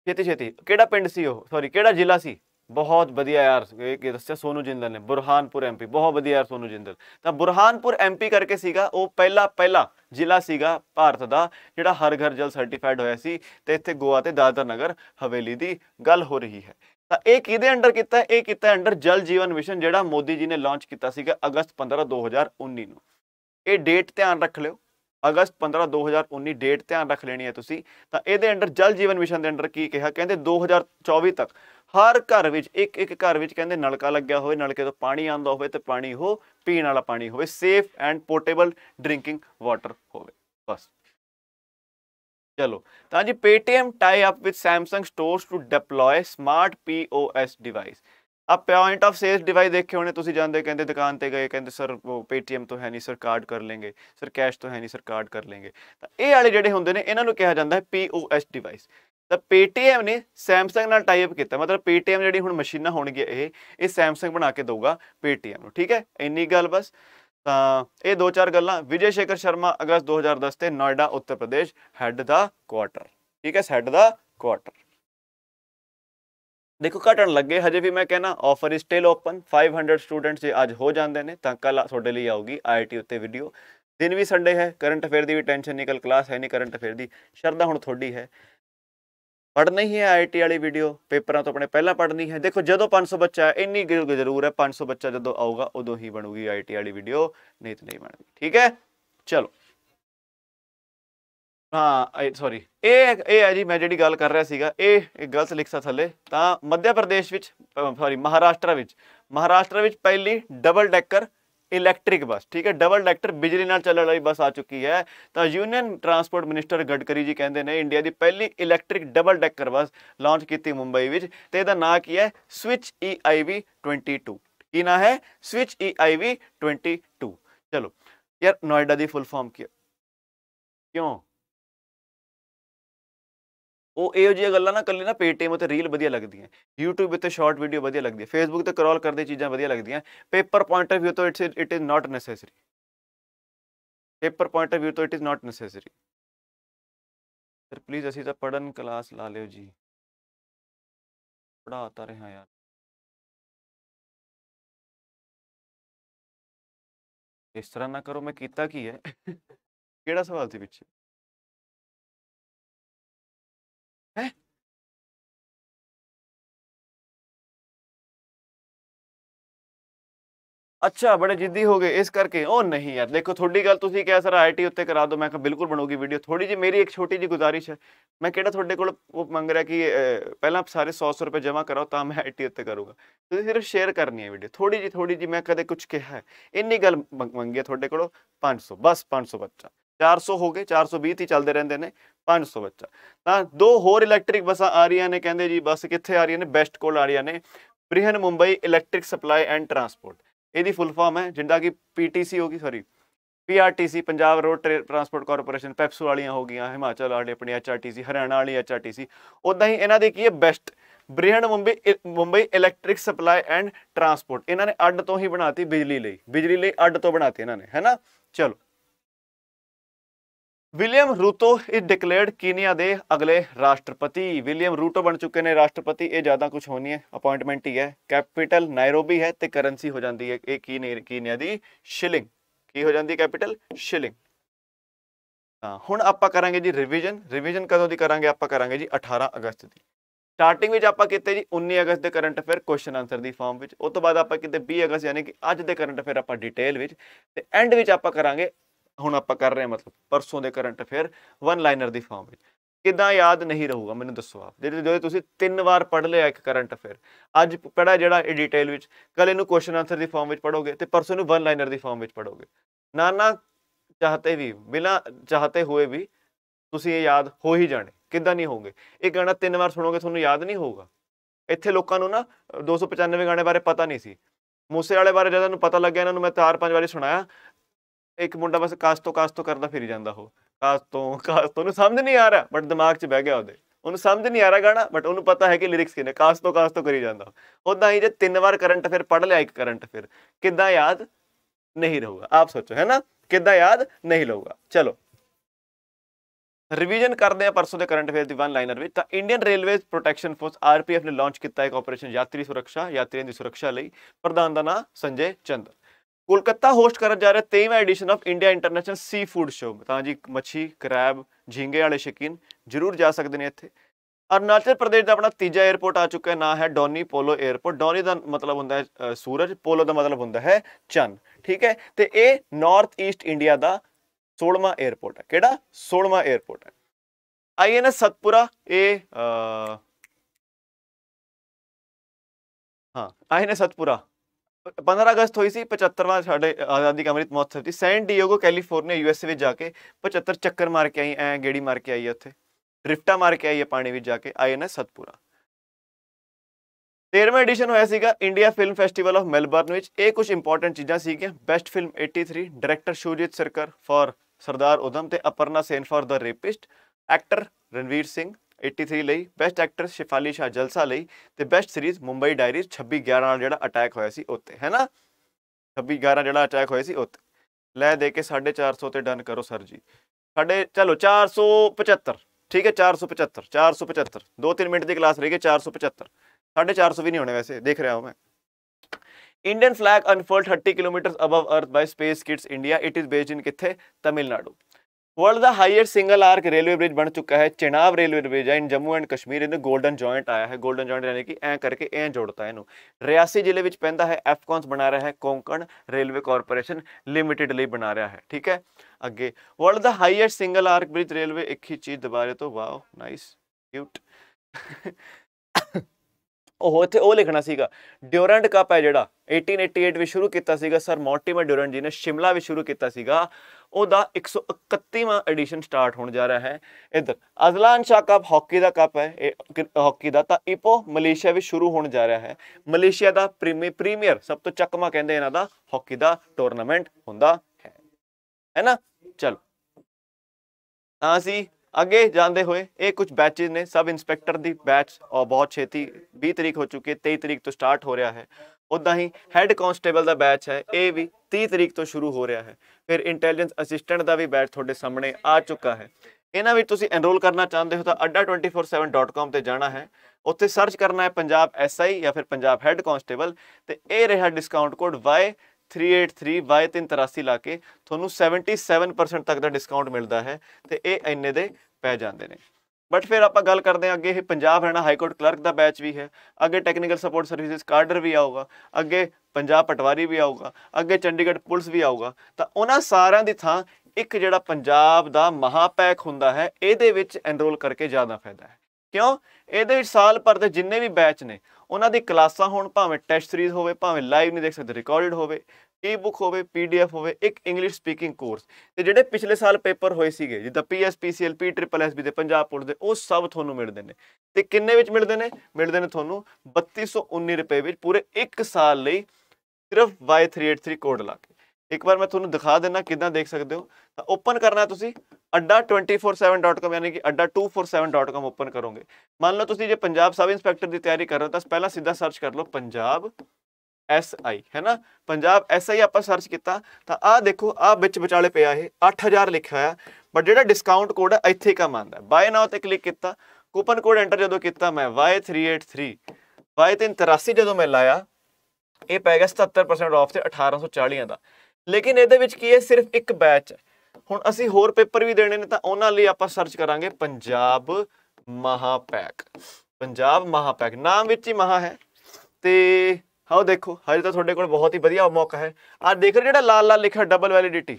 ਛੇਤੀ ਛੇਤੀ ਕਿਹੜਾ ਪਿੰਡ ਸੀ ਉਹ ਸੌਰੀ ਕਿਹੜਾ ਜ਼ਿਲ੍ਹਾ ਸੀ ਬਹੁਤ ਵਧੀਆ ਯਾਰ ਇਹ ਦੱਸਿਆ ਸੋਨੂ ਜਿੰਦਲ ਨੇ ਬੁਰਹਾਨਪੁਰ ਐਮਪੀ ਬਹੁਤ ਵਧੀਆ ਯਾਰ ਸੋਨੂ ਜਿੰਦਲ ਤਾਂ ਬੁਰਹਾਨਪੁਰ ਐਮਪੀ ਕਰਕੇ ਸੀਗਾ ਉਹ ਪਹਿਲਾ ਪਹਿਲਾ ਜ਼ਿਲ੍ਹਾ ਸੀਗਾ ਭਾਰਤ ਦਾ ਜਿਹੜਾ ਹਰ ਘਰ ਜਲ ਸਰਟੀਫਾਈਡ ਹੋਇਆ ਸੀ ਤੇ ਇੱਥੇ ਗੋਆ ਤੇ ਦਾਦਰ ਨਗਰ ਹਵੇਲੀ ਦੀ ਗੱਲ ਹੋ ਰਹੀ ਹੈ ਤਾਂ ਇਹ ਕਿਹਦੇ ਅੰਡਰ ਕੀਤਾ ਇਹ ਕੀਤਾ ਅੰਡਰ ਜਲ ਜੀਵਨ ਮਿਸ਼ਨ ਜਿਹੜਾ ਮੋਦੀ ਜੀ ਨੇ ਲਾਂਚ ਕੀਤਾ ਸੀਗਾ ਅਗਸਤ 15 2019 ਨੂੰ ਇਹ ਡੇਟ ਧਿਆਨ ਰੱਖ ਲਿਓ ਅਗਸਤ 15 2019 ਡੇਟ ਧਿਆਨ ਰੱਖ ਲੈਣੀ ਹੈ ਤੁਸੀਂ ਤਾਂ ਇਹਦੇ ਅੰਡਰ ਜਲ ਜੀਵਨ ਮਿਸ਼ਨ ਦੇ ਅੰਡਰ ਕੀ ਕਿਹਾ ਕਹਿੰਦੇ 2024 ਤੱਕ ਹਰ ਘਰ ਵਿੱਚ ਇੱਕ ਇੱਕ ਘਰ ਵਿੱਚ ਕਹਿੰਦੇ ਨਲਕਾ ਲੱਗਿਆ ਹੋਵੇ ਨਲਕੇ ਤੋਂ ਪਾਣੀ ਆਉਂਦਾ ਹੋਵੇ ਤੇ ਪਾਣੀ ਉਹ ਪੀਣ ਵਾਲਾ ਪਾਣੀ ਹੋਵੇ safe and portable drinking water ਹੋਵੇ ਬਸ ਚਲੋ ਤਾਂ ਜੀ Paytm tie up with Samsung stores to deploy smart POS device ਆ ਪੁਆਇੰਟ ਆਫ ਸੇਲਸ ਡਿਵਾਈਸ ਦੇਖੇ ਹੋਣੇ ਤੁਸੀਂ ਜਾਂਦੇ ਕਹਿੰਦੇ ਦੁਕਾਨ ਤੇ ਗਏ ਕਹਿੰਦੇ ਸਰ ਉਹ Paytm ਤੋਂ ਹੈ ਨਹੀਂ ਸਰ ਕਾਰਡ ਕਰ ਲੇਂਗੇ ਸਰ ਕੈਸ਼ ਤੋਂ ਹੈ ਨਹੀਂ ਸਰ ਕਾਰਡ ਕਰ ਲੇਂਗੇ ਤਾਂ ਇਹ ਵਾਲੇ ਜਿਹੜੇ ਹੁੰਦੇ ਨੇ ਇਹਨਾਂ ਨੂੰ ਕਿਹਾ ਜਾਂਦਾ ਹੈ POS ਡਿਵਾਈਸ ਤਾਂ Paytm ਨੇ Samsung ਨਾਲ ਟਾਈ ਅਪ ਕੀਤਾ ਮਤਲਬ Paytm ਜਿਹੜੀ ਹੁਣ ਮਸ਼ੀਨਾਂ ਹੋਣਗੀਆਂ ਇਹ ਇਹ Samsung ਬਣਾ ਕੇ ਦੇਊਗਾ Paytm ਨੂੰ ਠੀਕ ਹੈ ਇੰਨੀ ਗੱਲ ਬਸ ਤਾਂ ਇਹ ਦੋ ਚਾਰ ਗੱਲਾਂ ਵਿਜੇ ਸ਼ੇਖਰ ਸ਼ਰਮਾ ਅਗਸਤ 2010 ਤੇ ਨੋਇਡਾ ਉੱਤਰ ਪ੍ਰਦੇਸ਼ ਹੈੱਡ ਦਾ ਕੁਆਟਰ ਠੀਕ ਹੈ ਹੈੱਡ ਦਾ ਕੁਆਟਰ ਦੇਖੋ ਘਟਣ ਲੱਗੇ ਹਜੇ ਵੀ ਮੈਂ ਕਹਿਣਾ ਆਫਰ ਇਸ ਸਟਿਲ ਓਪਨ 500 ਸਟੂਡੈਂਟਸ ਜੇ ਅੱਜ ਹੋ ਜਾਂਦੇ ਨੇ ਤਾਂ ਕੱਲ ਤੁਹਾਡੇ ਲਈ ਆਊਗੀ ਆਈਟੀ ਉੱਤੇ ਵੀਡੀਓ ਦਿਨ ਵੀ ਸੰਡੇ ਹੈ ਕਰੰਟ ਅਫੇਅਰ ਦੀ ਵੀ ਟੈਨਸ਼ਨ ਨਹੀਂ ਕੱਲ ਕਲਾਸ ਹੈ ਨਹੀਂ ਕਰੰਟ ਅਫੇਅਰ ਦੀ ਸ਼ਰਦਾ ਹੁਣ ਥੋੜੀ ਹੈ ਪੜ੍ਹਨੀ ਹੀ ਹੈ ਆਈਟੀ ਵਾਲੀ ਵੀਡੀਓ ਪੇਪਰਾਂ ਤੋਂ ਆਪਣੇ ਪਹਿਲਾਂ ਪੜ੍ਹਨੀ ਹੈ ਦੇਖੋ ਜਦੋਂ 500 ਬੱਚਾ ਇੰਨੀ ਗੱਲ ਜ਼ਰੂਰ ਹੈ 500 ਬੱਚਾ ਜਦੋਂ ਆਊਗਾ ਉਦੋਂ ਹੀ ਬਣੂਗੀ ਆਈਟੀ ਵਾਲੀ ਵੀਡੀਓ ਨਹੀਂ ਤਾਂ ਨਹੀਂ ਬਣਦੀ ਠੀਕ ਹੈ ਚਲੋ ਹਾਂ ਸੌਰੀ ਇਹ ਇਹ ਹੈ ਜੀ ਮੈਂ ਜਿਹੜੀ ਗੱਲ ਕਰ ਰਿਹਾ ਸੀਗਾ ਇਹ ਗਲਤ ਲਿਖਿਆ ਥੱਲੇ ਤਾਂ ਮੱਧ ਪ੍ਰਦੇਸ਼ ਵਿੱਚ ਸੌਰੀ ਮਹਾਰਾਸ਼ਟਰ ਵਿੱਚ ਮਹਾਰਾਸ਼ਟਰ ਵਿੱਚ ਪਹਿਲੀ ਡਬਲ ਡੈਕਰ ਇਲੈਕਟ੍ਰਿਕ ਬੱਸ ਠੀਕ ਹੈ ਡਬਲ ਡੈਕਟਰ ਬਿਜਲੀ ਨਾਲ ਚੱਲਣ ਵਾਲੀ ਬੱਸ ਆ ਚੁੱਕੀ ਹੈ ਤਾਂ ਯੂਨੀਅਨ ਟਰਾਂਸਪੋਰਟ ਮਿਨਿਸਟਰ ਗਡਕਰੀ ਜੀ ਕਹਿੰਦੇ ਨੇ ਇੰਡੀਆ ਦੀ ਪਹਿਲੀ electric double decker bus launch ਕੀਤੀ ਮੁੰਬਈ ਵਿੱਚ ਤੇ ਇਹਦਾ ਨਾਂ ਕੀ ਹੈ ਸਵਿਚ ਈਆਈਵੀ 22 ਕੀ ਨਾਂ ਹੈ ਸਵਿਚ ਈਆਈਵੀ 22 ਚਲੋ ਯਾਰ ਨੋਇਡਾ ਦੀ ਫੁੱਲ ਫਾਰਮ ਕੀ ਹੈ ਕਿਉਂ ਉਹ ਇਹੋ ਜਿਹੀਆਂ ਗੱਲਾਂ ਨਾ ਕੱਲੇ ਨਾ ਪੇਟੀਐਮ ਉੱਤੇ ਰੀਲ ਵਧੀਆ ਲੱਗਦੀਆਂ YouTube ਉੱਤੇ ਸ਼ਾਰਟ ਵੀਡੀਓ ਵਧੀਆ ਲੱਗਦੀ ਹੈ Facebook ਤੇ ਕਰੋਲ ਕਰਦੇ ਚੀਜ਼ਾਂ ਵਧੀਆ ਲੱਗਦੀਆਂ ਪੇਪਰ ਪੁਆਇੰਟ ਆਫ View ਤੋਂ it's it is not necessary paper point of View ਤੋਂ it is not necessary sir please ਅਸੀਂ ਤਾਂ ਪੜਨ ਕਲਾਸ ਲਾ ਲਿਓ ਜੀ ਪੜਾਤਾ ਰਿਹਾ ਯਾਰ ਇਸ ਤਰ੍ਹਾਂ ਨਾ ਕਰੋ ਮੈਂ ਕੀਤਾ ਕੀ ਹੈ ਕਿਹੜਾ ਸਵਾਲ ਸੀ ਪਿੱਛੇ ਅੱਛਾ ਬੜੇ ਜਿੱਦੀ ਹੋ ਗਏ ਇਸ ਕਰਕੇ ਉਹ ਨਹੀਂ ਯਾਰ ਦੇਖੋ ਤੁਹਾਡੀ ਗੱਲ ਤੁਸੀਂ ਕਿਹਾ ਸਰ ਆਈਟੀ ਉੱਤੇ ਕਰਾ ਦਿਓ ਮੈਂ ਕਿਹਾ ਬਿਲਕੁਲ ਬਣੂਗੀ ਵੀਡੀਓ ਥੋੜੀ ਜੀ ਮੇਰੀ ਇੱਕ ਛੋਟੀ ਜੀ ਗੁਜ਼ਾਰਿਸ਼ ਹੈ ਮੈਂ ਕਿਹੜਾ ਤੁਹਾਡੇ ਕੋਲ ਉਹ ਮੰਗ ਰਿਹਾ ਕਿ ਪਹਿਲਾਂ ਸਾਰੇ 100 ਰੁਪਏ ਜਮਾ ਕਰਾਓ ਤਾਂ ਮੈਂ ਆਈਟੀ ਉੱਤੇ ਕਰੂੰਗਾ ਤੁਸੀਂ ਸਿਰਫ ਸ਼ੇਅਰ ਕਰਨੀ ਹੈ ਵੀਡੀਓ ਥੋੜੀ ਜੀ ਥੋੜੀ ਜੀ ਮੈਂ ਕਦੇ ਕੁਝ ਕਿਹਾ ਇੰਨੀ ਗੱਲ ਮੰਗੀ ਤੁਹਾਡੇ ਕੋਲ 500 ਬਸ 500 ਬੱਚਾ 400 ਹੋ ਗਏ 420 ਹੀ ਚੱਲਦੇ ਰਹਿੰਦੇ ਨੇ 500 ਬੱਚਾ ਤਾਂ ਦੋ ਹੋਰ ਇਲੈਕਟ੍ਰਿਕ ਬੱਸਾਂ ਆ ਰਹੀਆਂ ਨੇ ਕਹਿੰਦੇ ਜੀ ਬੱਸ ਕਿੱਥੇ ਆ ਰਹੀਆਂ ਨੇ ਬੈਸਟ ਕੋਲ ਆ ਰਹੀਆਂ ਨੇ Brihanmumbai electric supply and transport ਇਹਦੀ ਫੁੱਲ ਫਾਰਮ ਹੈ ਜਿੰਦਾ ਕਿ ਪੀਟੀਸੀ ਗਈ sorry PRTC Punjab road transport corporation PEPSU ਵਾਲੀਆਂ ਹੋ ਗਈਆਂ ਹਿਮਾਚਲ ਵਾਲੇ ਆਪਣੀ ਐਚਆਰਟੀਸੀ ਹਰਿਆਣਾ ਵਾਲੀ ਐਚਆਰਟੀਸੀ ਉਦਾਂ ਹੀ ਇਹਨਾਂ ਦੇ ਕੀ ਹੈ BEST Brihanmumbai Mumbai electric supply and transport ਇਹਨਾਂ ਨੇ ਅੱਡ ਤੋਂ ਹੀ ਬਣਾਤੀ ਬਿਜਲੀ ਲਈ ਬਿਜਲੀ ਲਈ ਅੱਡ ਤੋਂ ਬਣਾਤੀ ਇਹਨਾਂ ਨੇ ਹੈਨਾ ਚਲੋ ਵਿਲੀਅਮ ਰੂਟੋ ਇਸ ਡਿਕਲੇਅਰਡ ਕੀਨੀਆ ਦੇ ਅਗਲੇ ਰਾਸ਼ਟਰਪਤੀ ਵਿਲੀਅਮ ਰੂਟੋ ਬਣ ਚੁੱਕੇ ਨੇ ਰਾਸ਼ਟਰਪਤੀ ਇਹ ਜ਼ਿਆਦਾ ਕੁਝ ਹੋਣੀ ਹੈ ਅਪਾਇੰਟਮੈਂਟ ਹੀ ਹੈ ਕੈਪੀਟਲ ਨਾਇਰੋਬੀ ਹੈ ਤੇ ਕਰੰਸੀ ਹੋ ਜਾਂਦੀ ਹੈ ਇਹ ਕੀ ਕੀਨੀਆ ਦੀ ਸ਼ਿਲਿੰਗ ਕੀ ਹੋ ਜਾਂਦੀ ਹੈ ਕੈਪੀਟਲ ਸ਼ਿਲਿੰਗ ਹੁਣ ਆਪਾਂ ਕਰਾਂਗੇ ਜੀ ਰਿਵੀਜ਼ਨ ਰਿਵੀਜ਼ਨ ਕਦੋਂ ਦੀ ਕਰਾਂਗੇ ਆਪਾਂ ਕਰਾਂਗੇ ਜੀ 18 ਅਗਸਤ ਦੀ ਸਟਾਰਟਿੰਗ ਵਿੱਚ ਆਪਾਂ ਕੀਤੇ ਜੀ 19 ਅਗਸਤ ਦੇ ਕਰੰਟ ਅਫੇਅਰ ਕੁਐਸਚਨ ਆਨਸਰ ਦੀ ਫਾਰਮ ਵਿੱਚ ਉਸ ਤੋਂ ਬਾਅਦ ਆਪਾਂ ਕੀਤੇ 20 ਅਗਸਤ ਯਾਨੀ ਕਿ ਅੱਜ ਦੇ ਕਰੰਟ ਅਫੇਅਰ ਆਪਾਂ ਡਿਟੇਲ ਵਿੱਚ ਤੇ ਐਂਡ ਵਿੱਚ ਆਪਾਂ ਕਰਾਂਗੇ ਹੁਣ ਆਪਾਂ ਕਰ ਰਹੇ ਹਾਂ ਮਤਲਬ ਪਰਸੋਂ ਦੇ ਕਰੰਟ ਅਫੇਅਰ ਵਨ ਲਾਈਨਰ ਦੀ ਫਾਰਮ ਵਿੱਚ ਕਿਦਾਂ ਯਾਦ ਨਹੀਂ ਰਹੂਗਾ ਮੈਨੂੰ ਦੱਸੋ ਆਪ ਜਿਹੜੇ ਜੇ ਤੁਸੀਂ ਤਿੰਨ ਵਾਰ ਪੜ ਲਿਆ ਇੱਕ ਕਰੰਟ ਅਫੇਅਰ ਅੱਜ ਪੜਾ ਜਿਹੜਾ ਇਹ ਡਿਟੇਲ ਵਿੱਚ ਕੱਲ ਇਹਨੂੰ ਕੁਐਸਚਨ ਆਨਸਰ ਦੀ ਫਾਰਮ ਵਿੱਚ ਪੜੋਗੇ ਤੇ ਪਰਸੋਂ ਨੂੰ ਵਨ ਲਾਈਨਰ ਦੀ ਫਾਰਮ ਵਿੱਚ ਪੜੋਗੇ ਨਾ ਨਾ ਚਾਹਤੇ ਵੀ ਬਿਨਾ ਚਾਹਤੇ ਹੋਏ ਵੀ ਤੁਸੀਂ ਇਹ ਯਾਦ ਹੋ ਹੀ ਜਾਣੇ ਕਿਦਾਂ ਨਹੀਂ ਹੋਗੇ ਇਹ ਗਾਣਾ ਤਿੰਨ ਵਾਰ ਸੁਣੋਗੇ ਤੁਹਾਨੂੰ ਯਾਦ ਨਹੀਂ ਹੋਊਗਾ ਇੱਥੇ ਲੋਕਾਂ ਨੂੰ ਨਾ 295 ਗਾਣੇ ਬਾਰੇ ਪਤਾ ਨਹੀਂ ਸੀ ਮੂਸੇ ਵਾਲੇ ਬਾਰੇ ਜਦੋਂ ਨੂੰ ਪਤਾ ਲੱਗਿਆ ਇਹਨਾਂ ਨੂੰ ਮੈਂ 4-5 ਵਾਰੀ ਸੁਣਾਇਆ ਇੱਕ ਮੁੰਡਾ ਬਸ ਕਾਸ ਤੋਂ ਕਾਸ ਤੋਂ ਕਰਦਾ ਫਿਰੀ ਜਾਂਦਾ ਉਹ ਕਾਸ ਤੋਂ ਕਾਸ ਤੋਂ ਨੂੰ ਸਮਝ ਨਹੀਂ ਆ ਰਿਹਾ ਬਟ ਦਿਮਾਗ 'ਚ ਬਹਿ ਗਿਆ ਉਹਦੇ ਉਹਨੂੰ ਸਮਝ ਨਹੀਂ ਆ ਰਿਹਾ ਗਾਣਾ ਬਟ ਉਹਨੂੰ ਪਤਾ ਹੈ ਕਿ ਲਿਰਿਕਸ ਕਿਨੇ ਕਾਸ ਤੋਂ ਕਾਸ ਤੋਂ ਕਰੀ ਜਾਂਦਾ ਉਦਾਂ ਹੀ ਜੇ ਤਿੰਨ ਵਾਰ ਕਰੰਟ ਫਿਰ ਪੜ ਲਿਆ ਇੱਕ ਕਰੰਟ ਫਿਰ ਕਿੱਦਾਂ ਯਾਦ ਨਹੀਂ ਰਹੂਗਾ ਆਪ ਸੋਚੋ ਹੈ ਨਾ ਕਿੱਦਾਂ ਯਾਦ ਨਹੀਂ ਲਊਗਾ ਚਲੋ ਰਿਵੀਜ਼ਨ ਕਰਦੇ ਆ ਪਰਸੋਂ ਦੇ ਕਰੰਟ ਅਫੇਅਰ ਦੀ ਵਨ ਲਾਈਨਰ ਵਿੱਚ ਤਾਂ Indian railways protection force RPF ਨੇ ਲਾਂਚ ਕੀਤਾ ਇੱਕ ਆਪਰੇਸ਼ਨ ਯਾਤਰੀ ਸੁਰੱਖਿਆ ਯਾਤਰੀਆਂ ਦੀ ਸੁਰੱਖਿਆ ਲਈ ਪ੍ਰਧਾਨ ਦਾ ਨਾਮ ਸੰਜੇ ਚੰਦਰ ਕੋਲਕਾਤਾ ਹੋਸਟ ਕਰਨ ਜਾ ਰਿਹਾ 23ਵਾਂ edition of India international sea food show ਤਾਂ ਜੀ ਮੱਛੀ ਕਰੈਬ ਝੀਂਗੇ ਵਾਲੇ ਸ਼ਕੀਨ ਜ਼ਰੂਰ ਜਾ ਸਕਦੇ ਨੇ ਇੱਥੇ ਅਰਨਾਚਲ ਪ੍ਰਦੇਸ਼ ਦਾ ਆਪਣਾ ਤੀਜਾ 에ਅਰਪੋਰਟ ਆ ਚੁੱਕਾ ਹੈ ਨਾਂ ਹੈ ਡੋਨੀ ਪੋਲੋ 에ਅਰਪੋਰਟ ਡੋਨੀ ਦਾ ਮਤਲਬ ਹੁੰਦਾ ਹੈ ਸੂਰਜ ਪੋਲੋ ਦਾ ਮਤਲਬ ਹੁੰਦਾ ਹੈ ਚੰਨ ਠੀਕ ਹੈ ਤੇ ਇਹ ਨਾਰਥ ਈਸਟ ਇੰਡੀਆ ਦਾ 16ਵਾਂ 에ਅਰਪੋਰਟ ਹੈ ਕਿਹੜਾ 16ਵਾਂ 에ਅਰਪੋਰਟ ਹੈ ਆਈਐਨਐਸ ਸਤਪੁਰਾ ਇਹ ਹਾਂ ਆਈਐਨਐਸ ਸਤਪੁਰਾ 15 ਅਗਸਤ ਹੋਈ ਸੀ 75ਵਾਂ ਸਾਡੇ ਆਜ਼ਾਦੀ ਕਾ ਅੰਮ੍ਰਿਤ ਮਹੋਤਸਵ ਸੀ ਸੈਨ ਡੀਏਗੋ ਕੈਲੀਫੋਰਨੀਆ ਯੂਐਸਏ ਵਿੱਚ ਜਾ ਕੇ 75 ਚੱਕਰ ਮਾਰ ਕੇ ਆਈ ਐ ਗੇੜੀ ਮਾਰ ਕੇ ਆਈ ਉੱਥੇ ਰਿਫਟਾ ਮਾਰ ਕੇ ਆਈ ਐ ਪਾਣੀ ਵਿੱਚ ਜਾ ਕੇ ਆਈ ਐਨਐਸ ਸਤਪੁਰਾ 13ਵਾਂ ਐਡੀਸ਼ਨ ਹੋਇਆ ਸੀਗਾ India film festival of Melbourne ਵਿੱਚ ਇਹ ਕੁਝ ਇੰਪੋਰਟੈਂਟ ਚੀਜ਼ਾਂ ਸੀਗੀਆਂ best film 83 director Shoojit Sircar for Sardar Udham ਤੇ Aparna Sen for the rapist actor Ranveer Singh 83 ਲਈ ਬੈਸਟ ਐਕਟਰਸ ਸ਼ਿਫਾਲੀ ਸ਼ਾ ਜਲਸਾ ਲਈ ਤੇ ਬੈਸਟ ਸੀਰੀਜ਼ ਮੁੰਬਈ ਡਾਇਰੀ 26 11 ਨਾਲ ਜਿਹੜਾ ਅਟੈਕ ਹੋਇਆ ਸੀ ਉੱਤੇ ਹੈਨਾ 26 11 ਜਿਹੜਾ ਅਟੈਕ ਹੋਇਆ ਸੀ ਉੱਤੇ ਲੈ ਦੇ ਕੇ 450 ਤੇ ਡਨ ਕਰੋ ਸਰ ਜੀ ਸਾਡੇ ਚਲੋ 475 ਠੀਕ ਹੈ 475 475 2-3 ਮਿੰਟ ਦੀ ਕਲਾਸ ਰਹਿ ਗਈ 475 450 ਵੀ ਨਹੀਂ ਹੋਣੇ ਵੈਸੇ ਦੇਖ ਰਿਹਾ ਹਾਂ ਮੈਂ Indian flag unfurled 30 kilometers above earth by Space Kids India. It is based in ਕਿੱਥੇ ਤਮਿਲਨਾਡੂ ਵਰਲਡ ਦਾ highest single arch railway bridge ਬਣ ਚੁੱਕਾ ਹੈ ਚਿਨਾਬ ਰੇਲਵੇ ਬ੍ਰਿਜ है Jammu and Kashmir Kashmir in golden joint आया है गोल्डन जॉइंट यानी कि ਐ ਕਰਕੇ ਐ ਜੋੜਦਾ ਹੈ ਇਹਨੂੰ ਰਿਆਸੀ ਜ਼ਿਲ੍ਹੇ ਵਿੱਚ ਪੈਂਦਾ ਹੈ ਐਫਕੌਨਸ ਬਣਾ ਰਿਹਾ ਹੈ ਕੋਂਕਣ ਰੇਲਵੇ ਕਾਰਪੋਰੇਸ਼ਨ ਲਿਮਿਟਿਡ ਲਈ ਬਣਾ ਰਿਹਾ ਹੈ ਠੀਕ ਹੈ ਅੱਗੇ ਵਰਲਡ ਦਾ highest single arch bridge railway ਇੱਕ ਹੀ ਚੀਜ਼ ਦੁਬਾਰੇ ਤੋਂ ਵਾਓ ਨਾਈਸ ਕਿਊਟ ਉਹ ਇੱਥੇ ਉਹ ਲਿਖਣਾ ਸੀਗਾ ਡਿਊਰੈਂਟ ਕੱਪ ਹੈ ਜਿਹੜਾ 1888 ਵਿੱਚ ਸ਼ੁਰੂ ਕੀਤਾ ਸੀਗਾ ਸਰ ਮੌਂਟੀਮਰ ਡਿਊਰੈਂਟ ਜੀ ਨੇ ਸ਼ਿਮਲਾ ਵਿੱਚ ਸ਼ੁਰੂ ਕੀਤਾ ਸੀਗਾ ਉਹਦਾ 131ਵਾਂ ਐਡੀਸ਼ਨ ਸਟਾਰਟ ਹੋਣ ਜਾ ਰਿਹਾ ਹੈ ਇਧਰ ਅਜ਼ਲਾਨ ਸ਼ਾਹ ਕੱਪ ਹਾਕੀ ਦਾ ਕੱਪ ਹੈ ਇਹ ਹਾਕੀ ਦਾ ਤਾਂ ਇਪੋ ਮਲੇਸ਼ੀਆ ਵਿੱਚ ਸ਼ੁਰੂ ਹੋਣ ਜਾ ਰਿਹਾ ਹੈ ਮਲੇਸ਼ੀਆ ਦਾ ਪ੍ਰੀਮੀਅਰ ਸਭ ਤੋਂ ਚੱਕਮਾ ਕਹਿੰਦੇ ਇਹਨਾਂ ਦਾ ਹਾਕੀ ਦਾ ਟੂਰਨਾਮੈਂਟ ਹੁੰਦਾ ਹੈ ਹੈਨਾ ਚਲੋ ਅਸੀਂ ਅੱਗੇ ਜਾਂਦੇ ਹੋਏ ਇਹ ਕੁਝ ਬੈਚਸ ਨੇ ਸਬ ਇਨਸਪੈਕਟਰ ਦੀ ਬੈਚ ਔਰ ਬਹੁਤ ਛੇਤੀ 20 ਤਰੀਕ ਹੋ ਚੁੱਕੀ ਹੈ 23 ਤਰੀਕ ਤੋਂ ਸਟਾਰਟ ਹੋ ਰਿਹਾ ਹੈ ਉਦਾਂ ਹੀ ਹੈੱਡ ਕਾਂਸਟੇਬਲ ਦਾ ਬੈਚ ਹੈ ਇਹ ਵੀ 30 ਤਰੀਕ ਤੋਂ ਸ਼ੁਰੂ ਹੋ ਰਿਹਾ ਹੈ ਫਿਰ ਇੰਟੈਲੀਜੈਂਸ ਅਸਿਸਟੈਂਟ ਦਾ ਵੀ ਬੈਚ ਤੁਹਾਡੇ ਸਾਹਮਣੇ ਆ ਚੁੱਕਾ ਹੈ ਇਹਨਾਂ ਵਿੱਚ ਤੁਸੀਂ ਐਨਰੋਲ ਕਰਨਾ ਚਾਹੁੰਦੇ ਹੋ ਤਾਂ adda247.com ਤੇ ਜਾਣਾ ਹੈ ਉੱਥੇ ਸਰਚ ਕਰਨਾ ਹੈ ਪੰਜਾਬ ਐਸਆਈ ਜਾਂ ਫਿਰ ਪੰਜਾਬ ਹੈੱਡ ਕਾਂਸਟੇਬਲ ਤੇ ਇਹ ਰਿਹਾ ਡਿਸਕਾਊਂਟ ਕੋਡ y383 ਲਾ ਕੇ ਤੁਹਾਨੂੰ 77% ਤੱਕ ਦਾ ਡਿਸਕਾਊਂਟ ਮਿਲਦਾ ਹੈ ਤੇ ਇਹ ਇੰਨੇ ਦੇ ਪੈ ਜਾਂਦੇ ਨੇ ਬਟ ਫਿਰ ਆਪਾਂ ਗੱਲ ਕਰਦੇ ਹਾਂ ਅੱਗੇ ਇਹ Punjab Haryana high court clerk ਦਾ ਬੈਚ ਵੀ ਹੈ ਅੱਗੇ ਟੈਕਨੀਕਲ ਸਪੋਰਟ ਸਰਵਿਸਿਜ਼ ਕਾਡਰ ਵੀ ਆਊਗਾ ਅੱਗੇ ਪੰਜਾਬ ਪਟਵਾਰੀ ਵੀ ਆਊਗਾ ਅੱਗੇ ਚੰਡੀਗੜ੍ਹ ਪੁਲਿਸ ਵੀ ਆਊਗਾ ਤਾਂ ਉਹਨਾਂ ਸਾਰਿਆਂ ਦੀ ਥਾਂ ਇੱਕ ਜਿਹੜਾ ਪੰਜਾਬ ਦਾ ਮਹਾਪੈਕ ਹੁੰਦਾ ਹੈ ਇਹਦੇ ਵਿੱਚ ਐਨਰੋਲ ਕਰਕੇ ਜ਼ਿਆਦਾ ਫਾਇਦਾ ਹੈ ਕਿਉਂ ਇਹਦੇ ਵਿੱਚ ਸਾਲ ਭਰ ਦੇ ਜਿੰਨੇ ਵੀ ਬੈਚ ਨੇ ਉਹਨਾਂ ਦੀ ਕਲਾਸਾਂ ਹੋਣ ਭਾਵੇਂ ਟੈਸਟ ਸੀਰੀਜ਼ ਹੋਵੇ ਭਾਵੇਂ ਲਾਈਵ ਨਹੀਂ ਦੇਖ ਸਕਦੇ ਰਿਕਾਰਡਡ ਹੋਵੇ ਈ-ਬੁੱਕ ਹੋਵੇ ਪੀਡੀਐਫ ਹੋਵੇ ਇੱਕ ਇੰਗਲਿਸ਼ ਸਪੀਕਿੰਗ ਕੋਰਸ ਤੇ ਜਿਹੜੇ ਪਿਛਲੇ ਸਾਲ ਪੇਪਰ ਹੋਏ ਸੀਗੇ ਜਿੱਦਾਂ ਪੀਐਸਪੀਸੀਐਲਪੀ ਪੀ ਟ੍ਰਿਪਲ ਐਸਬੀ ਦੇ ਪੰਜਾਬ ਪੁਲਿਸ ਦੇ ਉਹ ਸਭ ਤੁਹਾਨੂੰ ਮਿਲਦੇ ਨੇ ਤੇ ਕਿੰਨੇ ਵਿੱਚ ਮਿਲਦੇ ਨੇ ਮਿਲਦੇ ਨੇ ਤੁਹਾਨੂੰ 3219 ਰੁਪਏ ਵਿੱਚ ਪੂਰੇ 1 ਸਾਲ ਲਈ ਸਿਰਫ Y383 ਕੋਡ ਲਾ ਕੇ ਇੱਕ ਵਾਰ ਮੈਂ ਤੁਹਾਨੂੰ ਦਿਖਾ ਦੇਣਾ ਕਿਦਾਂ ਦੇਖ ਸਕਦੇ ਹੋ ਤਾਂ ਓਪਨ ਕਰਨਾ ਤੁਸੀਂ adda247.com ਯਾਨੀ ਕਿ adda247.com ਓਪਨ ਕਰੋਗੇ ਮੰਨ ਲਓ ਤੁਸੀਂ ਜੇ ਪੰਜਾਬ ਸਬ ਇੰਸਪੈਕਟਰ ਦੀ ਤਿਆਰੀ ਕਰ ਰਹੇ ਹੋ ਤਾਂ ਪਹਿਲਾਂ ਸਿੱਧਾ ਸਰਚ ਕਰ ਲਓ ਪੰਜਾਬ ਆਈ ਹੈ ਨਾ ਪੰਜਾਬ ਆਈ ਆਪਾਂ ਸਰਚ ਕੀਤਾ ਤਾਂ ਆਹ ਦੇਖੋ ਆਹ ਵਿੱਚ ਵਿਚਾਲੇ ਪਿਆ ਇਹ 8000 ਲਿਖਿਆ ਹੋਇਆ ਬਟ ਜਿਹੜਾ ਡਿਸਕਾਊਂਟ ਕੋਡ ਹੈ ਇੱਥੇ ਕੰਮ ਆਉਂਦਾ ਬਾਏ ਨਾਓ ਤੇ ਕਲਿੱਕ ਕੀਤਾ ਕੂਪਨ ਕੋਡ ਐਂਟਰ ਜਦੋਂ ਕੀਤਾ ਮੈਂ Y383 Y383 ਜਦੋਂ ਮੈਂ ਲਾਇਆ ਇਹ ਪੈ ਗਿਆ 77% ਆਫ ਤੇ 1840 ਦਾ ਲੇਕਿਨ ਇਹਦੇ ਵਿੱਚ ਕੀ ਹੈ ਸਿਰਫ ਇੱਕ ਬੈਚ ਹੁਣ ਅਸੀਂ ਹੋਰ ਪੇਪਰ ਵੀ ਦੇਣੇ ਨੇ ਤਾਂ ਉਹਨਾਂ ਲਈ ਆਪਾਂ ਸਰਚ ਕਰਾਂਗੇ ਪੰਜਾਬ ਮਹਾਪੈਕ ਪੰਜਾਬ ਮਹਾਪੈਕ ਨਾਮ ਵਿੱਚ ਹੀ ਮਹਾ ਹੈ ਤੇ ਹਾਓ ਦੇਖੋ ਹਜੇ ਤਾਂ ਤੁਹਾਡੇ ਕੋਲ ਬਹੁਤ ਹੀ ਵਧੀਆ ਮੌਕਾ ਹੈ ਆ ਦੇਖ ਰਹੇ ਜਿਹੜਾ ਲਾਲ ਲਾਲ ਲਿਖਿਆ ਡਬਲ ਵੈਲਿਡਿਟੀ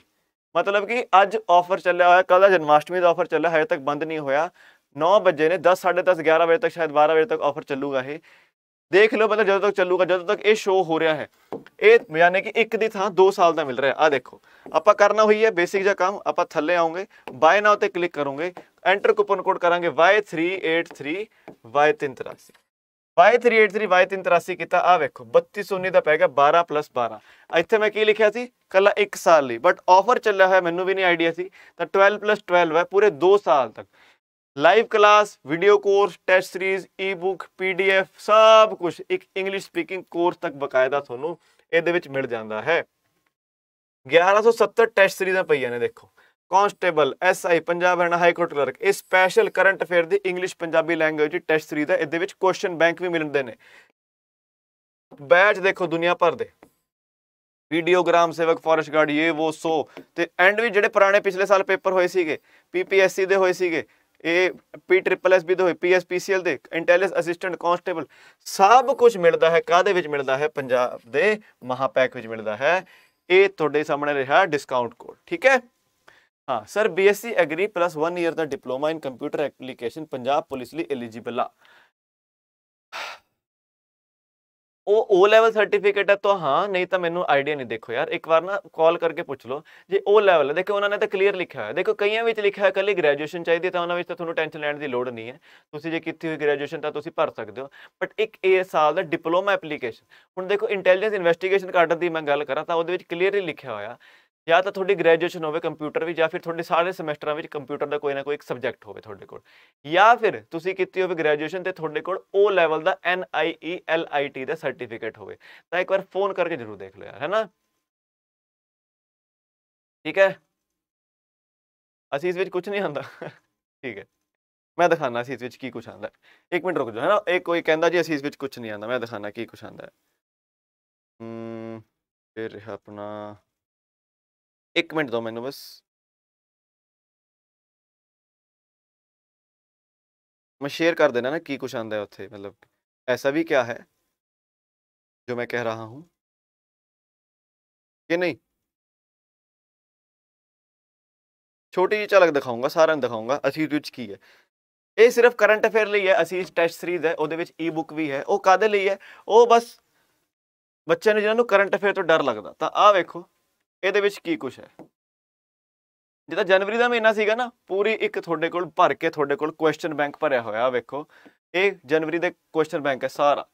ਮਤਲਬ ਕਿ ਅੱਜ ਆਫਰ ਚੱਲਿਆ ਹੋਇਆ ਕੱਲ ਦਾ ਜਨਮਾਸ਼ਟਮੀ ਦਾ ਆਫਰ ਚੱਲਿਆ ਹਜੇ ਤੱਕ ਬੰਦ ਨਹੀਂ ਹੋਇਆ 9 ਵਜੇ ਨੇ 10 10:30 11 ਵਜੇ ਤੱਕ ਸ਼ਾਇਦ 12 ਵਜੇ ਤੱਕ ਆਫਰ ਚੱਲੂਗਾ ਇਹ ਦੇਖ ਲਓ ਮਤਲਬ ਜਦੋਂ ਤੱਕ ਚੱਲੂਗਾ ਜਦੋਂ ਤੱਕ ਇਹ ਸ਼ੋਅ ਹੋ ਰਿਹਾ ਹੈ ਇਹ ਯਾਨੀ ਕਿ ਇੱਕ ਦੀ ਥਾਂ 2 ਸਾਲ ਦਾ ਮਿਲ ਰਿਹਾ ਆ ਦੇਖੋ ਆਪਾਂ ਕਰਨਾ ਹੋਈ ਹੈ ਬੇਸਿਕ ਜਿਹਾ ਕੰਮ ਆਪਾਂ ਥੱਲੇ ਆਉਂਗੇ ਬਾਏ ਨਾਓ ਤੇ ਕਲਿੱਕ ਕਰੋਗੇ ਐਂਟਰ ਕੂਪਨ ਕੋਡ ਕਰਾਂਗੇ Y383 Y383 y383 y383 ਕੀਤਾ ਆ ਵੇਖੋ 3219 ਦਾ ਪੈ ਗਿਆ 12 12 ਇੱਥੇ ਮੈਂ ਕੀ ਲਿਖਿਆ ਸੀ ਕੱਲਾ 1 ਸਾਲ ਲਈ ਬਟ ਆਫਰ ਚੱਲਿਆ ਹੋਇਆ ਮੈਨੂੰ ਵੀ ਨਹੀਂ ਆਈਡੀਆ ਸੀ ਤਾਂ 12 12 ਹੈ ਪੂਰੇ 2 ਸਾਲ ਤੱਕ live class video course test series ebook PDF ਸਭ ਕੁਝ ਇੱਕ ਇੰਗਲਿਸ਼ ਸਪੀਕਿੰਗ ਕੋਰਸ ਤੱਕ ਬਕਾਇਦਾ ਤੁਹਾਨੂੰ ਇਹਦੇ ਵਿੱਚ ਮਿਲ ਜਾਂਦਾ ਹੈ 1170 ਟੈਸਟ ਸੀਰੀਜ਼ਾਂ ਪਈਆਂ ਨੇ ਦੇਖੋ constable SI Punjab Haryana high court clerk ਇਹ ਸਪੈਸ਼ਲ ਕਰੰਟ ਅਫੇਅਰ ਦੀ ਇੰਗਲਿਸ਼ ਪੰਜਾਬੀ ਲੈਂਗੁਏਜ ਟੈਸਟ 3 ਦਾ ਇਹਦੇ ਵਿੱਚ ਕੁਐਸਚਨ ਬੈਂਕ ਵੀ ਮਿਲਣਦੇ ਨੇ ਬੈਚ ਦੇਖੋ ਦੁਨੀਆ ਭਰ ਦੇ ਵੀਡੀਓਗ੍ਰਾਮ ਸੇਵਕ ਫੋਰੈਸਟ ਗਾਰਡ ਇਹ ਉਹ ਸੋ ਤੇ ਐਂਡ ਵੀ ਜਿਹੜੇ ਪੁਰਾਣੇ ਪਿਛਲੇ ਸਾਲ ਪੇਪਰ ਹੋਏ ਸੀਗੇ ਪੀਪੀਐਸਸੀ ਦੇ ਹੋਏ ਸੀਗੇ ਇਹ ਪੀ ਟ੍ਰਿਪਲ ਐਸ ਵੀ ਦੇ ਹੋਏ ਪੀਐਸਪੀਸੀਐਲ ਦੇ ਇੰਟੈਲੀਜੈਂਸ ਅਸਿਸਟੈਂਟ ਕਾਂਸਟੇਬਲ ਸਭ ਕੁਝ ਮਿਲਦਾ ਹੈ ਕਾਦੇ ਵਿੱਚ ਮਿਲਦਾ ਹੈ ਪੰਜਾਬ ਦੇ ਮਹਾਪੈਕ ਵਿੱਚ ਮਿਲਦਾ ਹੈ ਇਹ ਤੁਹਾਡੇ ਸਾਹਮਣੇ ਰਿਹਾ ਡਿਸਕਾਊਂਟ ਕੋਡ ਠੀਕ ਹੈ ਹਾਂ sir BSc agri plus 1 year ਦਾ diploma in computer application Punjab police ਲਈ ਐਲੀਜੀਬਲ ਆ ਉਹ ਓ ਲੈਵਲ ਸਰਟੀਫਿਕੇਟ ਹੈ ਤਾਂ ਹਾਂ ਨਹੀਂ ਤਾਂ ਮੈਨੂੰ ਆਈਡੀਆ ਨਹੀਂ ਦੇਖੋ ਯਾਰ ਇੱਕ ਵਾਰ ਨਾ ਕਾਲ ਕਰਕੇ ਪੁੱਛ ਲਓ ਜੇ ਓ ਲੈਵਲ ਹੈ ਦੇਖੋ ਉਹਨਾਂ ਨੇ ਤਾਂ ਕਲੀਅਰ ਲਿਖਿਆ ਹੋਇਆ ਦੇਖੋ ਕਈਆਂ ਵਿੱਚ ਲਿਖਿਆ ਹੈ ਕੱਲੀ ਗ੍ਰੈਜੂਏਸ਼ਨ ਚਾਹੀਦੀ ਤਾਂ ਉਹਨਾਂ ਵਿੱਚ ਤਾਂ ਤੁਹਾਨੂੰ ਟੈਨਸ਼ਨ ਲੈਣ ਦੀ ਲੋੜ ਨਹੀਂ ਹੈ ਤੁਸੀਂ ਜੇ ਕੀਤੀ ਹੋਈ ਗ੍ਰੈਜੂਏਸ਼ਨ ਤਾਂ ਤੁਸੀਂ ਭਰ ਸਕਦੇ ਹੋ ਬਟ ਇੱਕ ਇਹ ਸਾਲ ਦਾ ਡਿਪਲੋਮਾ ਐਪਲੀਕੇਸ਼ਨ ਹੁਣ ਦੇਖੋ ਇੰਟੈਲੀਜੈਂਸ ਇਨਵੈਸਟੀਗੇਸ਼ਨ ਕਾਰਡਰ ਦੀ ਮੈਂ ਗੱਲ ਕਰਾਂ ਤਾਂ ਉਹਦੇ ਵਿੱਚ ਕਲੀਅਰਲੀ ਲਿਖਿਆ ਹੋਇਆ ਜਾਂ ਤਾਂ ਤੁਹਾਡੀ ਗ੍ਰੈਜੂਏਸ਼ਨ ਹੋਵੇ ਕੰਪਿਊਟਰ ਵੀ ਜਾਂ ਫਿਰ ਤੁਹਾਡੇ ਸਾਰੇ ਸੈਮੈਸਟਰਾਂ ਵਿੱਚ ਕੰਪਿਊਟਰ ਦਾ ਕੋਈ ਨਾ ਕੋਈ ਇੱਕ ਸਬਜੈਕਟ ਹੋਵੇ ਤੁਹਾਡੇ ਕੋਲ ਜਾਂ ਫਿਰ ਤੁਸੀਂ ਕੀਤੀ ਹੋਵੇ ਗ੍ਰੈਜੂਏਸ਼ਨ ਤੇ ਤੁਹਾਡੇ ਕੋਲ ਉਹ ਲੈਵਲ ਦਾ N I E L I T ਦਾ ਸਰਟੀਫਿਕੇਟ ਹੋਵੇ ਤਾਂ ਇੱਕ ਵਾਰ ਫੋਨ ਕਰਕੇ ਜ਼ਰੂਰ ਦੇਖ ਲਿਓ ਯਾਰ ਹੈਨਾ ਠੀਕ ਹੈ ਅਸੀਂ ਇਸ ਵਿੱਚ ਕੁਝ ਨਹੀਂ ਆਂਦਾ ਠੀਕ ਹੈ ਮੈਂ ਦਿਖਾਣਾ ਸੀ ਇਸ ਵਿੱਚ ਕੀ ਕੁਝ ਆਂਦਾ ਇੱਕ ਮਿੰਟ ਰੁਕ ਜਾਓ ਹੈਨਾ ਇਹ ਕੋਈ ਕਹਿੰਦਾ ਜੀ ਅਸੀਂ ਇਸ ਵਿੱਚ ਕੁਝ ਨਹੀਂ ਆਂਦਾ ਮੈਂ ਦਿਖਾਣਾ ਕੀ ਕੁਝ ਆਂਦਾ ਹੂੰ ਫਿਰ ਆਪਣਾ ਇੱਕ ਮਿੰਟ ਦਿਓ ਮੈਨੂੰ ਬਸ ਮੈਂ ਸ਼ੇਅਰ ਕਰ ਦੇਣਾ ਨਾ ਕੀ ਕੁਝ ਆਂਦਾ ਹੈ ਉੱਥੇ ਮਤਲਬ ਐਸਾ ਵੀ ਕਿਆ ਹੈ ਜੋ ਮੈਂ ਕਹਿ ਰਹਾ ਹਾਂ ਕਿ ਨਹੀਂ ਛੋਟੀ ਜਿਹੀ ਝਲਕ ਦਿਖਾਉਂਗਾ ਸਾਰਿਆਂ ਨੂੰ ਦਿਖਾਉਂਗਾ ਅਸੀਂ ਵਿੱਚ ਕੀ ਹੈ ਇਹ ਸਿਰਫ ਕਰੰਟ ਅਫੇਅਰ ਲਈ ਹੈ ਇਸ ਟੈਸਟ ਸੀਰੀਜ਼ ਹੈ ਉਹਦੇ ਵਿੱਚ ਈ-ਬੁੱਕ ਵੀ ਹੈ ਉਹ ਕਾਦੇ ਲਈ ਹੈ ਉਹ ਬਸ ਬੱਚਿਆਂ ਨੂੰ ਜਿਹਨਾਂ ਨੂੰ ਕਰੰਟ ਅਫੇਅਰ ਤੋਂ ਡਰ ਲੱਗਦਾ ਤਾਂ ਆਹ ਵੇਖੋ ਇਹਦੇ ਵਿੱਚ ਕੀ ਕੁਝ ਹੈ ਜਿਹਦਾ ਜਨਵਰੀ ਦਾ ਮਹੀਨਾ ਸੀਗਾ ਨਾ ਪੂਰੀ ਇੱਕ ਤੁਹਾਡੇ ਕੋਲ ਭਰ ਕੇ ਤੁਹਾਡੇ ਕੋਲ ਕੁਐਸਚਨ ਬੈਂਕ ਭਰਿਆ ਹੋਇਆ ਵੇਖੋ ਇਹ ਜਨਵਰੀ ਦੇ ਕੁਐਸਚਨ ਬੈਂਕ ਹੈ ਸਾਰਾ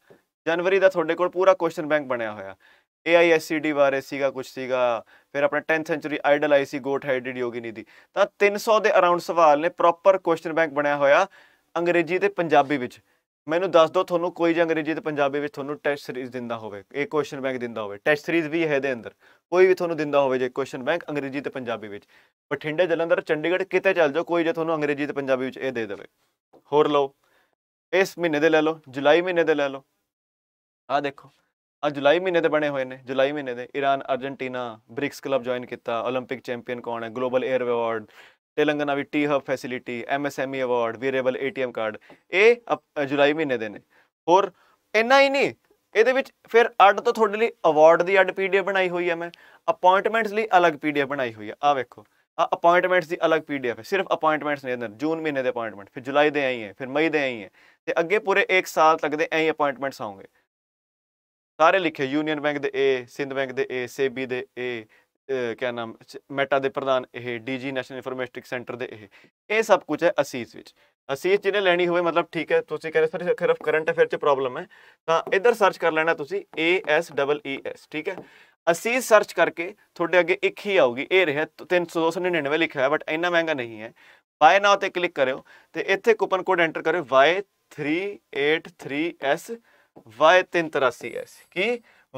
ਜਨਵਰੀ ਦਾ ਤੁਹਾਡੇ ਕੋਲ ਪੂਰਾ ਕੁਐਸਚਨ ਬੈਂਕ ਬਣਿਆ ਹੋਇਆ AISCD ਬਾਰੇ ਸੀਗਾ ਕੁਝ ਸੀਗਾ ਫਿਰ ਆਪਣਾ 10th century idol I see goat headed yogini ਦੀ ਤਾਂ 300 ਦੇ ਅਰਾਊਂਡ ਸਵਾਲ ਨੇ ਪ੍ਰੋਪਰ ਕੁਐਸਚਨ ਬੈਂਕ ਬਣਿਆ ਹੋਇਆ ਅੰਗਰੇਜ਼ੀ ਤੇ ਪੰਜਾਬੀ ਵਿੱਚ ਮੈਨੂੰ ਦੱਸ ਦਿਓ ਤੁਹਾਨੂੰ ਕੋਈ ਜੇ ਅੰਗਰੇਜ਼ੀ ਤੇ ਪੰਜਾਬੀ ਵਿੱਚ ਤੁਹਾਨੂੰ ਟੈਸਟ ਸੀਰੀਜ਼ ਦਿੰਦਾ ਹੋਵੇ ਇਹ ਕੁਐਸਚਨ ਬੈਂਕ ਦਿੰਦਾ ਹੋਵੇ ਟੈਸਟ ਸੀਰੀਜ਼ ਵੀ ਹੈ ਦੇ ਅੰਦਰ ਕੋਈ ਵੀ ਤੁਹਾਨੂੰ ਦਿੰਦਾ ਹੋਵੇ ਜੇ ਕੁਐਸਚਨ ਬੈਂਕ ਅੰਗਰੇਜ਼ੀ ਤੇ ਪੰਜਾਬੀ ਵਿੱਚ ਬਠਿੰਡੇ ਜਲੰਧਰ ਚੰਡੀਗੜ੍ਹ ਕਿਤੇ ਚੱਲ ਜਾਓ ਕੋਈ ਜੇ ਤੁਹਾਨੂੰ ਅੰਗਰੇਜ਼ੀ ਤੇ ਪੰਜਾਬੀ ਵਿੱਚ ਇਹ ਦੇ ਦੇਵੇ ਹੋਰ ਲਓ ਇਸ ਮਹੀਨੇ ਦੇ ਲੈ ਲਓ ਜੁਲਾਈ ਮਹੀਨੇ ਦੇ ਲੈ ਲਓ ਆ ਦੇਖੋ ਆ ਜੁਲਾਈ ਮਹੀਨੇ ਦੇ ਬਣੇ ਹੋਏ ਨੇ ਜੁਲਾਈ ਮਹੀਨੇ ਦੇ Iran Argentina BRICS club join ਕੀਤਾ 올림픽 ਚੈਂਪੀਅਨ ਕੌਣ ਹੈ ਗਲੋਬਲ 에ਅਰ ਅਵਾਰਡ ਤੇਲੰਗਾਨਾ ਵਿੱਚ T hub facility MSME award variable ATM card ਇਹ ਜੁਲਾਈ ਮਹੀਨੇ ਦੇ ਨੇ ਹੋਰ ਇੰਨਾ ਹੀ ਨਹੀਂ ਇਹਦੇ ਵਿੱਚ ਫਿਰ ਅੱਡ ਤੋਂ ਤੁਹਾਡੇ ਲਈ ਅਵਾਰਡ ਦੀ ਅੱਡ ਪੀਡੀਐਫ ਬਣਾਈ ਹੋਈ ਹੈ ਮੈਂ ਅਪਾਇੰਟਮੈਂਟਸ ਲਈ ਅਲੱਗ ਪੀਡੀਐਫ ਬਣਾਈ ਹੋਈ ਹੈ ਆ ਵੇਖੋ ਆ ਅਪਾਇੰਟਮੈਂਟਸ ਦੀ ਅਲੱਗ ਪੀਡੀਐਫ ਹੈ ਸਿਰਫ ਅਪਾਇੰਟਮੈਂਟਸ ਨੇ ਅੰਦਰ ਜੂਨ ਮਹੀਨੇ ਦੇ ਅਪਾਇੰਟਮੈਂਟ ਫਿਰ ਜੁਲਾਈ ਦੇ ਆਈ ਹੈ ਫਿਰ ਮਈ ਦੇ ਆਈ ਹੈ ਤੇ ਅੱਗੇ ਪੂਰੇ 1 ਸਾਲ ਤੱਕ ਦੇ ਐਂ ਅਪਾਇੰਟਮੈਂਟਸ ਆਉਂਗੇ ਸਾਰੇ ਲਿਖੇ ਯੂਨੀਅਨ ਬੈਂਕ ਦੇ ਏ ਸਿੰਧ ਬੈਂਕ ਦੇ ਏ ਸੇਬੀ ਦੇ ਏ ਕਿਆ ਨਾਮ ਮੈਟਾ ਦੇ ਪ੍ਰਧਾਨ ਇਹ ਡੀਜੀ ਨੈਸ਼ਨਲ ਇਨਫੋਰਮੈਟਿਕ ਸੈਂਟਰ ਦੇ ਇਹ ਇਹ ਸਭ ਕੁਝ ਹੈ ਅਸੀਸ ਵਿੱਚ ਅਸੀਸ ਜਿਹਨੇ ਲੈਣੀ ਹੋਵੇ ਮਤਲਬ ਠੀਕ ਹੈ ਤੁਸੀਂ ਕਹਿੰਦੇ ਸਰ ਸਿਰਫ ਕਰੰਟ ਅਫੇਅਰ 'ਚ ਪ੍ਰੋਬਲਮ ਹੈ ਤਾਂ ਇੱਧਰ ਸਰਚ ਕਰ ਲੈਣਾ ਤੁਸੀਂ ਡਬਲ ਈ ਐਸ ਠੀਕ ਹੈ ਅਸੀਸ ਸਰਚ ਕਰਕੇ ਤੁਹਾਡੇ ਅੱਗੇ ਇੱਕ ਹੀ ਆਊਗੀ ਇਹ ਰਿਹਾ 399 ਲਿਖਿਆ ਹੋਇਆ ਬਟ ਇੰਨਾ ਮਹਿੰਗਾ ਨਹੀਂ ਹੈ ਬਾਏ ਨਾਓ ਤੇ ਕਲਿੱਕ ਕਰਿਓ ਤੇ ਇੱਥੇ ਕੂਪਨ ਕੋਡ ਐਂਟਰ ਕਰਿਓ Y383S Y383S ਕੀ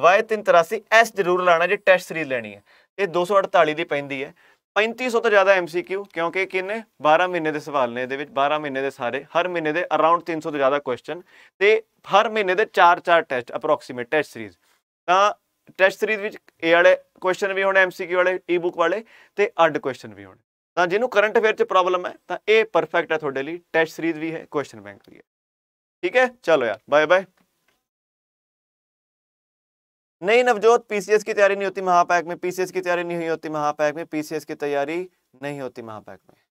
Y383S ਜ਼ਰੂਰ ਲਾਣਾ ਜੇ ਟੈਸਟ ਸੀਰੀਜ਼ ਲੈਣੀ ਹੈ ਇਹ 248 ਦੀ ਪੈਂਦੀ ਹੈ 3500 ਤੋਂ ਜ਼ਿਆਦਾ ਐਮਸੀਕਿਊ ਕਿਉਂਕਿ ਕਿੰਨੇ 12 ਮਹੀਨੇ ਦੇ ਸਵਾਲ ਨੇ ਇਹਦੇ ਵਿੱਚ 12 ਮਹੀਨੇ ਦੇ ਸਾਰੇ ਹਰ ਮਹੀਨੇ ਦੇ ਅਰਾਊਂਡ 300 ਤੋਂ ਜ਼ਿਆਦਾ ਕੁਐਸਚਨ ਤੇ ਹਰ ਮਹੀਨੇ ਦੇ ਚਾਰ ਚਾਰ ਟੈਸਟ ਅਪਰੋਕਸੀਮੇਟ ਟੈਸਟ ਸੀਰੀਜ਼ ਤਾਂ ਟੈਸਟ ਸੀਰੀਜ਼ ਵਿੱਚ ਇਹ ਵਾਲੇ ਕੁਐਸਚਨ ਵੀ ਹੋਣੇ ਐਮਸੀਕਿਊ ਵਾਲੇ ਈ-ਬੁੱਕ ਵਾਲੇ ਤੇ ਅੱਡ ਕੁਐਸਚਨ ਵੀ ਹੋਣੇ ਤਾਂ ਜਿਹਨੂੰ ਕਰੰਟ ਅਫੇਅਰ 'ਚ ਪ੍ਰੋਬਲਮ ਹੈ ਤਾਂ ਇਹ ਪਰਫੈਕਟ ਹੈ ਤੁਹਾਡੇ ਲਈ ਟੈਸਟ ਸੀਰੀਜ਼ ਵੀ ਹੈ ਕੁਐਸਚਨ ਬੈਂਕ ਵੀ ਹੈ ਠੀਕ ਹੈ ਚਲੋ ਯਾਰ ਬਾਏ ਬਾਏ नहीं नवजोत पीसीएस की तैयारी नहीं होती महापैक में पीसीएस की तैयारी नहीं होती महापैक में पीसीएस की तैयारी नहीं होती महापैक में